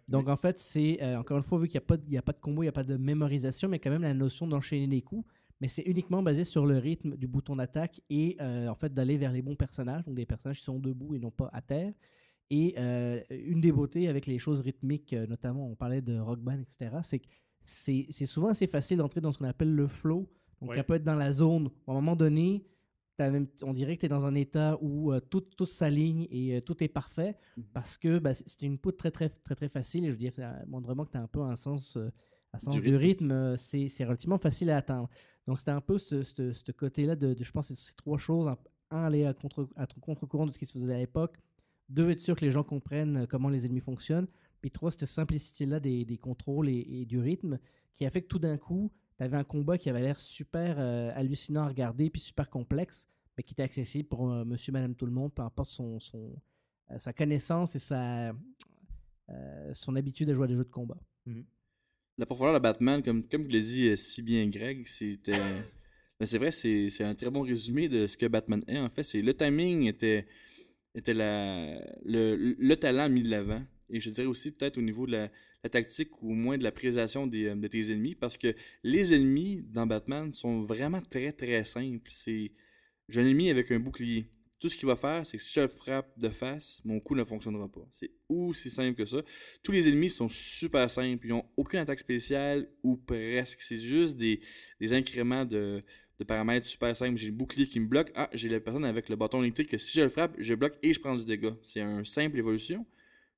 Donc, en fait, c'est, euh, encore une fois, vu qu'il n'y a, pas de combo, il n'y a pas de mémorisation, mais quand même la notion d'enchaîner les coups. Mais c'est uniquement basé sur le rythme du bouton d'attaque et euh, en fait d'aller vers les bons personnages, donc des personnages qui sont debout et non pas à terre. Et une des beautés avec les choses rythmiques, notamment, on parlait de rock band, etc., c'est que c'est souvent assez facile d'entrer dans ce qu'on appelle le flow. Donc, il on peut être dans la zone. à un moment donné, même, on dirait que tu es dans un état où euh, tout, tout s'aligne et euh, tout est parfait mhm. parce que bah, c'est une poudre très, très, très, très facile. Et je veux dire, euh, que tu as un peu un sens, un sens du rythme, c'est relativement facile à atteindre. Donc, c'était un peu ce, ce, ce côté-là de, je pense, ces trois choses. Un, aller à contre-courant de ce qui se faisait à l'époque. Deux, être sûr que les gens comprennent comment les ennemis fonctionnent. Puis trois, cette simplicité-là des, des, contrôles et, et, du rythme qui a fait que tout d'un coup, tu avais un combat qui avait l'air super euh, hallucinant à regarder, puis super complexe, mais qui était accessible pour euh, monsieur, madame, tout le monde, peu importe son, son euh, sa connaissance et sa, son habitude à jouer à des jeux de combat. Mhm. Pour voir La profondeur de Batman, comme, comme le dit si bien Greg, c'était. c'est vrai, c'est un très bon résumé de ce que Batman est. En fait, c'est le timing était, était la, le, le talent mis de l'avant. Et je dirais aussi, peut-être au niveau de la, la tactique ou moins de la des, euh, de tes ennemis parce que les ennemis dans Batman sont vraiment très très simples. C'est j'ai un ennemi avec un bouclier. Tout ce qu'il va faire, c'est que si je le frappe de face, mon coup ne fonctionnera pas. C'est aussi simple que ça. Tous les ennemis sont super simples. Ils n'ont aucune attaque spéciale ou presque. C'est juste des, des incréments de, de paramètres super simples. J'ai le bouclier qui me bloque. Ah, j'ai la personne avec le bâton électrique que si je le frappe, je bloque et je prends du dégât. C'est un simple évolution.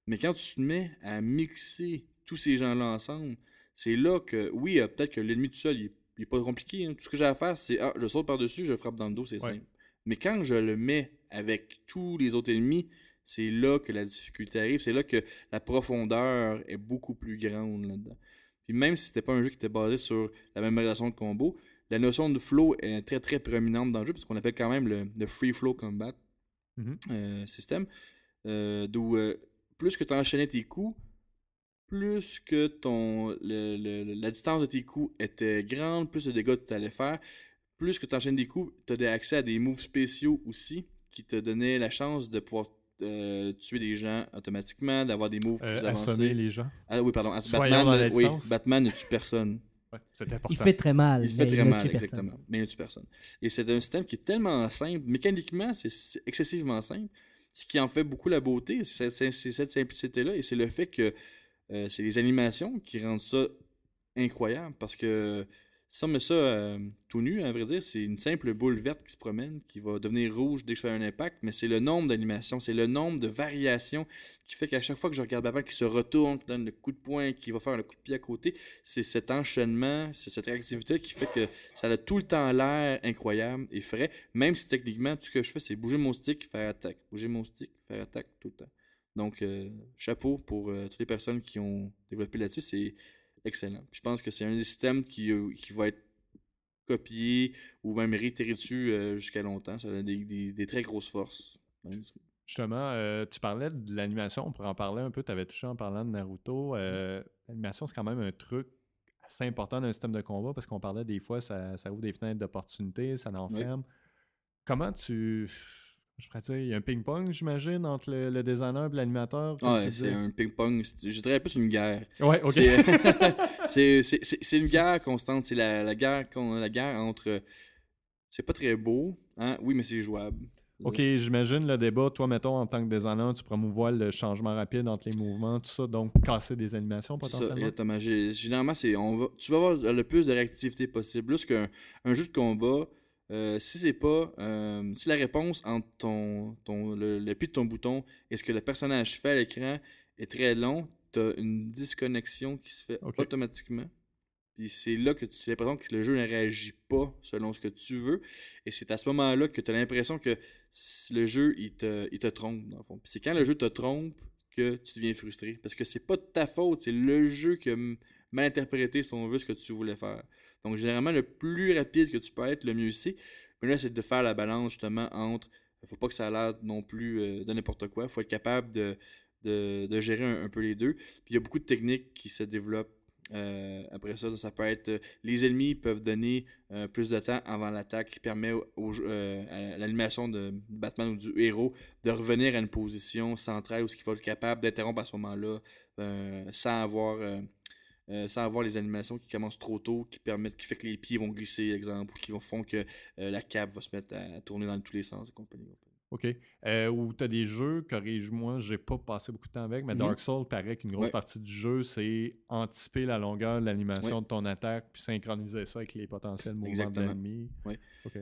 Mais quand tu te mets à mixer tous ces gens-là ensemble, c'est là que, oui, euh, peut-être que l'ennemi tout seul, il, pas compliqué. Hein. Tout ce que j'ai à faire, c'est ah, je saute par-dessus, je frappe dans le dos, c'est simple. Mais quand je le mets avec tous les autres ennemis, c'est là que la difficulté arrive, c'est là que la profondeur est beaucoup plus grande là-dedans. Puis même si c'était pas un jeu qui était basé sur la même relation de combo, la notion de flow est très très prominente dans le jeu, parce qu'on appelle quand même le, free flow combat mm-hmm. euh, système, euh, d'où plus que tu enchaînais tes coups, plus que ton la distance de tes coups était grande, plus le dégâts que tu allais faire, plus que tu enchaînes des coups, tu as accès à des moves spéciaux aussi qui te donnaient la chance de pouvoir euh, tuer des gens automatiquement, d'avoir des moves pour euh, plus les gens. Ah oui, pardon. Batman, Batman ne tue personne. ouais, important. Il fait très mal. Il fait très mal, exactement. Personne. Mais il ne tue personne. Et c'est un système qui est tellement simple. Mécaniquement, c'est excessivement simple. Ce qui en fait beaucoup la beauté, c'est cette simplicité-là. Et c'est le fait que euh, c'est les animations qui rendent ça incroyable parce que ça me met ça euh, tout nu, à vrai dire, c'est une simple boule verte qui se promène, qui va devenir rouge dès que je fais un impact, mais c'est le nombre d'animations, c'est le nombre de variations qui fait qu'à chaque fois que je regarde avant qui se retourne, qui donne le coup de poing, qui va faire le coup de pied à côté, c'est cet enchaînement, c'est cette réactivité qui fait que ça a tout le temps l'air incroyable et frais, même si techniquement, tout ce que je fais, c'est bouger mon stick, faire attaque, bouger mon stick, faire attaque tout le temps. Donc, euh, chapeau pour euh, toutes les personnes qui ont développé là-dessus, c'est excellent. je pense que c'est un des systèmes qui, euh, qui va être copié ou même réitéré dessus jusqu'à longtemps. Ça a des, très grosses forces. Justement, tu parlais de l'animation, on pourrait en parler un peu, tu avais touché en parlant de Naruto. l'animation, c'est quand même un truc assez important d'un système de combat parce qu'on parlait des fois, ça, ça ouvre des fenêtres d'opportunités, ça l'enferme. Comment tu je pratique. Il y a un ping-pong, j'imagine, entre le, le designer et l'animateur. Ouais, c'est un ping-pong. Je dirais plus une guerre. Ouais, ok. C'est une guerre constante. C'est la, guerre, la guerre entre. C'est pas très beau, hein? oui, mais c'est jouable. OK, j'imagine le débat, toi, mettons, en tant que designer, tu promouvois le changement rapide entre les mouvements, tout ça, donc casser des animations potentiellement. Ça, Généralement, on tu vas avoir le plus de réactivité possible. Plus qu'un jeu de combat, euh, si c'est pas, euh, si la réponse entre ton, le, le de ton bouton et ce que le personnage fait à l'écran est très long, t'as une disconnexion qui se fait automatiquement. Puis c'est là que tu as l'impression que le jeu ne réagit pas selon ce que tu veux. Et c'est à ce moment-là que tu as l'impression que le jeu, il te, trompe, fond. c'est quand le jeu te trompe que tu deviens frustré. Parce que c'est pas de ta faute, c'est le jeu qui a mal interprété, si on veut, ce que tu voulais faire. Donc, généralement, le plus rapide que tu peux être, le mieux c'est. Mais là, c'est de faire la balance justement entre. Il faut pas que ça a l'air non plus euh, de n'importe quoi. Il faut être capable de, gérer un, peu les deux. Puis il y a beaucoup de techniques qui se développent euh, après ça. ça peut être. Euh, les ennemis peuvent donner plus de temps avant l'attaque qui permet à l'animation de Batman ou du héros de revenir à une position centrale où qu'il faut être capable d'interrompre à ce moment-là sans avoir euh, sans avoir les animations qui commencent trop tôt, qui permettent, qui fait que les pieds vont glisser, exemple, ou qui font que euh, la cape va se mettre à, tourner dans tous les sens et compagnie. OK. Euh, ou tu as des jeux, corrige-moi, j'ai pas passé beaucoup de temps avec, mais mm-hmm. Dark Souls paraît qu'une grosse partie du jeu, c'est anticiper la longueur de l'animation de ton attaque, puis synchroniser ça avec les potentiels mouvements de l'ennemi. OK.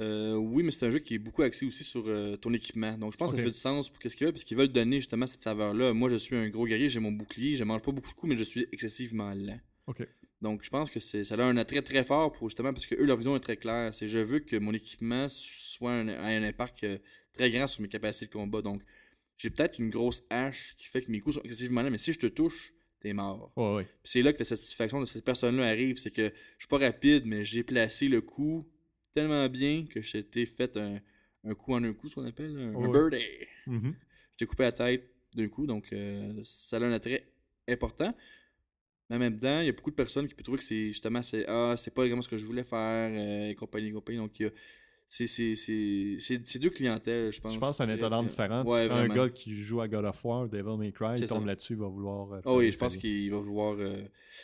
Euh, oui, mais c'est un jeu qui est beaucoup axé aussi sur euh, ton équipement. Donc, je pense que ça fait du sens pour qu'est-ce qu'ils veulent, parce qu'ils veulent donner justement cette saveur-là. Moi, je suis un gros guerrier, j'ai mon bouclier, je mange pas beaucoup de coups, mais je suis excessivement lent. Donc, je pense que ça a un attrait très fort pour justement, parce que eux, leur vision est très claire. C'est je veux que mon équipement soit un, impact euh, très grand sur mes capacités de combat. Donc, j'ai peut-être une grosse hache qui fait que mes coups sont excessivement lents, mais si je te touche, t'es mort. Ouais, ouais. C'est là que la satisfaction de cette personne-là arrive, c'est que je suis pas rapide, mais j'ai placé le coup tellement bien que j'ai été fait un, coup en un coup, ce qu'on appelle un, birdie. Mm-hmm. coupé la tête d'un coup, donc euh, ça a un attrait important. Mais en même temps, il y a beaucoup de personnes qui peuvent trouver que c'est justement, c'est ah, c'est pas vraiment ce que je voulais faire, euh, et compagnie, et compagnie. Donc, c'est deux clientèles, je pense. Je pense que c'est un étonnant différent. un gars qui joue à God of War, Devil May Cry, il tombe là-dessus, il va vouloir. Euh, ah oui, je pense qu'il va vouloir.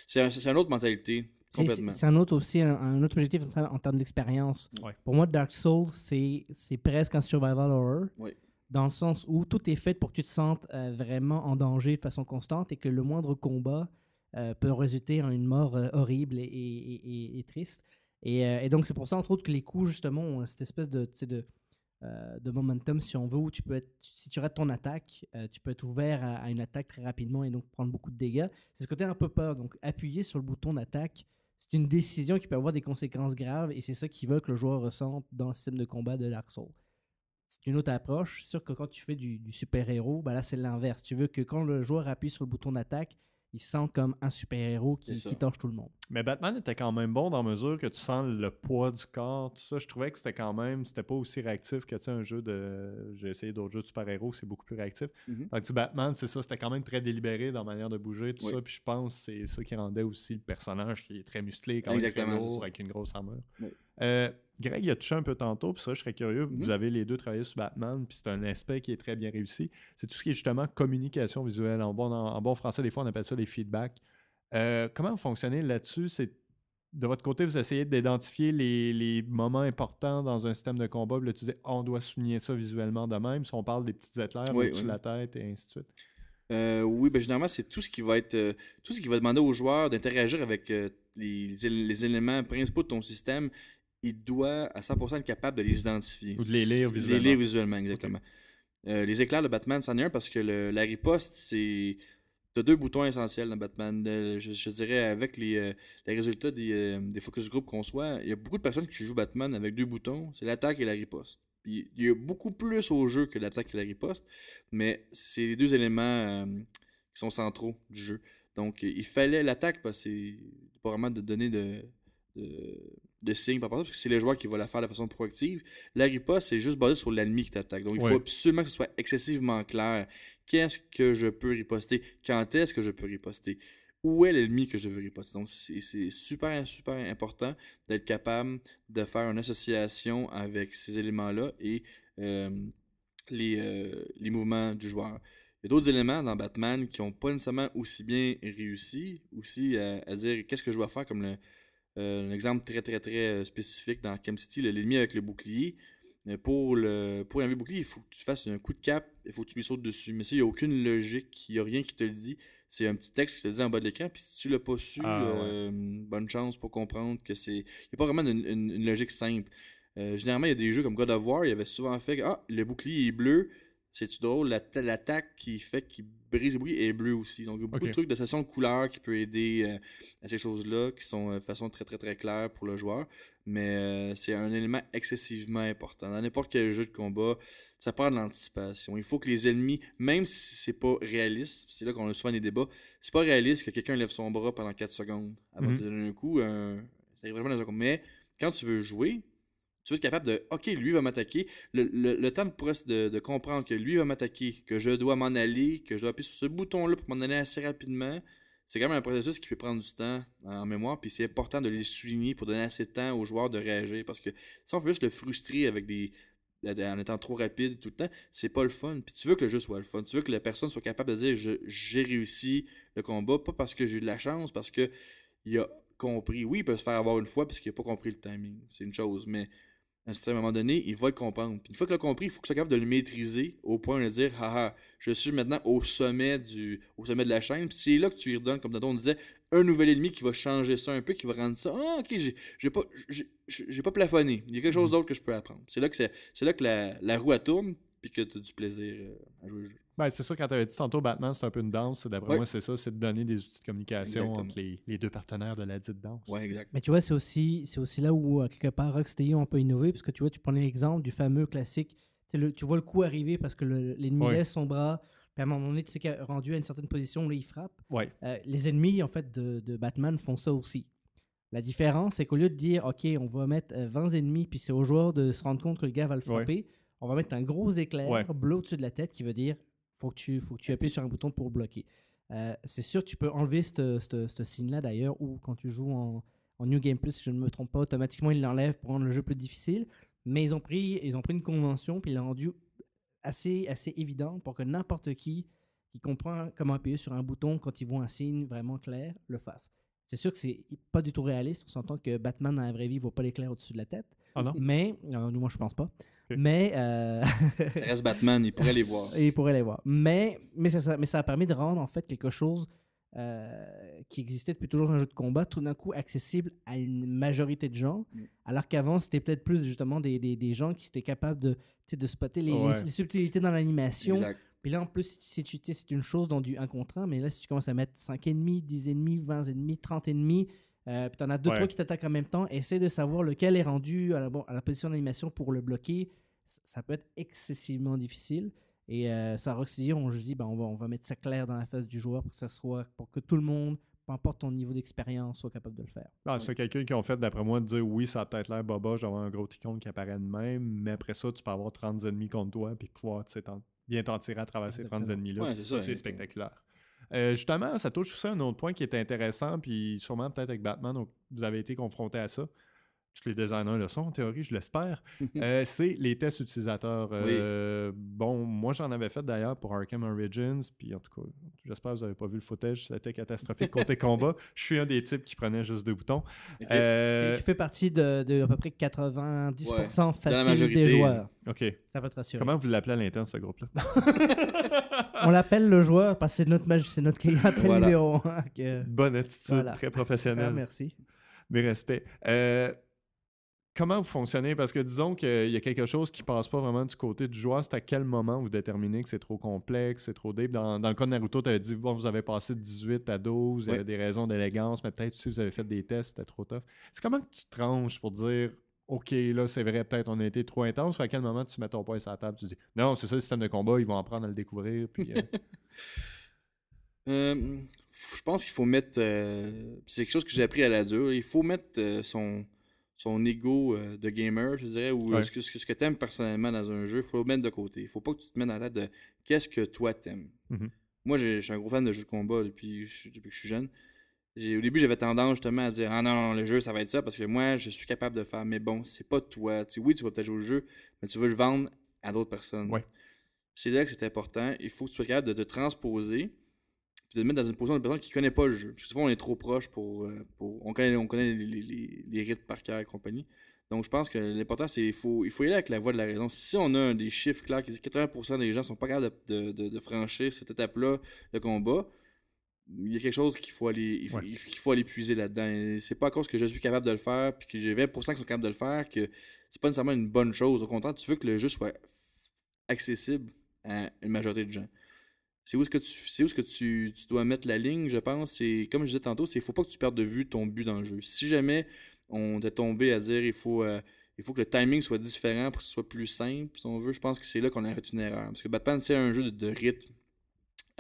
C'est une autre mentalité. C'est un autre aussi, un, autre objectif en, termes d'expérience. Pour moi, Dark Souls, c'est presque un survival horror. Dans le sens où tout est fait pour que tu te sentes euh, vraiment en danger de façon constante et que le moindre combat euh, peut résulter en une mort euh, horrible et, triste. Et, donc, c'est pour ça, entre autres, que les coups, justement, ont cette espèce de, de, de momentum, si on veut, où tu peux être, si tu rates ton attaque, tu peux être ouvert à, à, une attaque très rapidement et donc prendre beaucoup de dégâts. C'est ce côté un peu peur. Donc, appuyer sur le bouton d'attaque c'est une décision qui peut avoir des conséquences graves et c'est ça qui veut que le joueur ressente dans le système de combat de Dark Souls. C'est une autre approche. C'est sûr que quand tu fais du, super-héros, ben là, c'est l'inverse. Tu veux que quand le joueur appuie sur le bouton d'attaque, il sent comme un super-héros qui, torche tout le monde. Mais Batman était quand même bon dans mesure que tu sens le poids du corps, tout ça. Je trouvais que c'était quand même, c'était pas aussi réactif que tu sais, un jeu de. J'ai essayé d'autres jeux de super-héros, c'est beaucoup plus réactif. Donc, mhm. tu Batman, c'est ça, c'était quand même très délibéré dans la manière de bouger, tout ça. Puis je pense que c'est ça qui rendait aussi le personnage qui est très musclé, quand même très lourd, avec une grosse armure. Oui. Euh, Greg il a touché un peu tantôt, puis ça, je serais curieux. Mhm. Vous avez les deux travaillé sur Batman, puis c'est un aspect qui est très bien réussi. C'est tout ce qui est justement communication visuelle. En bon, en, bon français, des fois, on appelle ça les feedbacks. Euh, comment vous fonctionnez là-dessus? C'est de votre côté, vous essayez d'identifier les, moments importants dans un système de combat. Là, tu dis, on doit souligner ça visuellement de même. Si on parle des petites éclairs oui, au-dessus la tête et ainsi de suite. Euh, oui, ben généralement, c'est tout ce qui va être tout ce qui va demander aux joueurs d'interagir avec les, les, éléments principaux de ton système il doit à 100% être capable de les identifier. Ou de les lire visuellement. Les lire visuellement, exactement. Euh, les éclairs de Batman, c'en est un parce que la riposte, c'est. T'as deux boutons essentiels dans Batman. Euh, je, dirais, avec les, euh, les résultats des, focus group qu'on soit, il y a beaucoup de personnes qui jouent Batman avec deux boutons c'est l'attaque et la riposte. il y a beaucoup plus au jeu que l'attaque et la riposte, mais c'est les deux éléments qui sont centraux du jeu. Donc, il fallait l'attaque parce que c'est pas vraiment de donner de de signes par parce que c'est le joueur qui va la faire de façon proactive. La riposte, c'est juste basé sur l'ennemi qui t'attaque. Donc, il faut absolument que ce soit excessivement clair. Qu'est-ce que je peux riposter? Quand est-ce que je peux riposter? Où est l'ennemi que je veux riposter? Donc, c'est super, super important d'être capable de faire une association avec ces éléments-là et euh, euh, les, mouvements du joueur. Il y a d'autres éléments dans Batman qui n'ont pas nécessairement aussi bien réussi, aussi à dire qu'est-ce que je dois faire comme le euh, un exemple très, très, très euh, spécifique dans Cam City, l'ennemi avec le bouclier. Euh, pour, le, pour enlever le bouclier, il faut que tu fasses un coup de cap, il faut que tu lui sautes dessus. Mais ça, il n'y a aucune logique, il n'y a rien qui te le dit. C'est un petit texte qui te le dit en bas de l'écran. Puis si tu l'as pas su, ah, bonne chance pour comprendre que c'est. Il n'y a pas vraiment une, logique simple. généralement, il y a des jeux comme God of War, il y avait souvent fait ah, le bouclier est bleu, c'est-tu drôle, l'attaque qui fait qu'il brise et bruit est bleu aussi. Donc, il beaucoup de trucs de sensation de couleur qui peut aider euh, à ces choses-là, qui sont euh, de façon très, très, très claire pour le joueur. Mais euh, c'est un élément excessivement important. Dans n'importe quel jeu de combat, ça part de l'anticipation. Il faut que les ennemis, même si c'est pas réaliste, c'est là qu'on a souvent des débats, c'est pas réaliste que quelqu'un lève son bras pendant 4 secondes avant mhm. de donner un coup. Mais quand tu veux jouer, tu veux être capable de, OK, lui va m'attaquer. Le, temps de, de, comprendre que lui va m'attaquer, que je dois m'en aller, que je dois appuyer sur ce bouton-là pour m'en aller assez rapidement, c'est quand même un processus qui peut prendre du temps en mémoire. Puis c'est important de les souligner pour donner assez de temps aux joueurs de réagir. Parce que si on veut juste le frustrer avec des en étant trop rapide tout le temps, c'est pas le fun. Puis tu veux que le jeu soit le fun. Tu veux que la personne soit capable de dire j'ai réussi le combat, pas parce que j'ai eu de la chance, parce qu'il a compris. Oui, il peut se faire avoir une fois parce qu'il n'a pas compris le timing. C'est une chose. Mais à un moment donné, il va le comprendre. Puis une fois qu'il a compris, il faut que soit capable de le maîtriser au point de dire Haha, ah, je suis maintenant au sommet du au sommet de la chaîne. c'est là que tu lui redonnes, comme on disait, un nouvel ennemi qui va changer ça un peu, qui va rendre ça Ah, ok, j'ai pas pas plafonné. Il y a quelque mm. chose d'autre que je peux apprendre. C'est là que c'est là que la, la roue tourne, puis que tu as du plaisir euh, à jouer au jeu. Ben, c'est ça, quand tu avais dit tantôt Batman, c'est un peu une danse. D'après moi, c'est ça, c'est de donner des outils de communication entre les, deux partenaires de la dite danse. Oui, exact. Mais tu vois, c'est aussi, aussi là où, euh, quelque part, Rocksteady, on peut innover, parce que tu vois, tu prenais l'exemple du fameux classique. tu vois le coup arriver parce que l'ennemi laisse son bras. Puis à un moment donné, tu sais qu'il est rendu à une certaine position, là, il frappe. Ouais. Euh, les ennemis, en fait, de, Batman font ça aussi. La différence, c'est qu'au lieu de dire, OK, on va mettre 20 ennemis, puis c'est au joueur de se rendre compte que le gars va le frapper, on va mettre un gros éclair bleu au-dessus de la tête qui veut dire faut que tu, faut que tu appuies sur un bouton pour bloquer. Euh, c'est sûr, tu peux enlever ce signe-là d'ailleurs, ou quand tu joues en, New Game Plus, si je ne me trompe pas, automatiquement ils l'enlèvent pour rendre le jeu plus difficile. Mais ils ont pris, ils ont pris une convention, puis ils l'ont rendu assez, assez évident pour que n'importe qui qui comprend comment appuyer sur un bouton quand ils voit un signe vraiment clair le fasse. C'est sûr que c'est pas du tout réaliste. On s'entend que Batman dans la vraie vie ne voit pas l'éclair au-dessus de la tête. Ah non. Mais, euh, moi je pense pas mais. Euh... Batman, il pourrait les voir. il pourrait les voir. Mais, mais, ça, mais ça a permis de rendre en fait quelque chose euh, qui existait depuis toujours un jeu de combat, tout d'un coup accessible à une majorité de gens, mm. alors qu'avant, c'était peut-être plus justement des, des, des gens qui étaient capables de, de spotter les, subtilités dans l'animation. Puis là, en plus, c'est une chose dans du 1 contre 1, mais là, si tu commences à mettre ennemis, ennemis 20 ennemis, 30 ennemis euh, puis t'en as deux, trois qui t'attaquent en même temps. Essaie de savoir lequel est rendu à la, position d'animation pour le bloquer. Ça, peut être excessivement difficile. Et euh, ça Roxy, on se dit, ben, on, va, on va mettre ça clair dans la face du joueur pour que ça soit pour que tout le monde, peu importe ton niveau d'expérience, soit capable de le faire. Ah, c'est quelqu'un qui en fait, d'après moi, de dire oui, ça a peut-être l'air boboche d'avoir un gros tic-on qui apparaît de même, mais après ça, tu peux avoir 30 ennemis contre toi puis pouvoir bien t'en tirer à travers ces 30 ennemis-là. ça, c'est spectaculaire. Euh, justement, ça touche aussi à un autre point qui est intéressant, puis sûrement peut-être avec Batman, donc vous avez été confronté à ça. Tous les designers le sont, en théorie, je l'espère. Euh, c'est les tests utilisateurs. Euh, bon, moi, j'en avais fait d'ailleurs pour Arkham Origins, puis en tout cas, j'espère que vous n'avez pas vu le footage, c'était catastrophique côté combat. Je suis un des types qui prenait juste deux boutons. fais partie de, de, peu près 90% facile des joueurs. OK. Ça va te rassurer. Comment vous l'appelez à l'interne, ce groupe-là on l'appelle le joueur parce que c'est notre, c'est notre client numéro Bonne attitude, très professionnel ah, merci. Mes respects. Euh, comment vous fonctionnez? Parce que disons qu'il y a quelque chose qui ne passe pas vraiment du côté du joueur. C'est à quel moment vous déterminez que c'est trop complexe, c'est trop deep? Dans, le cas de Naruto, tu avais dit, bon, vous avez passé de 18 à 12, il y avait des raisons d'élégance, mais peut-être si vous avez fait des tests, c'était trop tough. C'est comment que tu tranches pour dire, OK, là, c'est vrai, peut-être on a été trop intense. À quel moment tu mets ton poing sur la table, tu dis Non, c'est ça le système de combat, ils vont apprendre à le découvrir. Puis, euh? hum, je pense qu'il faut mettre. Euh, c'est quelque chose que j'ai appris à la dure. Il faut mettre euh, son, son ego de gamer, je dirais, ou ce que, ce tu aimes personnellement dans un jeu, il faut le mettre de côté. Il ne faut pas que tu te mettes dans la tête de qu'est-ce que toi t'aimes. aimes? Mmh » Moi, je suis un gros fan de jeux de combat depuis que je suis jeune. Au début, j'avais tendance justement à dire Ah non, le jeu, ça va être ça, parce que moi, je suis capable de faire, mais bon, c'est pas toi. Tu oui, tu vas peut-être jouer au jeu, mais tu veux le vendre à d'autres personnes. C'est là que c'est important. Il faut que tu sois capable de te transposer et de te mettre dans une position de personne qui ne connaît pas le jeu. souvent, on est trop proche pour. Euh, on connaît, on connaît les, les, rythmes par cœur et compagnie. Donc, je pense que l'important, c'est qu'il faut, il faut y aller avec la voix de la raison. Si on a des chiffres clairs qui disent que 80% des gens sont pas capables de, de franchir cette étape-là de combat, il y a quelque chose qu'il faut aller qu'il faut aller puiser là-dedans. C'est pas à cause que je suis capable de le faire puis que j'ai 20% qui sont capables de le faire que c'est pas nécessairement une bonne chose. Au contraire, tu veux que le jeu soit accessible à une majorité de gens. C'est où ce que tu c'est où ce que tu, dois mettre la ligne, je pense, c'est comme je disais tantôt, c'est faut pas que tu perdes de vue ton but dans le jeu. Si jamais on t'est tombé à dire il faut euh, il faut que le timing soit différent pour que ce soit plus simple, si on veut, je pense que c'est là qu'on a fait une erreur parce que Batman c'est un jeu de, rythme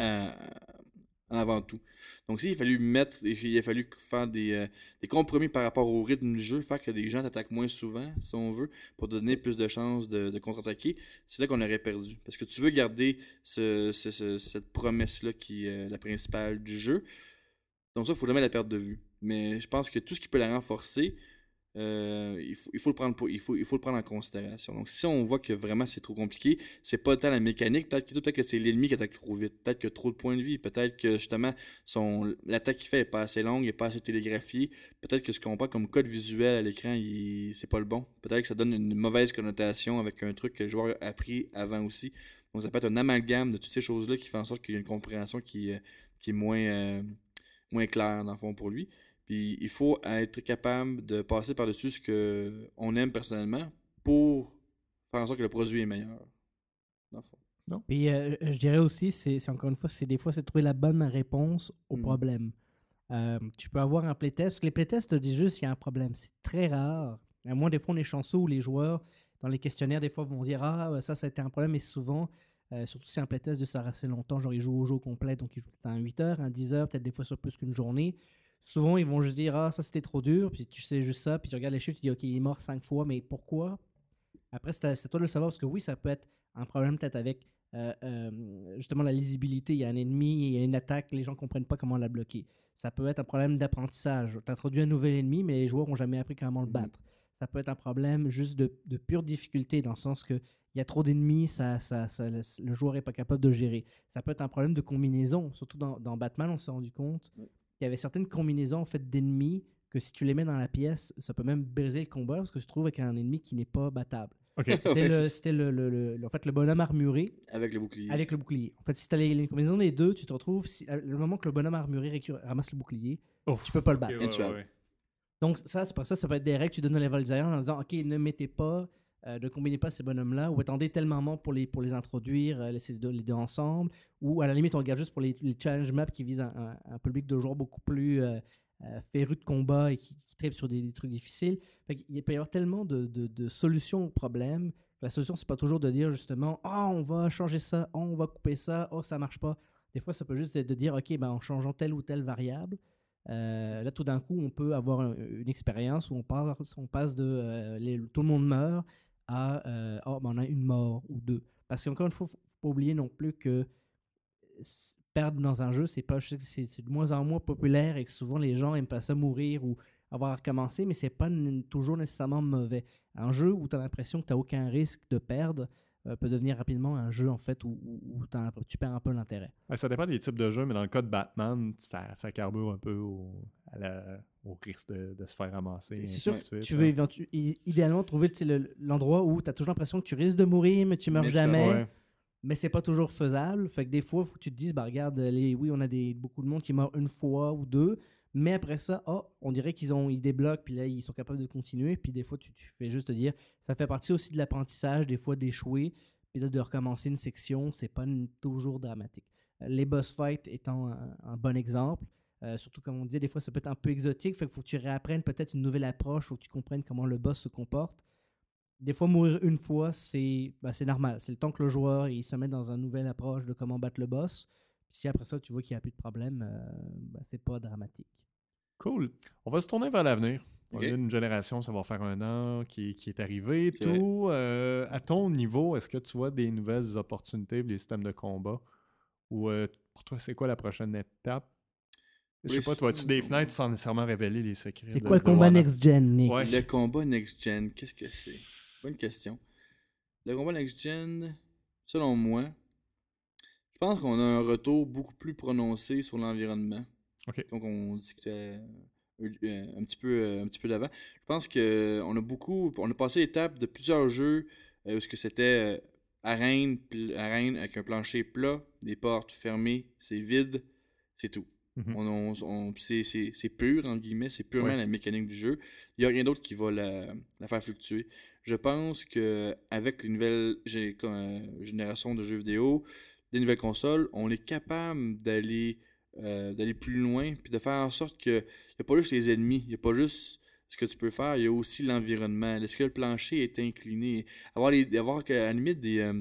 euh, avant tout. Donc, s'il il a fallu mettre, il a fallu faire euh, des, compromis par rapport au rythme du jeu, faire que les gens t'attaquent moins souvent, si on veut, pour donner plus de chances de, contre-attaquer. C'est là qu'on aurait perdu. Parce que tu veux garder cette promesse-là qui est euh, la principale du jeu. Donc, ça, il faut jamais la perdre de vue. Mais je pense que tout ce qui peut la renforcer, euh, il, faut, il, faut le prendre il, faut, il faut le prendre en considération. Donc, si on voit que vraiment c'est trop compliqué, c'est pas tant la mécanique, peut-être que, c'est l'ennemi qui attaque trop vite, peut-être que trop de points de vie, peut-être que justement son l'attaque qu'il fait n'est pas assez longue, n'est pas assez télégraphiée, peut-être que ce qu'on prend comme code visuel à l'écran, c'est pas le bon. Peut-être que ça donne une mauvaise connotation avec un truc que le joueur a appris avant aussi. Donc, ça peut être un amalgame de toutes ces choses-là qui fait en sorte qu'il y a une compréhension qui, qui est moins, euh, moins claire, dans le fond, pour lui. Puis il faut être capable de passer par-dessus ce qu'on aime personnellement pour faire en sorte que le produit est meilleur. Non. Puis euh, je dirais aussi, c'est encore une fois, c'est des fois, c'est trouver la bonne réponse au mm. problème. Euh, tu peux avoir un playtest, parce que les playtests te disent juste qu'il y a un problème. C'est très rare. À euh, moins des fois, on est chanceux où les joueurs, dans les questionnaires, des fois, vont dire Ah, ça, ça a été un problème. Et souvent, surtout si un playtest de ça assez longtemps, genre, ils jouent au jeu complet, donc ils jouent à 8 heures, un 10 heures, peut-être des fois sur plus qu'une journée souvent, ils vont juste dire Ah, ça c'était trop dur, puis tu sais juste ça, puis tu regardes les chiffres, tu dis Ok, il est mort cinq fois, mais pourquoi Après, c'est à, toi de le savoir, parce que oui, ça peut être un problème peut-être avec euh, euh, justement la lisibilité. Il y a un ennemi, il y a une attaque, les gens ne comprennent pas comment la bloquer. Ça peut être un problème d'apprentissage. Tu introduis un nouvel ennemi, mais les joueurs n'ont jamais appris comment le mm-hmm. battre. Ça peut être un problème juste de, pure difficulté, dans le sens que il y a trop d'ennemis, ça, ça, le joueur n'est pas capable de gérer. Ça peut être un problème de combinaison, surtout dans, dans Batman, on s'est rendu compte il y avait certaines combinaisons en fait d'ennemis que si tu les mets dans la pièce, ça peut même briser le combat parce que tu te trouves avec un ennemi qui n'est pas battable. C'était, le, en fait, le bonhomme armuré. Avec le bouclier. Avec le bouclier. En fait, si tu as les, combinaisons des deux, tu te retrouves, euh, le moment que le bonhomme armuré ramasse le bouclier, tu tu peux pas le battre. Donc, ça, c'est pour ça, ça peut être des règles. Tu donnes les level en disant, OK, ne mettez pas ne euh, combinez pas ces bonhommes-là, ou attendez tellement pour les, pour les introduire, euh, laisser les deux, ensemble, ou à la limite, on regarde juste pour les, challenge maps qui visent un, public de joueurs beaucoup plus euh, férus de combat et qui, qui sur des, trucs difficiles. Il peut y avoir tellement de, solutions aux problèmes. La solution, c'est pas toujours de dire justement, oh, on va changer ça, ah, on va couper ça, oh, ça marche pas. Des fois, ça peut juste être de dire, OK, ben, en changeant telle ou telle variable, là, tout d'un coup, on peut avoir une, expérience où on, on passe de tout le monde meurt à oh, on a une mort ou deux. Parce qu'encore une fois, faut pas oublier non plus que perdre dans un jeu, c'est pas c'est de moins en moins populaire et que souvent les gens aiment pas ça mourir ou avoir commencé, mais c'est pas toujours nécessairement mauvais. Un jeu où tu as l'impression que tu n'as aucun risque de perdre, euh, peut devenir rapidement un jeu en fait où, tu perds un peu l'intérêt. ça dépend des types de jeux, mais dans le cas de Batman, ça, ça carbure un peu au, risque de, se faire ramasser. C'est sûr, tu veux idéalement trouver l'endroit où tu as toujours l'impression que tu risques de mourir, mais tu meurs jamais. mais Mais c'est pas toujours faisable. Fait que des fois, il faut que tu te dises, bah regarde, oui, on a beaucoup de monde qui meurt une fois ou deux, mais après ça, oh, on dirait qu'ils ont, ils débloquent, puis là, ils sont capables de continuer. Puis des fois, tu, tu fais juste dire, ça fait partie aussi de l'apprentissage, des fois d'échouer, puis là, de recommencer une section, c'est pas toujours dramatique. Euh, les boss fights étant un, bon exemple, euh, surtout comme on dit, des fois, ça peut être un peu exotique, fait faut que tu réapprennes peut-être une nouvelle approche, faut que tu comprennes comment le boss se comporte. Des fois, mourir une fois, c'est bah, c'est normal. C'est le temps que le joueur il se met dans une nouvelle approche de comment battre le boss. si après ça, tu vois qu'il n'y a plus de problème, ce euh, n'est bah, c'est pas dramatique. Cool. On va se tourner vers l'avenir. On une génération, ça va faire un an qui, est arrivé et Tout, euh, à ton niveau, est-ce que tu vois des nouvelles opportunités pour les systèmes de combat? Ou euh, pour toi, c'est quoi la prochaine étape? Je sais pas, pas, toi, tu des fenêtres sans nécessairement révéler les secrets. C'est quoi le combat next-gen, Nick? Le combat next-gen, qu'est-ce que c'est? Bonne question. Le combat next-gen, selon moi, je pense qu'on a un retour beaucoup plus prononcé sur l'environnement. Donc, on discutait euh, euh, un petit peu, euh, un petit peu d'avant. Je pense qu'on a beaucoup, on a passé l'étape de plusieurs jeux où ce que c'était arène, arène avec un plancher plat, des portes fermées, c'est vide, c'est tout. Mm-hmm. on, on, c'est pur, entre guillemets, c'est purement la mécanique du jeu. Il n'y a rien d'autre qui va la, la, faire fluctuer. Je pense que avec les nouvelles générations de jeux vidéo, les nouvelles consoles, on est capable d'aller euh, d'aller plus loin, puis de faire en sorte que il a pas juste les ennemis, il n'y a pas juste ce que tu peux faire, il y a aussi l'environnement. Est-ce que le plancher est incliné? Avoir, les, avoir à la limite des, euh,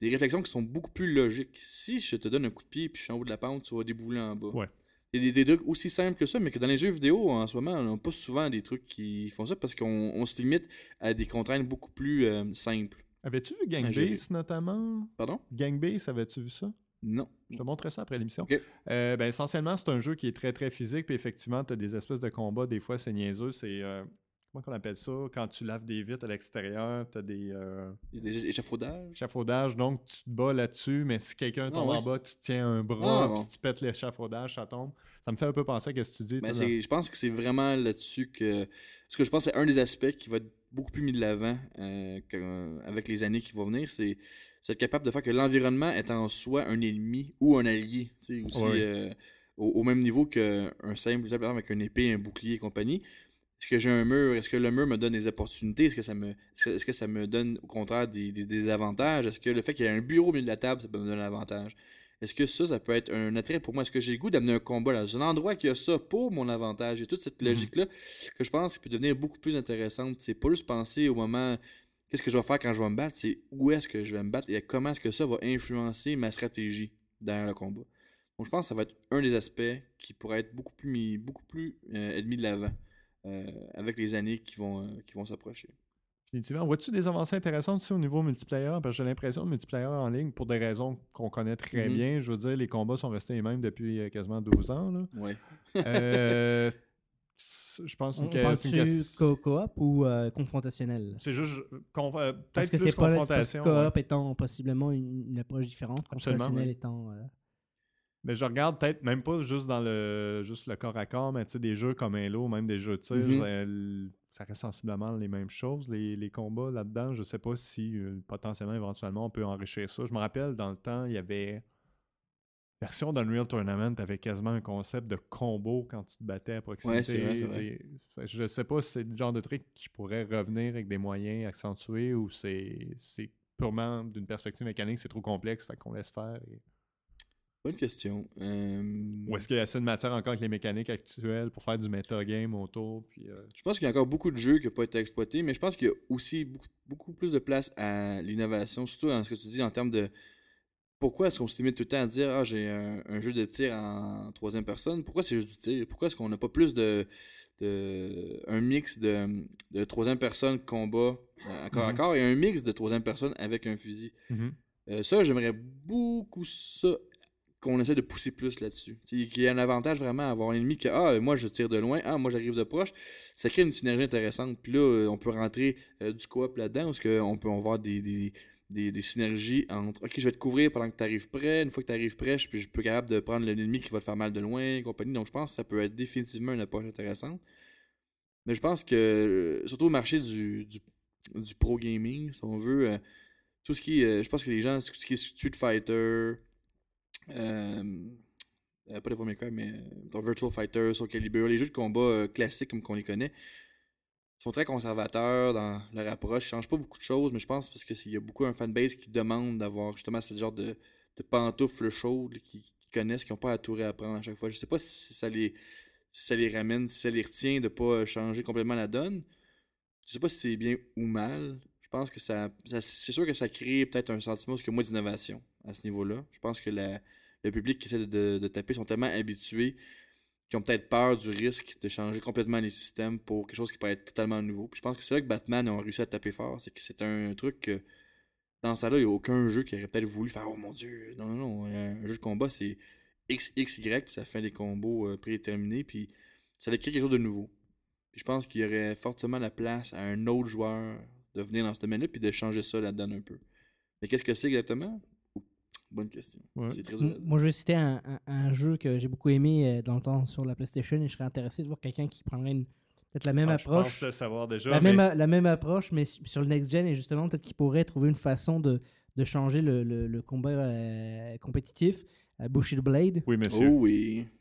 des réflexions qui sont beaucoup plus logiques. Si je te donne un coup de pied puis je suis en haut de la pente, tu vas débouler en bas. Ouais. Il y a des, des, trucs aussi simples que ça, mais que dans les jeux vidéo, en ce moment, on n'a pas souvent des trucs qui font ça parce qu'on se limite à des contraintes beaucoup plus euh, simples. Avais-tu vu Gang Base notamment? Pardon? Gang Base, avais-tu vu ça? Non. Je te montrerai ça après l'émission. Euh, ben, essentiellement, c'est un jeu qui est très, très physique. Puis effectivement, tu as des espèces de combats. Des fois, c'est niaiseux. C'est. Euh, comment on appelle ça? Quand tu laves des vitres à l'extérieur, tu as des. Euh, des échafaudages. Échafaudages. Donc, tu te bats là-dessus. Mais si quelqu'un ah tombe en bas, tu tiens un bras. Ah puis tu pètes l'échafaudage, ça tombe. Ça me fait un peu penser à ce que tu dis. je pense que c'est vraiment là-dessus que. Ce que je pense, c'est un des aspects qui va être beaucoup plus mis de l'avant avec les années qui vont venir. C'est c'est être capable de faire que l'environnement est en soi un ennemi ou un allié, aussi, euh, au, même niveau qu'un simple avec une épée, un bouclier et compagnie. Est-ce que j'ai un mur? Est-ce que le mur me donne des opportunités? Est-ce que ça me ce que ça me donne au contraire des, avantages? Est-ce que le fait qu'il y ait un bureau au milieu de la table, ça peut me donner un avantage? Est-ce que ça, ça peut être un attrait pour moi? Est-ce que j'ai le goût d'amener un combat dans un endroit qui a ça pour mon avantage? Et toute cette mmh logique-là que je pense qui peut devenir beaucoup plus intéressante. C'est pas juste penser au moment qu'est-ce que je vais faire quand je vais me battre, c'est où est-ce que je vais me battre et comment est-ce que ça va influencer ma stratégie dans le combat. Donc je pense que ça va être un des aspects qui pourrait être beaucoup plus mis, beaucoup plus admis euh, de l'avant euh, avec les années qui vont, euh, vont s'approcher. Définitivement. Vois-tu des avancées intéressantes aussi au niveau multiplayer? Parce que j'ai l'impression que multiplayer en ligne, pour des raisons qu'on connaît très mm-hmm. bien, je veux dire, les combats sont restés les mêmes depuis quasiment 12 ans. Oui. je pense une, pense une question. coop ou euh, confrontationnel C'est juste euh, peut-être plus confrontation. Parce que étant possiblement une, approche différente, confrontationnel étant. Euh, mais je regarde peut-être même pas juste dans le juste le corps à corps, mais tu sais, des jeux comme Halo, même des jeux de tir, mm-hmm. ça reste sensiblement les mêmes choses, les, les combats là-dedans. Je sais pas si potentiellement, éventuellement, on peut enrichir ça. Je me rappelle dans le temps, il y avait version d'Unreal Tournament avait quasiment un concept de combo quand tu te battais à proximité. Ouais, c'est je sais pas si c'est le genre de truc qui pourrait revenir avec des moyens accentués ou c'est, purement d'une perspective mécanique, c'est trop complexe, fait qu'on laisse faire. Bonne question. Euh, ou est-ce qu'il y a assez de matière encore avec les mécaniques actuelles pour faire du metagame autour? Puis, euh, Je pense qu'il y a encore beaucoup de jeux qui n'ont pas été exploités, mais je pense qu'il y a aussi beaucoup, beaucoup plus de place à l'innovation, surtout dans ce que tu dis en termes de pourquoi est-ce qu'on se limite tout le temps à dire Ah, j'ai un, jeu de tir en troisième personne Pourquoi c'est juste du tir Pourquoi est-ce qu'on n'a pas plus de, un mix de, troisième personne combat encore euh, corps à mhm. corps et un mix de troisième personne avec un fusil mhm. euh, Ça, j'aimerais beaucoup ça qu'on essaie de pousser plus là-dessus. Qu'il y a un avantage vraiment à avoir un ennemi que Ah, moi je tire de loin, ah, moi j'arrive de proche. Ça crée une synergie intéressante. Puis là, euh, on peut rentrer du du coop là-dedans parce qu'on peut avoir des, des, synergies entre OK, je vais te couvrir pendant que tu arrives prêt. Une fois que tu arrives prêt, je, suis peux capable de prendre l'ennemi qui va te faire mal de loin et compagnie. Donc, je pense que ça peut être définitivement une approche intéressante. Mais je pense que, euh, surtout au marché du, du, pro gaming, si on veut, euh, tout ce qui euh, je pense que les gens, tout ce qui est Street Fighter, pas les premiers cas, mais Virtual Fighter, Soul les jeux de combat classiques comme qu'on les connaît, sont très conservateurs dans leur approche. Ils changent pas beaucoup de choses, mais je pense parce qu'il y a beaucoup un fanbase qui demande d'avoir justement ce genre de, de pantoufles chaudes qui, connaissent, qui n'ont pas à tout réapprendre à chaque fois. Je sais pas si ça les, ça les ramène, si ça les retient de pas changer complètement la donne. Je sais pas si c'est bien ou mal. Je pense que ça, c'est sûr que ça crée peut-être un sentiment que moins d'innovation à ce niveau-là. Je pense que le public qui essaie de taper sont tellement habitués qui ont peut-être peur du risque de changer complètement les systèmes pour quelque chose qui pourrait être totalement nouveau. Puis je pense que c'est là que Batman a réussi à taper fort. C'est que c'est un truc que, dans ça là il n'y a aucun jeu qui aurait peut-être voulu faire Oh mon dieu, non, non, non. Un jeu de combat, c'est XXY, puis ça fait des combos euh, prédéterminés, puis ça crée quelque chose de nouveau. Puis je pense qu'il y aurait fortement la place à un autre joueur de venir dans ce domaine-là, puis de changer ça là-dedans un peu. Mais qu'est-ce que c'est exactement Bonne question. C'est très Moi, je vais citer un, un, jeu que j'ai beaucoup aimé euh, dans le temps sur la PlayStation et je serais intéressé de voir quelqu'un qui prendrait une, peut-être la même approche. Je pense savoir déjà. La, même, la même approche, mais sur le next-gen et justement, peut-être qu'il pourrait trouver une façon de, de changer le, le, combat euh, compétitif euh, Bushido Blade. Oui, monsieur. Oh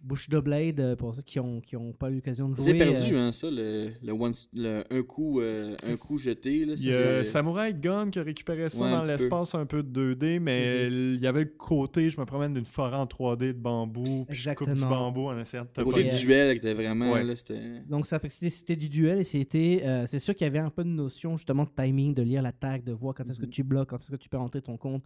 Bushido Blade, euh, pour ceux qui n'ont pas eu l'occasion de jouer. avez euh, perdu, hein, ça, le, un, coup, un coup jeté. Là, il y a Samurai Gun qui a récupéré ça dans l'espace un peu de 2D, mais mhm. il y avait le côté, je me promène d'une forêt en 3D de bambou, puis je coupe du bambou en essayant de Le côté duel était vraiment. Donc, ça fait c'était du duel et c'était. c'est sûr qu'il y avait un peu de notion, justement, de timing, de lire l'attaque, de voir quand est-ce que mhm. tu bloques, quand est-ce que tu peux rentrer ton compte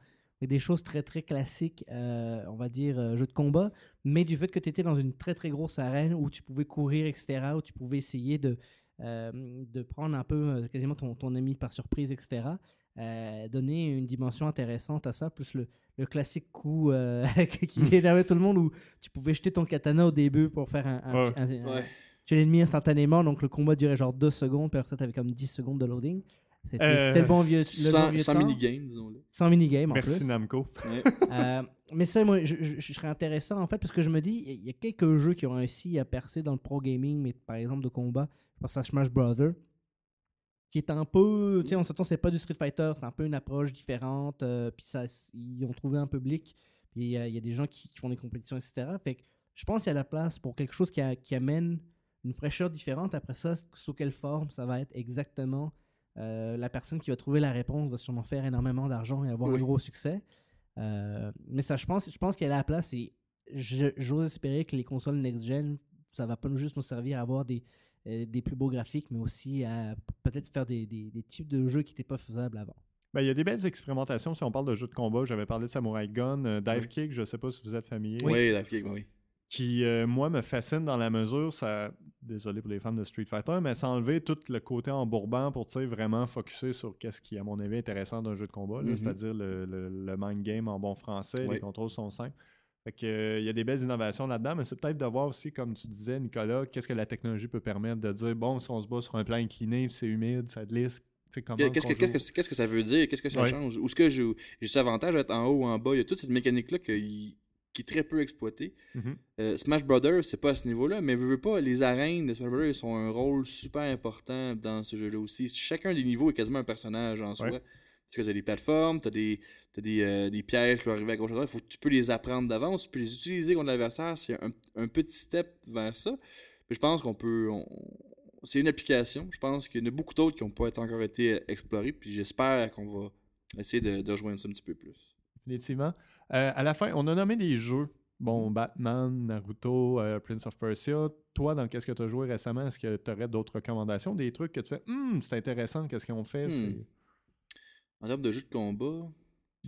des choses très très classiques, euh, on va dire, euh, jeu de combat, mais du fait que tu étais dans une très très grosse arène où tu pouvais courir, etc., où tu pouvais essayer de, euh, de prendre un peu quasiment ton, ton ennemi par surprise, etc., donner une dimension intéressante à ça, plus le, le classique coup qui hmm. énervait tout le monde où tu pouvais jeter ton katana au début pour faire un... ouais. l'ennemi instantanément, donc le combat durait genre deux secondes, puis après tu avais comme 10 secondes de loading. C'était le euh, bon vieux, le sans, mini minigame, disons-le. Sans minigame, en Merci Merci Namco. Euh, mais ça, moi, je, serais intéressant, en fait, parce que je me dis, il y a quelques jeux qui ont réussi à percer dans le pro gaming, mais par exemple de combat, par Smash Brother, qui est un peu, tu sais, on s'attend c'est pas du Street Fighter, c'est un peu une approche différente, euh, puis ça, ils ont trouvé un public, puis il y, a des gens qui, font des compétitions, etc. Fait je pense qu'il y a la place pour quelque chose qui, qui amène une fraîcheur différente. Après ça, sous quelle forme ça va être exactement euh, la personne qui va trouver la réponse va sûrement faire énormément d'argent et avoir un gros succès. Euh, mais ça, je pense, je pense qu'elle a la place et j'ose espérer que les consoles next-gen, ça va pas juste nous servir à avoir euh, des, plus beaux graphiques, mais aussi à peut-être faire des, types de jeux qui n'étaient pas faisables avant. Ben, il y a des belles expérimentations si on parle de jeux de combat. J'avais parlé de Samurai Gun, Divekick, Dive je ne sais pas si vous êtes familier. Oui, Dive Kick, oui qui, euh, moi, me fascine dans la mesure, ça, désolé pour les fans de Street Fighter, mais s'enlever tout le côté en bourbant pour vraiment focusé sur qu'est-ce qui, à mon avis, est intéressant d'un jeu de combat, mm-hmm. c'est-à-dire le, le, mind game en bon français, les contrôles sont simples. Fait que, euh, il y a des belles innovations là-dedans, mais c'est peut-être de voir aussi, comme tu disais, Nicolas, qu'est-ce que la technologie peut permettre de dire, bon, si on se bat sur un plan incliné, c'est humide, ça glisse, Qu'est-ce que, ce que, ça veut dire? Qu'est-ce que ça change? Ou ce que j'ai cet avantage d'être en haut ou en bas? Il y a toute cette mécanique-là que qui est très peu exploité. Mm-hmm. Euh, Smash Brothers, c'est pas à ce niveau-là, mais veux, veux pas, les arènes de Smash Brothers ont un rôle super important dans ce jeu-là aussi. Chacun des niveaux est quasiment un personnage en soi. Parce que t'as des plateformes, t'as des, as euh, des, pièges qui vont arriver à gauche à droite. Faut tu peux les apprendre d'avance, tu peux les utiliser contre l'adversaire. C'est un, petit step vers ça. Mais je pense qu'on peut. C'est une application. Je pense qu'il y en a beaucoup d'autres qui n'ont pas encore été euh, explorées. Puis j'espère qu'on va essayer de, rejoindre ça un petit peu plus. Définitivement. Euh, à la fin, on a nommé des jeux. Bon, mm. Batman, Naruto, euh, Prince of Persia. Toi, dans qu'est-ce que tu as joué récemment, est-ce que tu aurais d'autres recommandations, des trucs que tu fais Hum, c'est intéressant, qu'est-ce qu'on fait hmm. En termes de jeux de combat.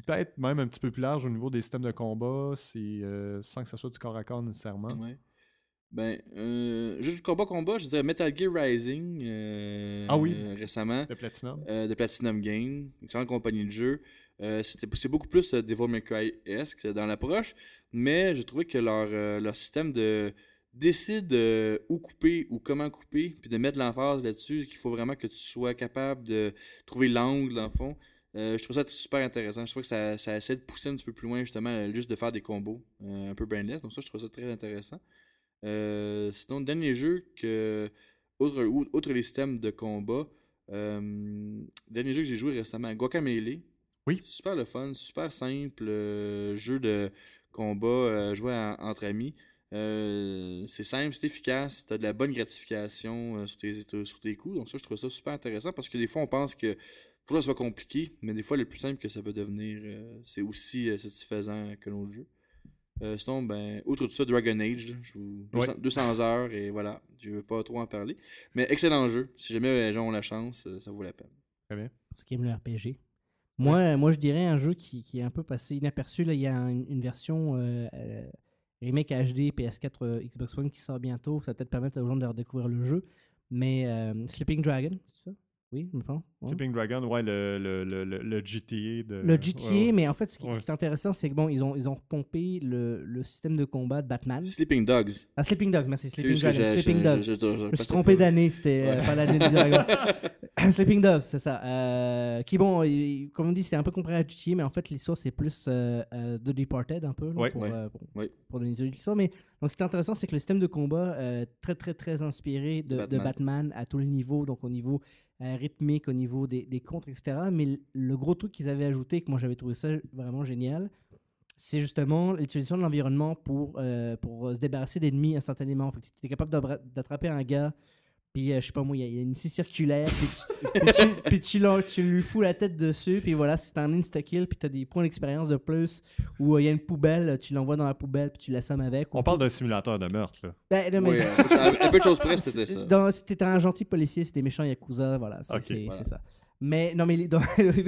Peut-être même un petit peu plus large au niveau des systèmes de combat, euh, sans que ça soit du corps à corps nécessairement. Ben, euh, jeu de combat-combat, je dirais Metal Gear Rising. ah oui. récemment. De Platinum. de Platinum Game. grande compagnie de jeu. Euh, c'était c'est beaucoup plus euh, Devil May Cry-esque dans l'approche, mais je trouvais que leur, euh, système de décide où couper ou comment couper, puis de mettre l'emphase là-dessus, qu'il faut vraiment que tu sois capable de trouver l'angle, dans le fond. je trouve ça super intéressant. Je trouve que ça, essaie de pousser un petit peu plus loin, justement, juste de faire des combos un peu brainless. Donc, ça, je trouve ça très intéressant. sinon, dernier jeu que. Autre, autre les systèmes de combat. dernier jeu que j'ai joué récemment, Guacamele. Oui. Super le fun, super simple, euh, jeu de combat euh, joué entre amis. Euh, c'est simple, c'est efficace, t'as de la bonne gratification sur, tes, coups. Donc ça, je trouve ça super intéressant parce que des fois, on pense que faut que ça soit compliqué, mais des fois, le plus simple que ça peut devenir, c'est aussi satisfaisant que l'autre jeu. sinon, ben, outre tout ça, Dragon Age, je 200, heures et voilà, je veux pas trop en parler. Mais excellent jeu, si jamais les gens ont la chance, ça vaut la peine. Très bien. Ce qui aime le RPG. Moi, moi, je dirais un jeu qui, est un peu passé inaperçu. Là, il y a une, version euh, euh, remake HD, PS4, euh, Xbox One qui sort bientôt. Ça va peut-être permettre aux gens de redécouvrir le jeu. Mais Sleeping Dragon, c'est ça oui, je Sleeping Dragon, ouais, le, le, le, le GTA. De... Le GTA, mais en fait, ce qui, ce qui est intéressant, c'est que bon, ils ont, ils ont repompé le, système de combat de Batman. Sleeping Dogs. Ah, Sleeping Dogs, merci. Sleeping Dragon. Sleeping Dogs. Je, je, je, me suis trompé d'année, c'était euh, pas l'année du Dragon. Sleeping Dogs, c'est ça. Euh, qui, bon, comme on dit, c'est un peu comparé à GTA, mais en fait, l'histoire, c'est plus euh, euh The Departed, un peu, pour, euh, pour, donner une l'histoire. Mais donc, ce qui est intéressant, c'est que le système de combat, euh, très, très, très inspiré de, de Batman. de Batman à tous les niveaux. Donc, au niveau euh, rythmique, au niveau des, des contres, etc. Mais le gros truc qu'ils avaient ajouté, que moi j'avais trouvé ça vraiment génial, c'est justement l'utilisation de l'environnement pour, euh, pour se débarrasser d'ennemis instantanément. Fait tu es capable d'attraper un gars puis, euh, je sais pas moi, il y, a une scie circulaire, puis, tu, lui fous la tête dessus, puis voilà, c'est un insta-kill, puis t'as des points d'expérience de plus, ou euh, il y a une poubelle, tu l'envoies dans la poubelle, puis tu l'assommes avec. On parle d'un simulateur de meurtre, là. Ben, un, peu de choses près, c'était ça. un gentil policier, c'était y méchant, Yakuza, voilà, c'est ça. Mais non, mais,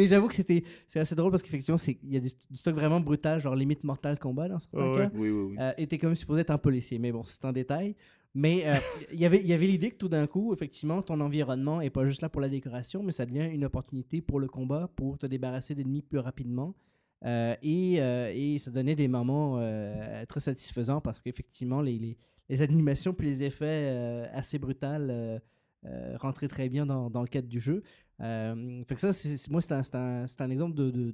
j'avoue que c'était c'est assez drôle parce qu'effectivement, il y a du, stock vraiment brutal, genre limite Mortal combat dans ce cas. Euh, et t'es quand même supposé être un policier, mais bon, c'est un détail. Mais euh, y il y avait l'idée que tout d'un coup, effectivement, ton environnement n'est pas juste là pour la décoration, mais ça devient une opportunité pour le combat, pour te débarrasser d'ennemis plus rapidement. Euh, et, euh, et, ça donnait des moments euh, très satisfaisants parce qu'effectivement, les, les, animations puis les effets assez brutals rentraient très bien dans, dans, le cadre du jeu. fait que ça, moi, c'est un, un, exemple de, de,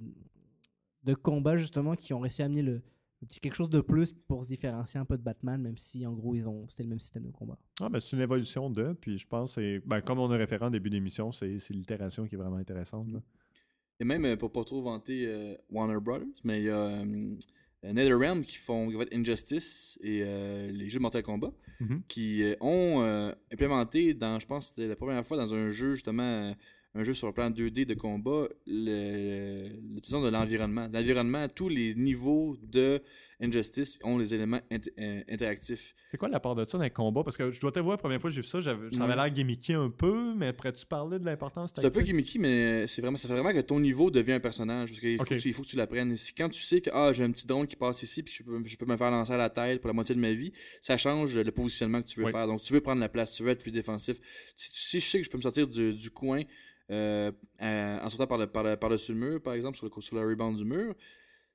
de combats justement qui ont réussi à amener le, c'est quelque chose de plus pour se différencier un peu de Batman, même si en gros ils ont c'était le même système de combat. Ah ben c'est une évolution de, puis je pense c'est ben, comme on a référé en début d'émission, c'est l'itération qui est vraiment intéressante. Mm. Et même euh, pour pas trop vanter euh, Warner Brothers, mais il y a euh, NetherRealm qui font Injustice et les jeux de Mortal Kombat mm-hmm. qui ont implémenté dans je pense c'était la première fois dans un jeu justement un jeu sur le plan 2D de combat, l'utilisation de l'environnement. L'environnement, tous les niveaux de Injustice ont les éléments euh, interactifs. C'est quoi la part de ça dans les combats? Parce que je dois t'avouer, la première fois que j'ai vu ça, ça avait l'air gimmicky un peu, mais après, tu parlais de l'importance C'est un peu gimmicky, mais c'est vraiment, ça fait vraiment que ton niveau devient un personnage. Parce qu'il faut, faut, que tu l'apprennes. Si quand tu sais que ah, j'ai un petit drone qui passe ici, puis je peux, me faire lancer à la tête pour la moitié de ma vie, ça change le positionnement que tu veux faire. Donc, tu veux prendre la place, tu veux être plus défensif. Si, tu, si je sais que je peux me sortir du, du coin, euh, euh, en sortant par, le, par, le, dessus le mur, par exemple, sur le, sur rebound du mur,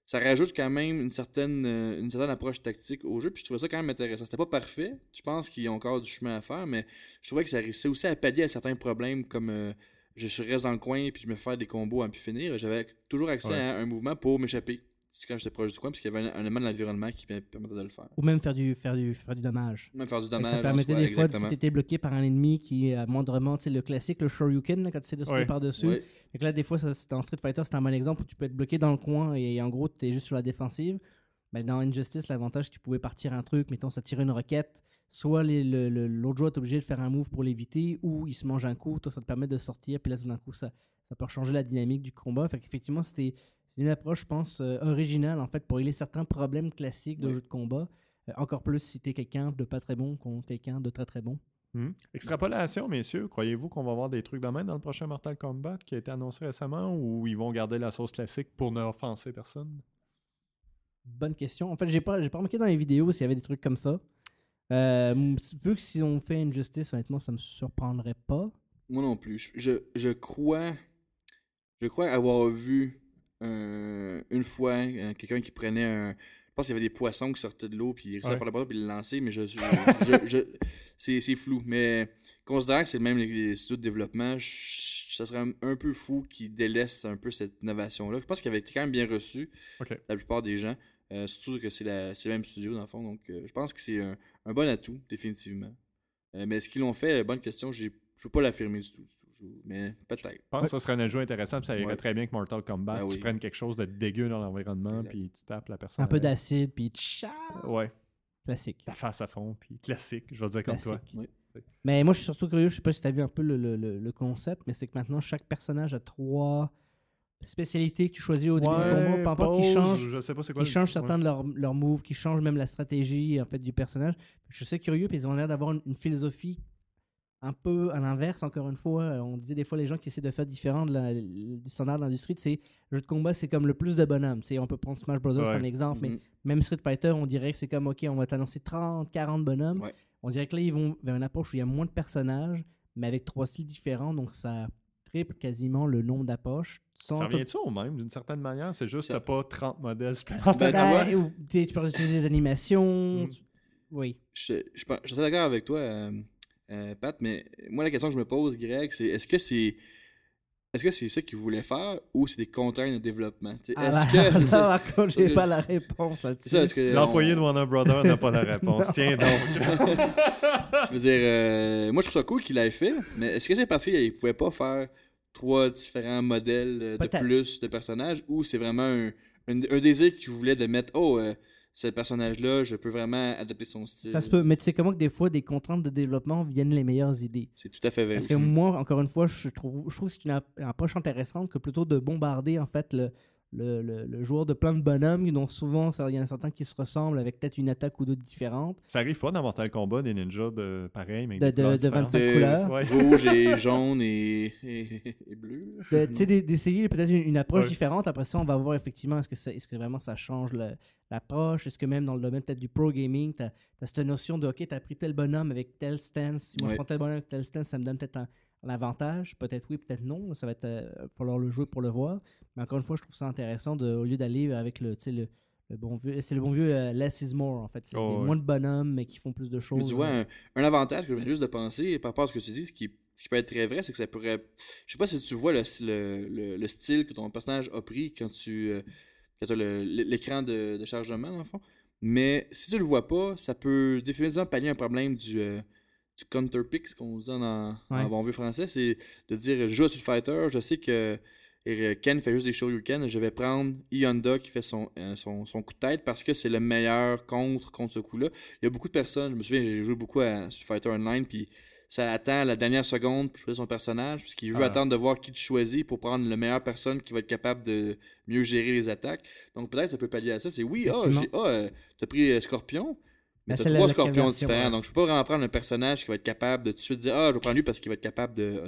ça rajoute quand même une certaine, euh, une certaine approche tactique au jeu. Puis je trouvais ça quand même intéressant. C'était pas parfait. Je pense qu'il y a encore du chemin à faire, mais je trouvais que ça réussissait aussi à pallier à certains problèmes comme je reste dans le coin puis je me fais des combos à pu finir. J'avais toujours accès à un mouvement pour m'échapper. C'est quand j'étais proche du coin, parce qu'il y avait un, élément de l'environnement qui permettait de le faire. Ou même faire du, faire du, faire du dommage. Même faire du dommage. Ça permettait des fois, si t'étais bloqué par un ennemi qui, à euh, moindrement, c'est le classique, le Shoryuken, quand tu sais de sauter par-dessus. Donc là, des fois, ça, en Street Fighter, c'est un bon exemple où tu peux être bloqué dans le coin et, en gros, t'es juste sur la défensive. Mais dans Injustice, l'avantage, c'est tu pouvais partir un truc, mettons, ça tirait une roquette. Soit l'autre le, joueur est obligé de faire un move pour l'éviter, ou il se mange un coup, toi, ça te permet de sortir, puis là, tout d'un coup, ça, ça peut changer la dynamique du combat. Fait qu'effectivement, c'était c'est une approche, je pense, euh, originale, en fait, pour régler certains problèmes classiques de jeu jeux de combat. Euh, encore plus si t'es quelqu'un de pas très bon contre quelqu'un de très très bon. Hmm. Extrapolation, messieurs. Croyez-vous qu'on va avoir des trucs de dans le prochain Mortal Kombat qui a été annoncé récemment ou ils vont garder la sauce classique pour ne offenser personne? Bonne question. En fait, j'ai pas, pas remarqué dans les vidéos s'il y avait des trucs comme ça. Euh, vu que si on fait une justice, honnêtement, ça me surprendrait pas. Moi non plus. Je, je crois je crois avoir vu une fois, hein, quelqu'un qui prenait un. Je pense qu'il y avait des poissons qui sortaient de l'eau, puis il restait par la porte, puis il le lançait, mais je, je, c'est flou. Mais considérant que c'est le même les de développement, ça serait un, peu fou qui délaisse un peu cette innovation-là. Je pense qu'il avait été quand même bien reçu, la plupart des gens. Euh, surtout que c'est le même studio, dans le fond. Donc, euh, je pense que c'est un, un, bon atout, définitivement. Euh, mais est-ce qu'ils l'ont fait Bonne question. J'ai je veux pas l'affirmer du tout, mais peut-être. Je pense que ça serait un jeu intéressant, puis ça irait très bien avec Mortal Kombat. Ah tu quelque chose de dégueu dans l'environnement, puis tu tapes la personne. Un peu d'acide, puis tchaa! Ouais. Classique. La face à fond, puis classique, je vais dire comme toi. Mais moi, je suis surtout curieux, je sais pas si tu as vu un peu le, concept, mais c'est que maintenant, chaque personnage a trois spécialités que tu choisis au début qui je sais pas changent certains de leurs leur moves, qui changent même la stratégie en fait du personnage. Je suis assez curieux, puis ils ont l'air d'avoir une, philosophie un peu à l'inverse, encore une fois, euh, on disait des fois les gens qui essaient de faire différent de la, du standard de l'industrie, c'est jeu de combat, c'est comme le plus de bonhommes. c'est on peut prendre Smash Bros. comme c'est un exemple, mais mm-hmm. même Street Fighter, on dirait que c'est comme, ok, on va t'annoncer 30, 40 bonhommes. On dirait que là, ils vont vers une approche où il y a moins de personnages, mais avec trois styles différents, donc ça triple quasiment le nombre d'approches. Ça revient-tu au même, d'une certaine manière? C'est juste pas 30 modèles ben, supplémentaires. Ben, tu, tu, peux utiliser des animations. Mm-hmm. Oui. Je, suis d'accord avec toi. Euh, euh, Pat, mais moi, la question que je me pose, Greg, c'est est-ce que c'est. Est-ce que c'est ça qu'il voulait faire ou c'est des contraintes de développement? Ah, est-ce j'ai pas la réponse L'employé de Warner Brothers n'a pas la réponse. Tiens donc. je veux dire, euh, moi, je trouve ça cool qu'il l'ait fait, mais est-ce que c'est parce qu'il pouvait pas faire trois différents modèles de plus de personnages ou c'est vraiment un, désir qu'il voulait de mettre. Oh, euh, ce personnage-là, je peux vraiment adapter son style. Ça se peut, mais tu sais comment que des fois, des contraintes de développement viennent les meilleures idées. C'est tout à fait vrai. Parce que moi, encore une fois, je trouve, je trouve que c'est une approche intéressante que plutôt de bombarder en fait le, le, le, joueur de plein de bonhommes dont souvent il y en a certains qui se ressemblent avec peut-être une attaque ou d'autres différentes. Ça arrive pas dans Mortal Kombat des ninjas de pareil, mais de, de, de 25 couleurs. Rouge et jaune et, et, bleu. Tu sais, d'essayer peut-être une, approche différente. Après ça, on va voir effectivement est-ce que, que vraiment ça change l'approche. Est-ce que même dans le domaine peut-être du pro gaming, tu as, cette notion de OK, tu as pris tel bonhomme avec tel stance. Si moi je prends tel bonhomme avec tel stance, ça me donne peut-être un l'avantage. Peut-être oui, peut-être non. Ça va être euh, falloir le jouer pour le voir. Mais encore une fois, je trouve ça intéressant au lieu d'aller avec le, le, bon vieux. C'est le bon vieux euh, less is more en fait. C'est oh, moins de bonhommes mais qui font plus de choses. tu vois, euh. un, avantage que je viens juste de penser par rapport à ce que tu dis, ce qui, peut être très vrai, c'est que ça pourrait. Je sais pas si tu vois le, style que ton personnage a pris quand tu. as l'écran de, de, chargement, dans le fond. Mais si tu le vois pas, ça peut définitivement pallier un problème du du pick, ce qu'on dit en, en, bon vieux français, c'est de dire je joue à fighter, je sais que euh, Ken fait juste des shoryuken, je vais prendre Ionda qui fait euh, son, coup de tête parce que c'est le meilleur contre contre ce coup-là. Il y a beaucoup de personnes, je me souviens, j'ai joué beaucoup à Street Fighter Online, puis ça attend la dernière seconde pour jouer son personnage, parce qu'il veut ah. attendre de voir qui tu choisis pour prendre la meilleure personne qui va être capable de mieux gérer les attaques. Donc peut-être ça peut pallier à ça, c'est oui, oh, t'as pris Scorpion, mais t'as trois scorpions différents, donc je peux pas vraiment prendre un personnage qui va être capable de tout de suite dire Ah, je vais prendre lui parce qu'il va être capable de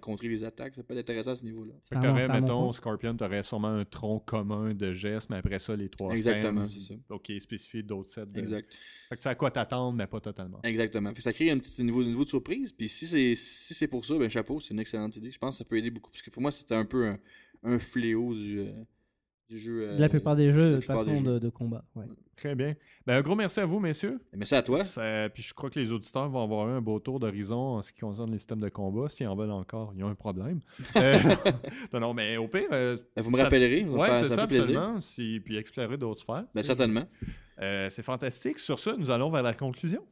contrer les attaques. Ça peut être intéressant à ce niveau-là. Fait que mettons, Scorpion, aurais sûrement un tronc commun de gestes, mais après ça, les trois Exactement, c'est Donc, il est spécifié d'autres sets. Exact. Fait que c'est à quoi t'attendre, mais pas totalement. Exactement. ça crée un petit niveau, de surprise. Puis si c'est, si c'est pour ça, ben chapeau, c'est une excellente idée. Je pense que ça peut aider beaucoup. Parce que pour moi, c'était un peu un, fléau du. Euh, de euh, la plupart des jeux, de façon de, combat. Très bien. Ben, un gros merci à vous, messieurs. Eh, merci à toi. puis je crois que les auditeurs vont avoir un beau tour d'horizon en ce qui concerne les systèmes de combat. S'ils en veulent encore, il y a un problème. Euh, non, mais au pire. Euh, ben, vous me ça, rappellerez. Oui, c'est ça, absolument. puis explorer d'autres sphères. Ben, certainement. c'est fantastique. Sur ce, nous allons vers la conclusion.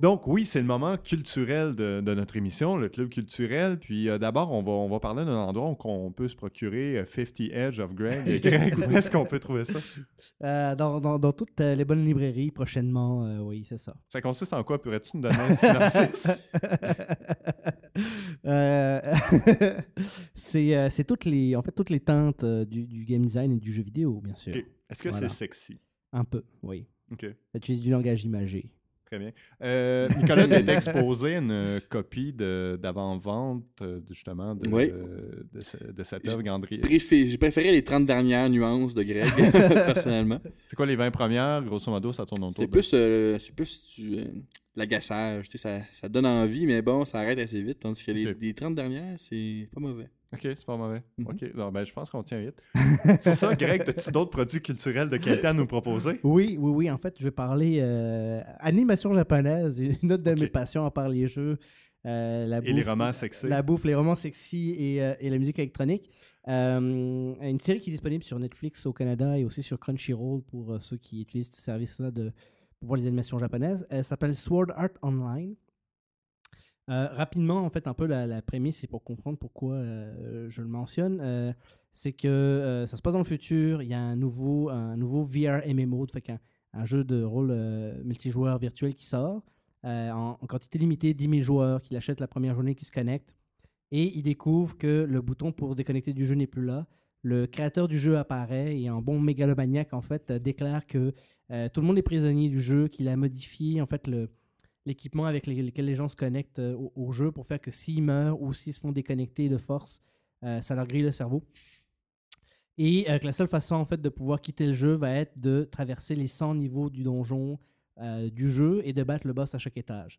Donc oui, c'est le moment culturel de, notre émission, le club culturel. Puis euh, d'abord, on va, parler d'un endroit où on peut se procurer 50 euh, Edge of Greg. Greg, où est-ce qu'on peut trouver ça? Euh, dans, toutes les bonnes librairies prochainement, oui, c'est ça. Ça consiste en quoi? Pourrais-tu nous donner un synopsis? c'est toutes les, en fait, toutes les teintes du, game design et du jeu vidéo, bien sûr. Est-ce que c'est sexy? Un peu, oui. Okay. Ça utilise du langage imagé. Très bien. Euh, Nicolas, tu exposé une euh, copie d'avant-vente, euh, justement, de, de, de, cette œuvre Gandry. J'ai préféré les 30 dernières nuances de Greg, personnellement. C'est quoi les 20 premières Grosso modo, ça tourne autour. C'est plus, c'est plus l'agaçage. Ça, ça donne envie, mais bon, ça arrête assez vite. Tandis que les, les 30 dernières, c'est pas mauvais. Ok, c'est pas mauvais. Mhm. Ok, ben, je pense qu'on tient vite. C'est ça, Greg, as-tu d'autres produits culturels de qualité à nous proposer? Oui, oui, oui. En fait, je vais parler euh, animation japonaise, une autre de mes passions à part les jeux. Euh, la bouffe, les romans sexy. La bouffe, les romans sexy et, euh, la musique électronique. une série qui est disponible sur Netflix au Canada et aussi sur Crunchyroll pour ceux qui utilisent ce service-là pour voir les animations japonaises. Elle s'appelle Sword Art Online. Euh, rapidement, en fait, un peu la, prémisse, et pour comprendre pourquoi euh, je le mentionne, euh, c'est que ça se passe dans le futur. Il y a un nouveau, un nouveau VR MMO, fait un, jeu de rôle multijoueur virtuel qui sort en, quantité limitée, 10 000 joueurs qui l'achètent la première journée, qui se connectent, et ils découvrent que le bouton pour se déconnecter du jeu n'est plus là. Le créateur du jeu apparaît et en bon mégalomaniaque, en fait, déclare que tout le monde est prisonnier du jeu, qu'il a modifié, en fait, le l'équipement avec lequel les gens se connectent euh, au, jeu pour faire que s'ils meurent ou s'ils se font déconnecter de force, euh, ça leur grille le cerveau. Et euh, que la seule façon en fait de pouvoir quitter le jeu va être de traverser les 100 niveaux du donjon du jeu et de battre le boss à chaque étage.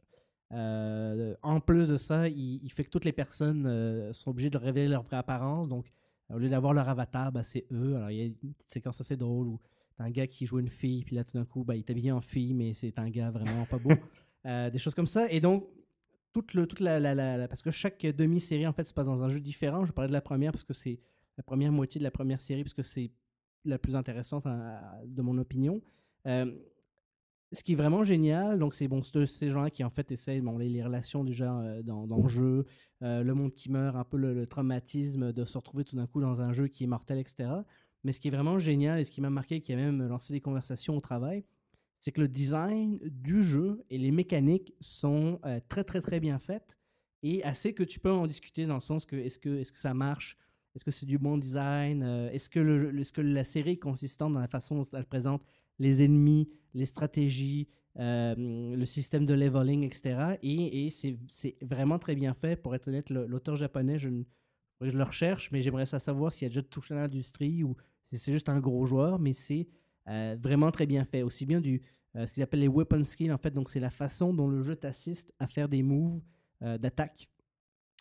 en plus de ça, il, fait que toutes les personnes sont obligées de révéler leur vraie apparence. Donc, au lieu d'avoir leur avatar, bah, c'est eux. Alors, il y a une petite séquence assez drôle où un gars qui joue une fille, puis là tout d'un coup, bah, il est habillé en fille, mais c'est un gars vraiment pas beau. Euh, des choses comme ça. Et donc, toute, le, toute la, la, Parce que chaque demi-série, en fait, se passe dans un jeu différent. Je parlais de la première parce que c'est la première moitié de la première série, parce que c'est la plus intéressante, hein, de mon opinion. Euh, ce qui est vraiment génial, donc c'est bon, ces gens-là qui en fait essayent de les, les relations déjà euh, dans, le jeu, le monde qui meurt, un peu le, le traumatisme de se retrouver tout d'un coup dans un jeu qui est mortel, etc. Mais ce qui est vraiment génial et ce qui m'a marqué, qui a même lancé des conversations au travail, c'est que le design du jeu et les mécaniques sont euh, très, très, très bien faites et assez que tu peux en discuter dans le sens que est-ce que, est que ça marche, est-ce que c'est du bon design, euh, est-ce que, que la série est consistante dans la façon dont elle présente les ennemis, les stratégies, euh, le système de leveling, etc. Et, c'est vraiment très bien fait. Pour être honnête, l'auteur japonais, je, je le recherche, mais j'aimerais savoir s'il a déjà touché l'industrie ou si c'est juste un gros joueur, mais c'est euh, vraiment très bien fait. Aussi bien du euh, ce qu'ils appellent les weapon skills, en fait. Donc, c'est la façon dont le jeu t'assiste à faire des moves euh, d'attaque.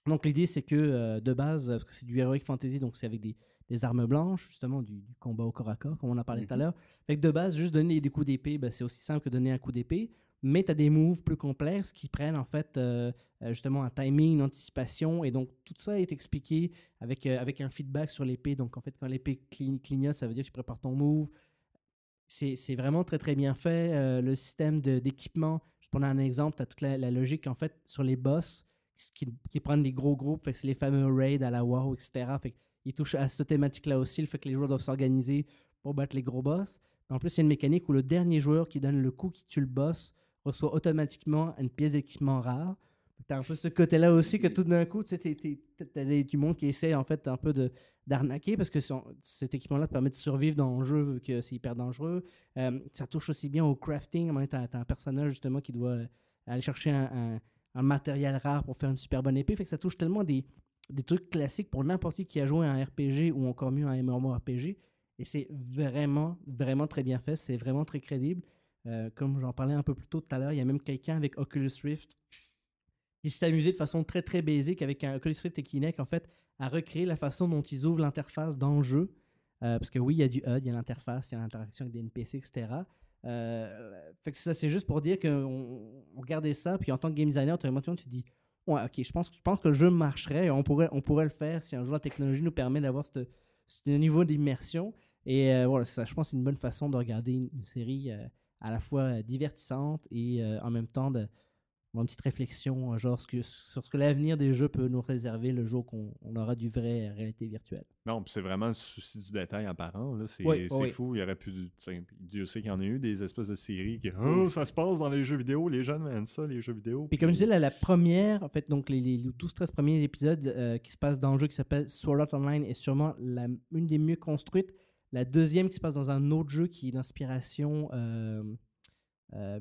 Donc, l'idée, c'est que de base, parce que c'est du Heroic Fantasy, donc c'est avec des, armes blanches, justement, du, combat au corps à corps, comme on a parlé tout à mhm. l'heure. Fait de base, juste donner des coups d'épée, ben, c'est aussi simple que donner un coup d'épée. Mais tu as des moves plus complexes qui prennent en fait justement un timing, une anticipation. Et donc tout ça est expliqué avec, avec un feedback sur l'épée. Donc en fait, quand l'épée clignote, ça veut dire que tu prépares ton move c'est vraiment très, très bien fait. Euh, le système d'équipement, je prends un exemple, tu as toute la, logique, en fait, sur les boss qui, prennent les gros groupes, c'est les fameux raids à la WoW, etc. Ils touchent à cette thématique-là aussi, le fait que les joueurs doivent s'organiser pour battre les gros boss. En plus, il y a une mécanique où le dernier joueur qui donne le coup, qui tue le boss, reçoit automatiquement une pièce d'équipement rare. T'as un peu ce côté-là aussi que tout d'un coup, tu sais, du monde qui essaie en fait un peu de d'arnaquer parce que cet équipement-là te permet de survivre dans le jeu vu que c'est hyper dangereux. Euh, ça touche aussi bien au crafting. T'as un personnage justement qui doit aller chercher un, matériel rare pour faire une super bonne épée. Fait que ça touche tellement des, des trucs classiques pour n'importe qui qui a joué à un RPG ou encore mieux à un MMORPG. Et c'est vraiment, vraiment très bien fait. C'est vraiment très crédible. Euh, comme j'en parlais un peu plus tôt tout à l'heure, il y a même quelqu'un avec Oculus Rift ils s'est amusé de façon très très basique avec un Oculus script et Kinect en fait à recréer la façon dont ils ouvrent l'interface dans le jeu. Euh, parce que oui, il y a du HUD, il y a l'interface, il y a l'interaction avec des NPC, etc. Euh, fait que ça, c'est juste pour dire qu'on on regardait ça, puis en tant que game designer, tu te dis Ouais, ok, je pense, je pense que le jeu marcherait et on pourrait, on pourrait le faire si un jour la technologie nous permet d'avoir ce niveau d'immersion. Et euh, voilà, ça, je pense, c'est une bonne façon de regarder une série à la fois divertissante et en même temps de, une petite réflexion euh, genre sur ce que l'avenir des jeux peut nous réserver le jour qu'on aura du vrai réalité virtuelle. Non, c'est vraiment un souci du détail apparent. C'est fou. Il y aurait Dieu sait qu'il y en a eu des espèces de séries qui. Oh, ça se passe dans les jeux vidéo. Les jeunes aiment ça, les jeux vidéo. Puis, comme je disais, la, première, en fait, donc les, 12-13 premiers épisodes euh, qui se passent dans le jeu qui s'appelle Sword Art Online est sûrement la, une des mieux construites. La deuxième qui se passe dans un autre jeu qui est d'inspiration euh,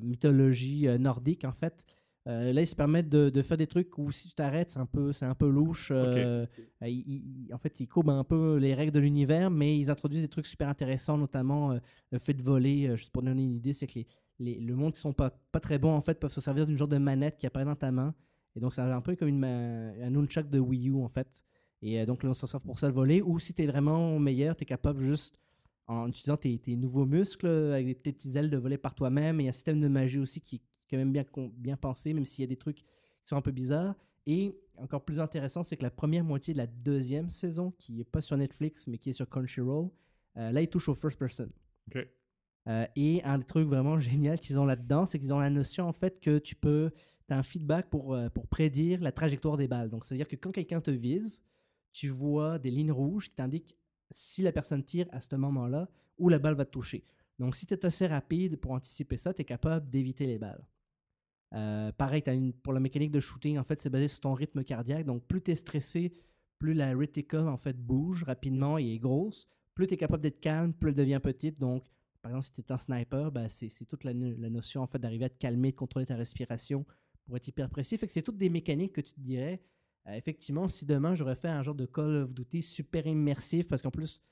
mythologie nordique, en fait. Euh, là, ils se permettent de, faire des trucs où si tu t'arrêtes, c'est un peu, c'est un peu louche. Euh, en fait, ils courbent un peu les règles de l'univers, mais ils introduisent des trucs super intéressants, notamment euh, le fait de voler. juste pour donner une idée, c'est que les, les, le monde qui sont pas, pas très bons en fait peuvent se servir d'une genre de manette qui apparaît dans ta main. Et donc, c'est un peu comme une, un nunchuck de Wii U en fait. Et donc, là, on s'en sert pour ça de voler. Ou si tu es vraiment meilleur, tu es capable juste en utilisant tes, tes nouveaux muscles, avec tes petites ailes de voler par toi-même. il y a un système de magie aussi qui, quand même bien, bien pensé, même s'il y a des trucs qui sont un peu bizarres. Et encore plus intéressant, c'est que la première moitié de la deuxième saison, qui n'est pas sur Netflix, mais qui est sur Crunchyroll, euh, là, ils touchent au first person. Euh, et un des trucs vraiment génial qu'ils ont là-dedans, c'est qu'ils ont la notion, en fait, que tu peux... Tu as un feedback pour, euh, pour prédire la trajectoire des balles. Donc, c'est-à-dire que quand quelqu'un te vise, tu vois des lignes rouges qui t'indiquent si la personne tire à ce moment-là, où la balle va te toucher. Donc, si tu es assez rapide pour anticiper ça, tu es capable d'éviter les balles. Euh, pareil, une, pour la mécanique de shooting, en fait, c'est basé sur ton rythme cardiaque. Donc, plus tu es stressé, plus la reticle en fait bouge rapidement et est grosse. Plus tu es capable d'être calme, plus elle devient petite. Donc, par exemple, si tu es un sniper, bah, c'est toute la, notion en fait d'arriver à te calmer, de contrôler ta respiration pour être hyper précis. Fait que c'est toutes des mécaniques que tu te dirais. Euh, effectivement, si demain j'aurais fait un genre de Call of Duty super immersif, parce qu'en plus,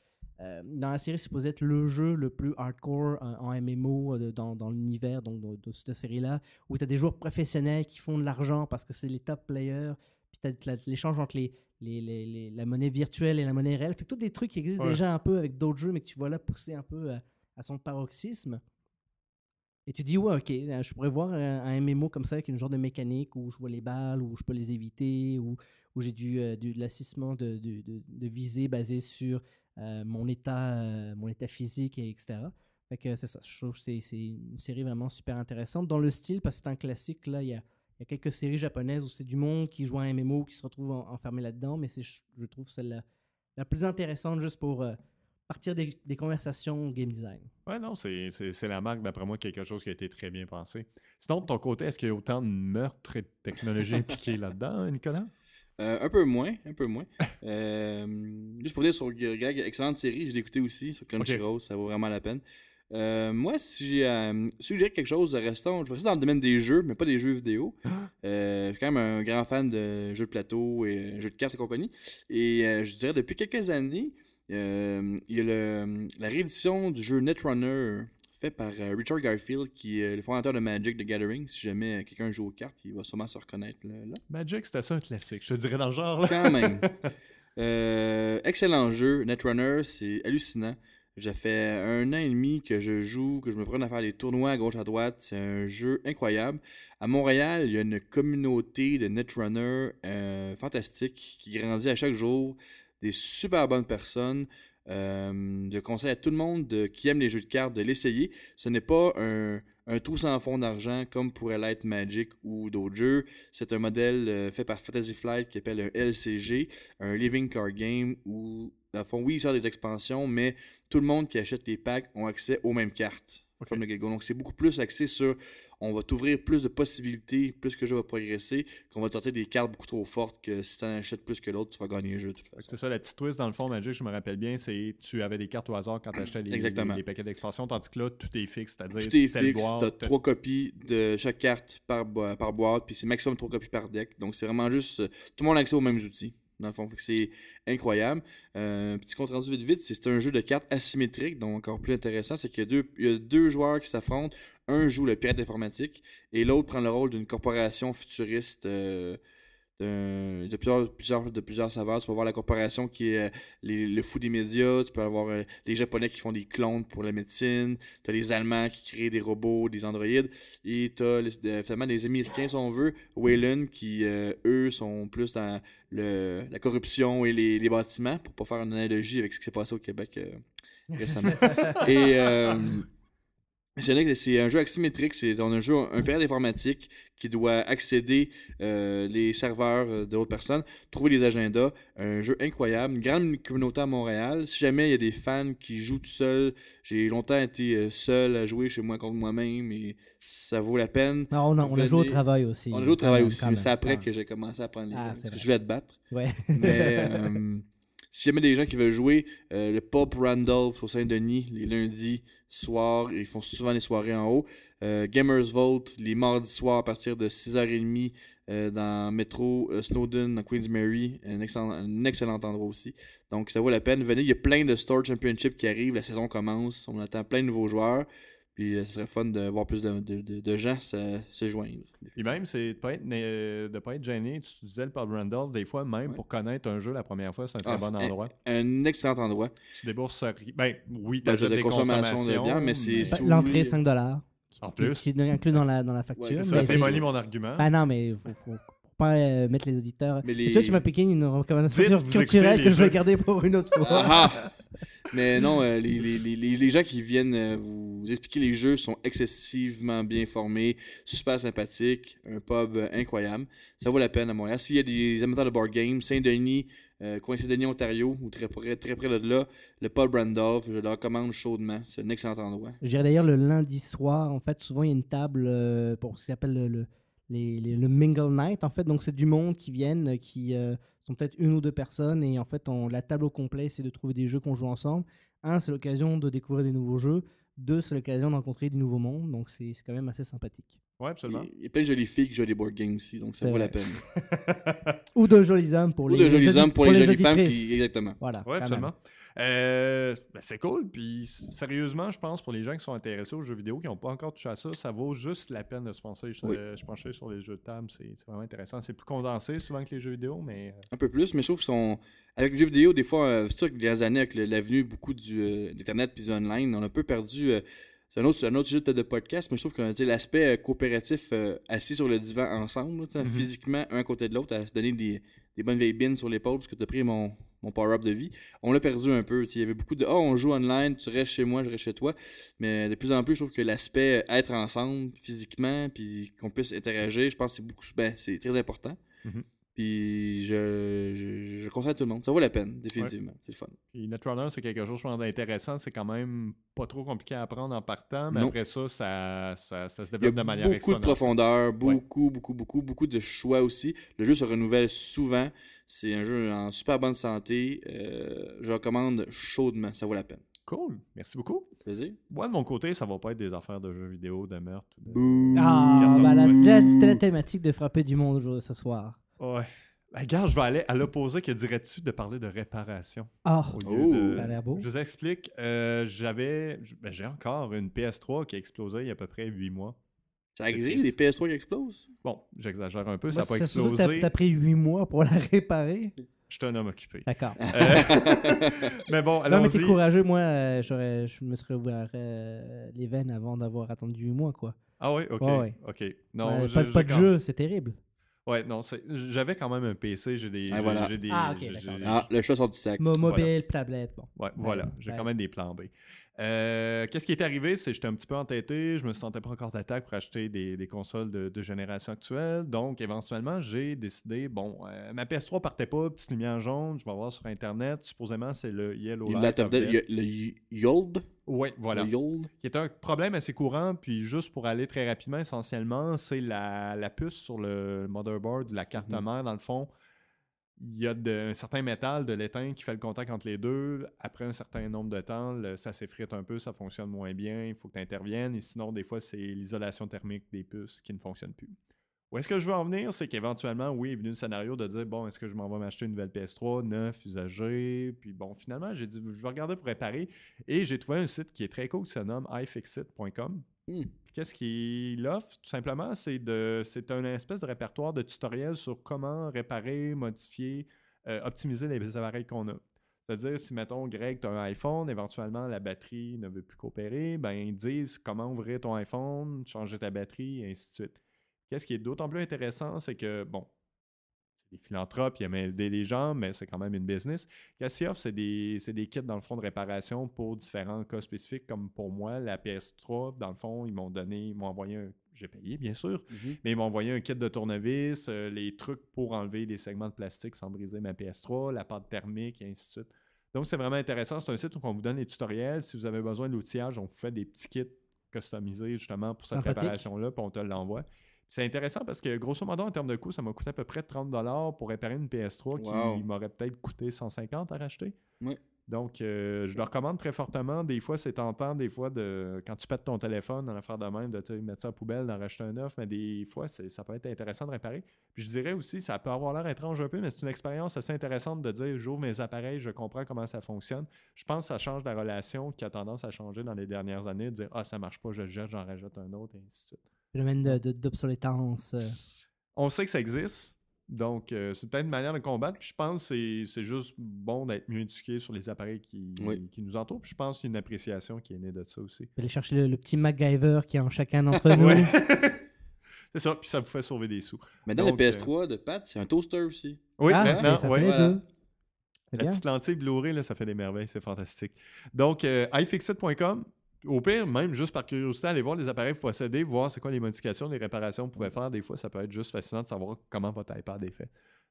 euh, dans la série, c'est supposé être le jeu le plus hardcore en, MMO euh, dans, l'univers donc de, cette série-là, où tu as des joueurs professionnels qui font de l'argent parce que c'est les top players, puis tu as l'échange entre la monnaie virtuelle et la monnaie réelle. Fait tous des trucs qui existent déjà un peu avec d'autres jeux, mais que tu vois là pousser un peu euh, à son paroxysme. Et tu dis, ouais, ok, euh, je pourrais voir un, MMO comme ça avec une genre de mécanique où je vois les balles, où je peux les éviter, où, où j'ai du, euh, du, de de, de, visée basé sur euh, mon, état, mon état physique, etc. Fait c'est ça, je trouve que c'est une série vraiment super intéressante. Dans le style, parce que c'est un classique, là, il y a, quelques séries japonaises où c'est du monde qui joue à un MMO, qui se retrouve enfermé là-dedans, mais je trouve celle-là la plus intéressante juste pour partir des, conversations game design. Ouais, non, c'est la marque, d'après moi, quelque chose qui a été très bien pensé. Sinon, de ton côté, est-ce qu'il y a autant de meurtres et de technologies impliquées là-dedans, Nicolas? Euh, un peu moins, un peu moins. Euh, juste pour dire sur Greg, excellente série, je l'ai écouté aussi sur Crunchyroll, ça vaut vraiment la peine. Euh, moi, si j'ai suggéré quelque chose, restons, je vais rester dans le domaine des jeux, mais pas des jeux vidéo. je suis quand même un grand fan de jeux de plateau et jeux de cartes et compagnie. Et je dirais depuis quelques années, euh, il y a le, la réédition du jeu Netrunner fait par euh, Richard Garfield, qui est le fondateur de Magic the Gathering. Si jamais quelqu'un joue aux cartes, il va sûrement se reconnaître là. Magic, c'est ça un classique, je te dirais dans le genre. Quand même. Euh, excellent jeu, Netrunner, c'est hallucinant. j'ai fait un an et demi que je joue, que je me prends à faire des tournois à gauche à droite. C'est un jeu incroyable. À Montréal, il y a une communauté de Netrunner fantastique qui grandit à chaque jour des super bonnes personnes. Euh, je conseille à tout le monde qui aime les jeux de cartes de l'essayer. Ce n'est pas un, un tout sans fond d'argent comme pourrait l'être Magic ou d'autres jeux. C'est un modèle euh, fait par Fantasy Flight qui appelle un LCG, un Living Card Game où, dans fond, oui, il sort des expansions, mais tout le monde qui achète les packs ont accès aux mêmes cartes. Donc, c'est beaucoup plus axé sur on va t'ouvrir plus de possibilités, plus que le jeu va progresser, qu'on va te sortir des cartes beaucoup trop fortes que si tu en achètes plus que l'autre, tu vas gagner le jeu. C'est ça, la petite twist dans le fond, Magic, je me rappelle bien, c'est tu avais des cartes au hasard quand tu achetais les, paquets d'expansion, tandis que là, tout est fixe, c'est-à-dire. Tout est fixe, tu as trois copies de chaque carte par, par boîte, puis c'est maximum trois copies par deck. Donc, c'est vraiment juste euh, tout le monde a accès aux mêmes outils. Dans le fond, c'est incroyable. Euh, petit compte rendu vite vite, c'est un jeu de cartes asymétrique, donc encore plus intéressant, c'est qu'il y, a deux, joueurs qui s'affrontent. Un joue le pirate informatique et l'autre prend le rôle d'une corporation futuriste. Euh, de plusieurs, plusieurs, de plusieurs saveurs. Tu peux avoir la corporation qui est euh, le fou des médias. Tu peux avoir euh, les Japonais qui font des clones pour la médecine. Tu as les Allemands qui créent des robots, des androïdes. Et tu as les, euh, finalement les Américains, si on veut, Whalen, qui eux sont plus dans la corruption et les, bâtiments, pour pas faire une analogie avec ce qui s'est passé au Québec récemment. et c'est un jeu asymétrique, c'est un jeu un père d'informatique qui doit accéder euh, les serveurs euh, de d'autres personnes, trouver les agendas, un jeu incroyable, une grande communauté à Montréal. Si jamais il y a des fans qui jouent tout seul, j'ai longtemps été euh, seul à jouer chez moi contre moi-même et ça vaut la peine. Non, on a au travail aussi. On a joué au travail ah, aussi, mais c'est après ah. que j'ai commencé à prendre les ah, parce que je vais te battre. Ouais. Mais si jamais des gens qui veulent jouer, euh, le Pop Randolph au Saint-Denis, les lundis soir, ils font souvent les soirées en haut. Euh, Gamers Vault, les mardis soirs à partir de 6h30 euh, dans métro Snowden, dans Queen's Mary, un excellent, endroit aussi. Donc ça vaut la peine. Venez, il y a plein de Store Championship qui arrivent, la saison commence, on attend plein de nouveaux joueurs. Puis euh, ce serait fun de voir plus de, de, de, gens se, se joindre. Et même, c'est de pas euh, pas être gêné. Tu disais le par Randolph, des fois, même pour connaître un jeu la première fois, c'est un ah, très bon endroit. Un, excellent endroit. Tu débourses. Ben oui, ben, tu as des consommations de biens, mais c'est. Ben, l'entrée, 5 en plus. Qui, est inclus dans la, dans la facture. ça démolit mon argument. Ben non, mais pas euh, mettre les auditeurs. Mais les... tu m'as piqué une recommandation culturelle que je vais garder pour une autre fois. Ah, ah. Mais non, euh, les, les, gens qui viennent euh, vous expliquer les jeux sont excessivement bien formés, super sympathiques, un pub incroyable. Ça vaut la peine à Montréal. S'il y a des amateurs de board games, Saint-Denis, euh, Denis, Ontario, ou très près, très près de là, le pub Randolph, je leur recommande chaudement. C'est un excellent endroit. J'irai d'ailleurs le lundi soir. En fait, souvent, il y a une table pour ce qui s'appelle le, les, le Mingle Night, en fait. Donc, c'est du monde qui viennent, euh, qui euh, sont peut-être une ou deux personnes. Et en fait, on, la table au complet, c'est de trouver des jeux qu'on joue ensemble. Un, c'est l'occasion de découvrir des nouveaux jeux. Deux, c'est l'occasion d'encontrer du nouveau monde. Donc, c'est quand même assez sympathique. Ouais, absolument. Il y a plein de jolies filles qui jouent des board games aussi, donc ça vaut la peine. ou de jolis hommes pour les Ou de jolis hommes pour, les, jolies femmes, exactement. Voilà. Ouais, absolument. Euh, ben, c'est cool. Puis sérieusement, je pense pour les gens qui sont intéressés aux jeux vidéo, qui n'ont pas encore touché à ça, ça vaut juste la peine de se pencher. sur euh, les jeux de table, c'est vraiment intéressant. C'est plus condensé souvent que les jeux vidéo, mais. Euh, un peu plus, mais je trouve sont. Avec les jeux vidéo, des fois, c'est sûr que les années, avec l'avenue beaucoup du d'Internet puis online, on a un peu perdu. c'est un autre, un autre jeu de podcast, mais je trouve que l'aspect coopératif assis sur le divan ensemble, mhm. physiquement, un côté de l'autre, à se donner des, bonnes vieilles bines sur l'épaule parce que tu as pris mon, mon power-up de vie. On l'a perdu un peu. Il y avait beaucoup de Oh, on joue online, tu restes chez moi, je reste chez toi. Mais de plus en plus, je trouve que l'aspect euh, être ensemble physiquement, puis qu'on puisse interagir, je pense que c'est beaucoup ben, c'est très important. Mhm. Puis je, je, conseille à tout le monde. Ça vaut la peine, définitivement. C'est le fun. Puis Netrunner, c'est quelque chose, d'intéressant. C'est quand même pas trop compliqué à apprendre en partant, mais après ça ça, se développe de manière Beaucoup de profondeur, beaucoup, beaucoup, beaucoup, beaucoup de choix aussi. Le jeu se renouvelle souvent. C'est un jeu en super bonne santé. Euh, je recommande chaudement, ça vaut la peine. Cool, merci beaucoup. Plaisir. Moi, de mon côté, ça va pas être des affaires de jeux vidéo, de meurtre. De... Ah, bah, thématique de frapper du monde ce soir. Ouais. Ben, regarde, je vais aller à l'opposé. Que dirais-tu de parler de réparation? Ah, oh. de... ça a l'air Je vous explique. Euh, j'avais, ben, j'ai encore une PS3 qui a explosé il y a à peu près huit mois. Ça existe, les PS3 qui explosent? Bon, j'exagère un peu, bah, ça n'a pas explosé. T'as pris huit mois pour la réparer? Je suis un homme occupé. D'accord. Euh, mais bon, alors. Non, mais t'es courageux. Moi, euh, je me serais ouvert euh, les veines avant d'avoir attendu huit mois, quoi. Ah oui? OK. OK. Non, pas, de jeu, c'est terrible. Ouais, non, j'avais quand même un PC, j'ai des... Ah, voilà. des... Ah, OK, Ah, le chat sort du sac. Mobile, tablette, bon. Ouais, voilà. J'ai quand même des plans B. Euh, qu'est-ce qui est arrivé? C'est j'étais un petit peu entêté, je me sentais pas encore d'attaque pour acheter des, consoles de, génération actuelle. Donc, éventuellement, j'ai décidé, bon, euh, ma PS3 partait pas, petite lumière jaune, je vais voir sur Internet. Supposément, c'est le Yellow Light. Le Yold? Oui, voilà. Le Qui est un problème assez courant. Puis, juste pour aller très rapidement, essentiellement, c'est la, la, puce sur le motherboard, la carte mhm. mère, dans le fond il y a un certain métal, de l'étain qui fait le contact entre les deux. Après un certain nombre de temps, ça s'effrite un peu, ça fonctionne moins bien, il faut que tu interviennes. Et sinon, des fois, c'est l'isolation thermique des puces qui ne fonctionne plus. Où est-ce que je veux en venir? C'est qu'éventuellement, oui, est venu le scénario de dire bon, est-ce que je m'en vais m'acheter une nouvelle PS3, neuf, usagée? Puis bon, finalement, j'ai dit je vais regarder pour réparer. Et j'ai trouvé un site qui est très cool, qui se nomme ifixit.com. Qu'est-ce qu'il offre Tout simplement, c'est de, c'est un espèce de répertoire de tutoriels sur comment réparer, modifier, euh, optimiser les appareils qu'on a. C'est-à-dire, si, mettons, Greg, tu as un iPhone, éventuellement, la batterie ne veut plus coopérer, ben, ils disent comment ouvrir ton iPhone, changer ta batterie, et ainsi de suite. Qu'est-ce qui est d'autant plus intéressant, c'est que, bon, les philanthropes, il aiment aider les gens, mais c'est quand même une business. Cassioff, c'est des, des kits, dans le fond, de réparation pour différents cas spécifiques, comme pour moi, la PS3, dans le fond, ils m'ont donné, ils m'ont envoyé un. J'ai payé, bien sûr, mhm. mais ils m'ont envoyé un kit de tournevis, euh, les trucs pour enlever des segments de plastique sans briser ma PS3, la pâte thermique, et ainsi de suite. Donc, c'est vraiment intéressant. C'est un site où on vous donne des tutoriels. Si vous avez besoin de l'outillage, on vous fait des petits kits customisés justement pour cette réparation là puis on te l'envoie. C'est intéressant parce que, grosso modo, en termes de coût, ça m'a coûté à peu près 30$ pour réparer une PS3 qui m'aurait peut-être coûté 150$ à racheter. Donc, euh, je le recommande très fortement. Des fois, c'est tentant, des fois, de quand tu pètes ton téléphone, dans l'affaire de même, de mettre ça à poubelle, d'en racheter un neuf, mais des fois, ça peut être intéressant de réparer. Puis je dirais aussi, ça peut avoir l'air étrange un peu, mais c'est une expérience assez intéressante de dire j'ouvre mes appareils, je comprends comment ça fonctionne. Je pense que ça change la relation qui a tendance à changer dans les dernières années, de dire ah, ça marche pas, je jette, j'en rajoute un autre, et ainsi de suite phénomène domaine De, euh. On sait que ça existe. Donc, euh, c'est peut-être une manière de combattre. je pense que c'est juste bon d'être mieux éduqué sur les appareils qui, qui nous entourent. je pense qu'il y a une appréciation qui est née de ça aussi. Allez chercher le, petit MacGyver qui est en chacun d'entre nous. c'est ça, puis ça vous fait sauver des sous. mais dans le euh, PS3 de Pat, c'est un toaster aussi. Oui, ah, maintenant, La petite lentille Blu-ray, ça fait des merveilles, c'est fantastique. Donc, ifixit.com, au pire, même juste par curiosité, aller voir les appareils vous possédez, voir c'est quoi les modifications, les réparations qu'on pouvait faire. Des fois, ça peut être juste fascinant de savoir comment votre iPad est fait.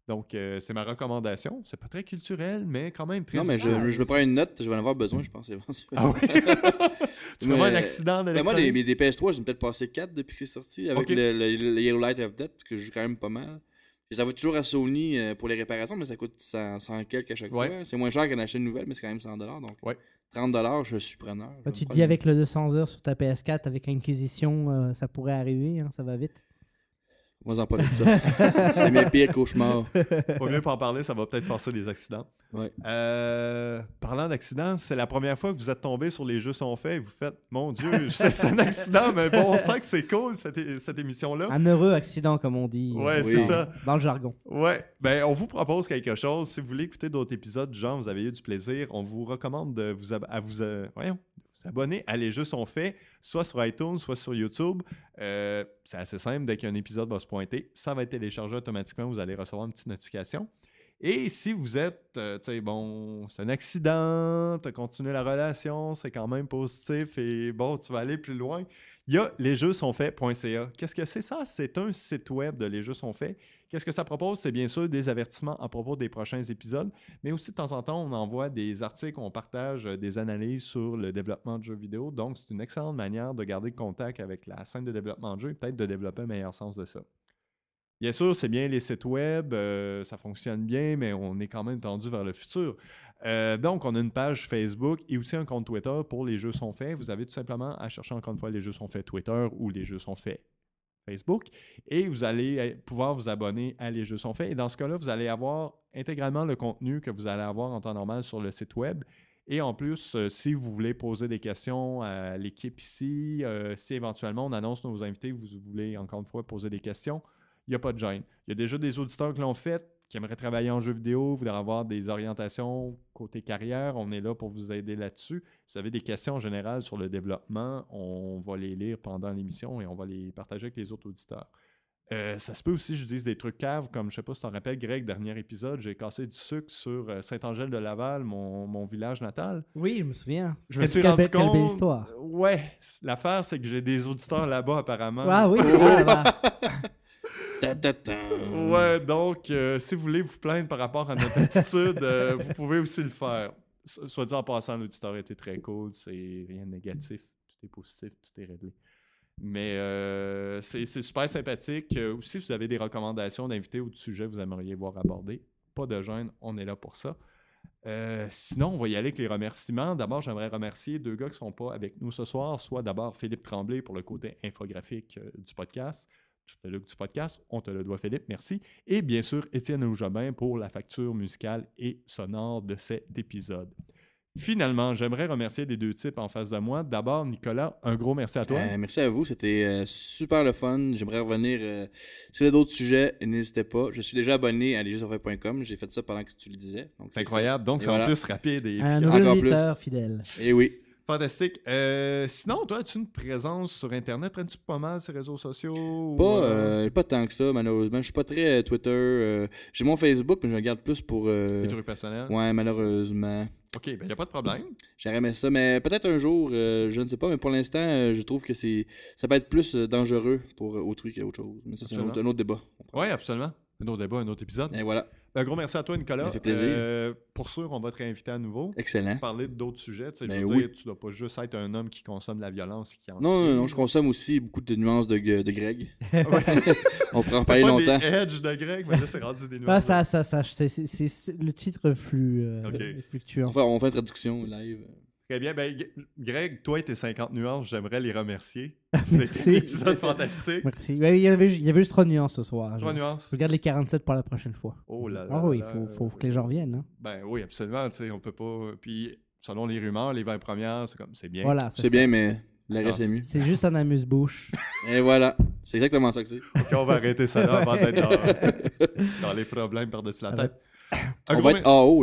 Donc, euh, c'est ma recommandation. C'est pas très culturel, mais quand même très. Non, mais je, je, prends une note. Je vais en avoir besoin, je pense, éventuellement. Ah oui? tu mais, avoir un accident de Moi, les, PS3, j'ai peut-être passé 4 depuis que c'est sorti, avec le, Yellow Light of Death, que je joue quand même pas mal. Je les toujours à Sony euh, pour les réparations, mais ça coûte 100, 100 quelques à chaque fois. C'est moins cher qu'un acheter une nouvelle, mais c'est quand même 100 donc ouais. 30 je suis preneur. Bah, tu te dis avec le 200 heures sur ta PS4, avec Inquisition, euh, ça pourrait arriver, hein, ça va vite. Moi, en parler de ça. c'est mes pires cauchemars. Pas mieux pour en parler, ça va peut-être forcer des accidents. Euh, parlant d'accidents, c'est la première fois que vous êtes tombé sur les jeux sont faits et vous faites Mon Dieu, c'est un accident, mais bon, on sent que c'est cool cette, émission-là. Un heureux accident, comme on dit. Ouais, euh, c'est ça. Dans le jargon. Ouais. Ben, on vous propose quelque chose. Si vous voulez écouter d'autres épisodes, genre, vous avez eu du plaisir, on vous recommande de vous, à vous, euh, voyons, abonnez Allez Les Jeux sont soit sur iTunes, soit sur YouTube. Euh, c'est assez simple, dès qu'un épisode va se pointer, ça va être téléchargé automatiquement, vous allez recevoir une petite notification. Et si vous êtes, euh, tu sais, bon, c'est un accident, tu as continué la relation, c'est quand même positif et bon, tu vas aller plus loin, il y a sont faits.ca. Qu'est-ce que c'est ça? C'est un site web de Les Jeux sont faits. Qu'est-ce que ça propose? C'est bien sûr des avertissements à propos des prochains épisodes, mais aussi de temps en temps, on envoie des articles, on partage euh, des analyses sur le développement de jeux vidéo. Donc, c'est une excellente manière de garder contact avec la scène de développement de jeux et peut-être de développer un meilleur sens de ça. Bien sûr, c'est bien les sites web, euh, ça fonctionne bien, mais on est quand même tendu vers le futur. Euh, donc, on a une page Facebook et aussi un compte Twitter pour les jeux sont faits. Vous avez tout simplement à chercher encore une fois les jeux sont faits Twitter ou les jeux sont faits Facebook et vous allez euh, pouvoir vous abonner à Les Jeux sont faits. Et dans ce cas-là, vous allez avoir intégralement le contenu que vous allez avoir en temps normal sur le site web. Et en plus, si vous voulez poser des questions à l'équipe ici, si éventuellement on annonce nos invités, vous voulez encore une fois poser des questions, il n'y a pas de gêne. Il y a déjà des auditeurs qui l'ont fait, qui aimeraient travailler en jeu vidéo, voudraient avoir des orientations côté carrière. On est là pour vous aider là-dessus. Si Vous avez des questions générales sur le développement, on va les lire pendant l'émission et on va les partager avec les autres auditeurs. Euh, ça se peut aussi, je dise des trucs caves, comme je sais pas si t'en rappelles, Greg, dernier épisode, j'ai cassé du sucre sur euh, Saint-Angèle-de-Laval, mon, village natal. Oui, je me souviens. Je me suis rendu compte. Ouais, l'affaire, c'est que j'ai des auditeurs là-bas, apparemment. Ah oui, ouais, donc, euh, si vous voulez vous plaindre par rapport à notre attitude, euh, vous pouvez aussi le faire. Soit dit en passant, l'auditeur a été très cool, c'est rien de négatif, tout est positif, tout est réglé. Mais euh, c'est super sympathique. Aussi, si vous avez des recommandations d'invités ou de sujets que vous aimeriez voir abordés, pas de gêne, on est là pour ça. sinon, on va y aller avec les remerciements. D'abord, j'aimerais remercier deux gars qui ne sont pas avec nous ce soir, soit d'abord Philippe Tremblay pour le côté infographique du podcast, le look du podcast. On te le doit, Philippe, merci. Et bien sûr, Étienne Oujobin pour la facture musicale et sonore de cet épisode. Finalement, j'aimerais remercier les deux types en face de moi. D'abord, Nicolas, un gros merci à toi. Euh, merci à vous, c'était euh, super le fun. J'aimerais revenir euh, sur d'autres sujets, n'hésitez pas. Je suis déjà abonné à lesjeuxenfait.com, j'ai fait ça pendant que tu le disais. C'est incroyable, donc c'est en plus rapide et Un Encore plus. fidèle. Et eh oui. Fantastique. Euh, sinon, toi, as-tu une présence sur Internet? Traînes-tu pas mal ces réseaux sociaux? Pas, euh, euh, pas tant que ça, malheureusement. Je suis pas très Twitter. j'ai mon Facebook, mais je regarde plus pour... Les trucs personnels? Ouais, malheureusement. OK, ben il n'y a pas de problème. J'aimerais ça, mais peut-être un jour, je ne sais pas, mais pour l'instant, je trouve que c'est ça peut être plus dangereux pour autrui qu'autre chose. Mais ça, c'est un, un, autre débat. Oui, absolument. Un autre débat, un autre épisode. Et voilà. Un ben, gros merci à toi, Nicolas. Ça plaisir. Euh, pour sûr, on va te réinviter à nouveau. Excellent. Pour parler d'autres sujets. Tu ben veux oui. tu dois pas juste être un homme qui consomme la violence. non, non, je consomme aussi beaucoup de nuances de, de Greg. on pourrait en parler pas longtemps. Des edge de Greg, mais là, c'est rendu des ah, nuances. ça, ça, ça. C'est le titre flux, euh, On fait, on fait une traduction live. Très bien. Ben, Greg, toi et tes 50 nuances, j'aimerais les remercier. Merci. épisode fantastique. Merci. Ben, il y, avait, il y juste trois nuances ce soir. Trois nuances. Je regarde les 47 pour la prochaine fois. Oh là ah là. il faut, que les gens viennent. Hein. Ben oui, absolument. Tu sais, on peut pas. Puis, selon les rumeurs, les 20 premières, c'est comme, c'est bien. Voilà, c'est bien, mais. la reste C'est juste un amuse-bouche. et voilà. C'est exactement ça que c'est. OK, on va arrêter ça là avant d'être dans, les problèmes par-dessus la tête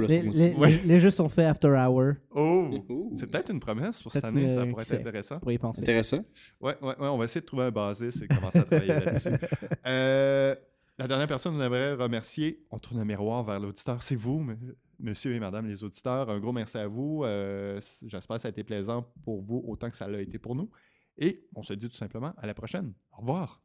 les, les, jeux sont faits after hour. Oh! Oh, oh. C'est peut-être une promesse pour cette année, ça pourrait être intéressant. Intéressant? Ouais, ouais, on va essayer de trouver un basis et commencer à travailler là-dessus. Euh, la dernière personne nous aimerait remercier, on tourne un miroir vers l'auditeur, c'est vous, monsieur et madame les auditeurs. Un gros merci à vous. Euh, j'espère que ça a été plaisant pour vous autant que ça l'a été pour nous. Et on se dit tout simplement à la prochaine. Au revoir.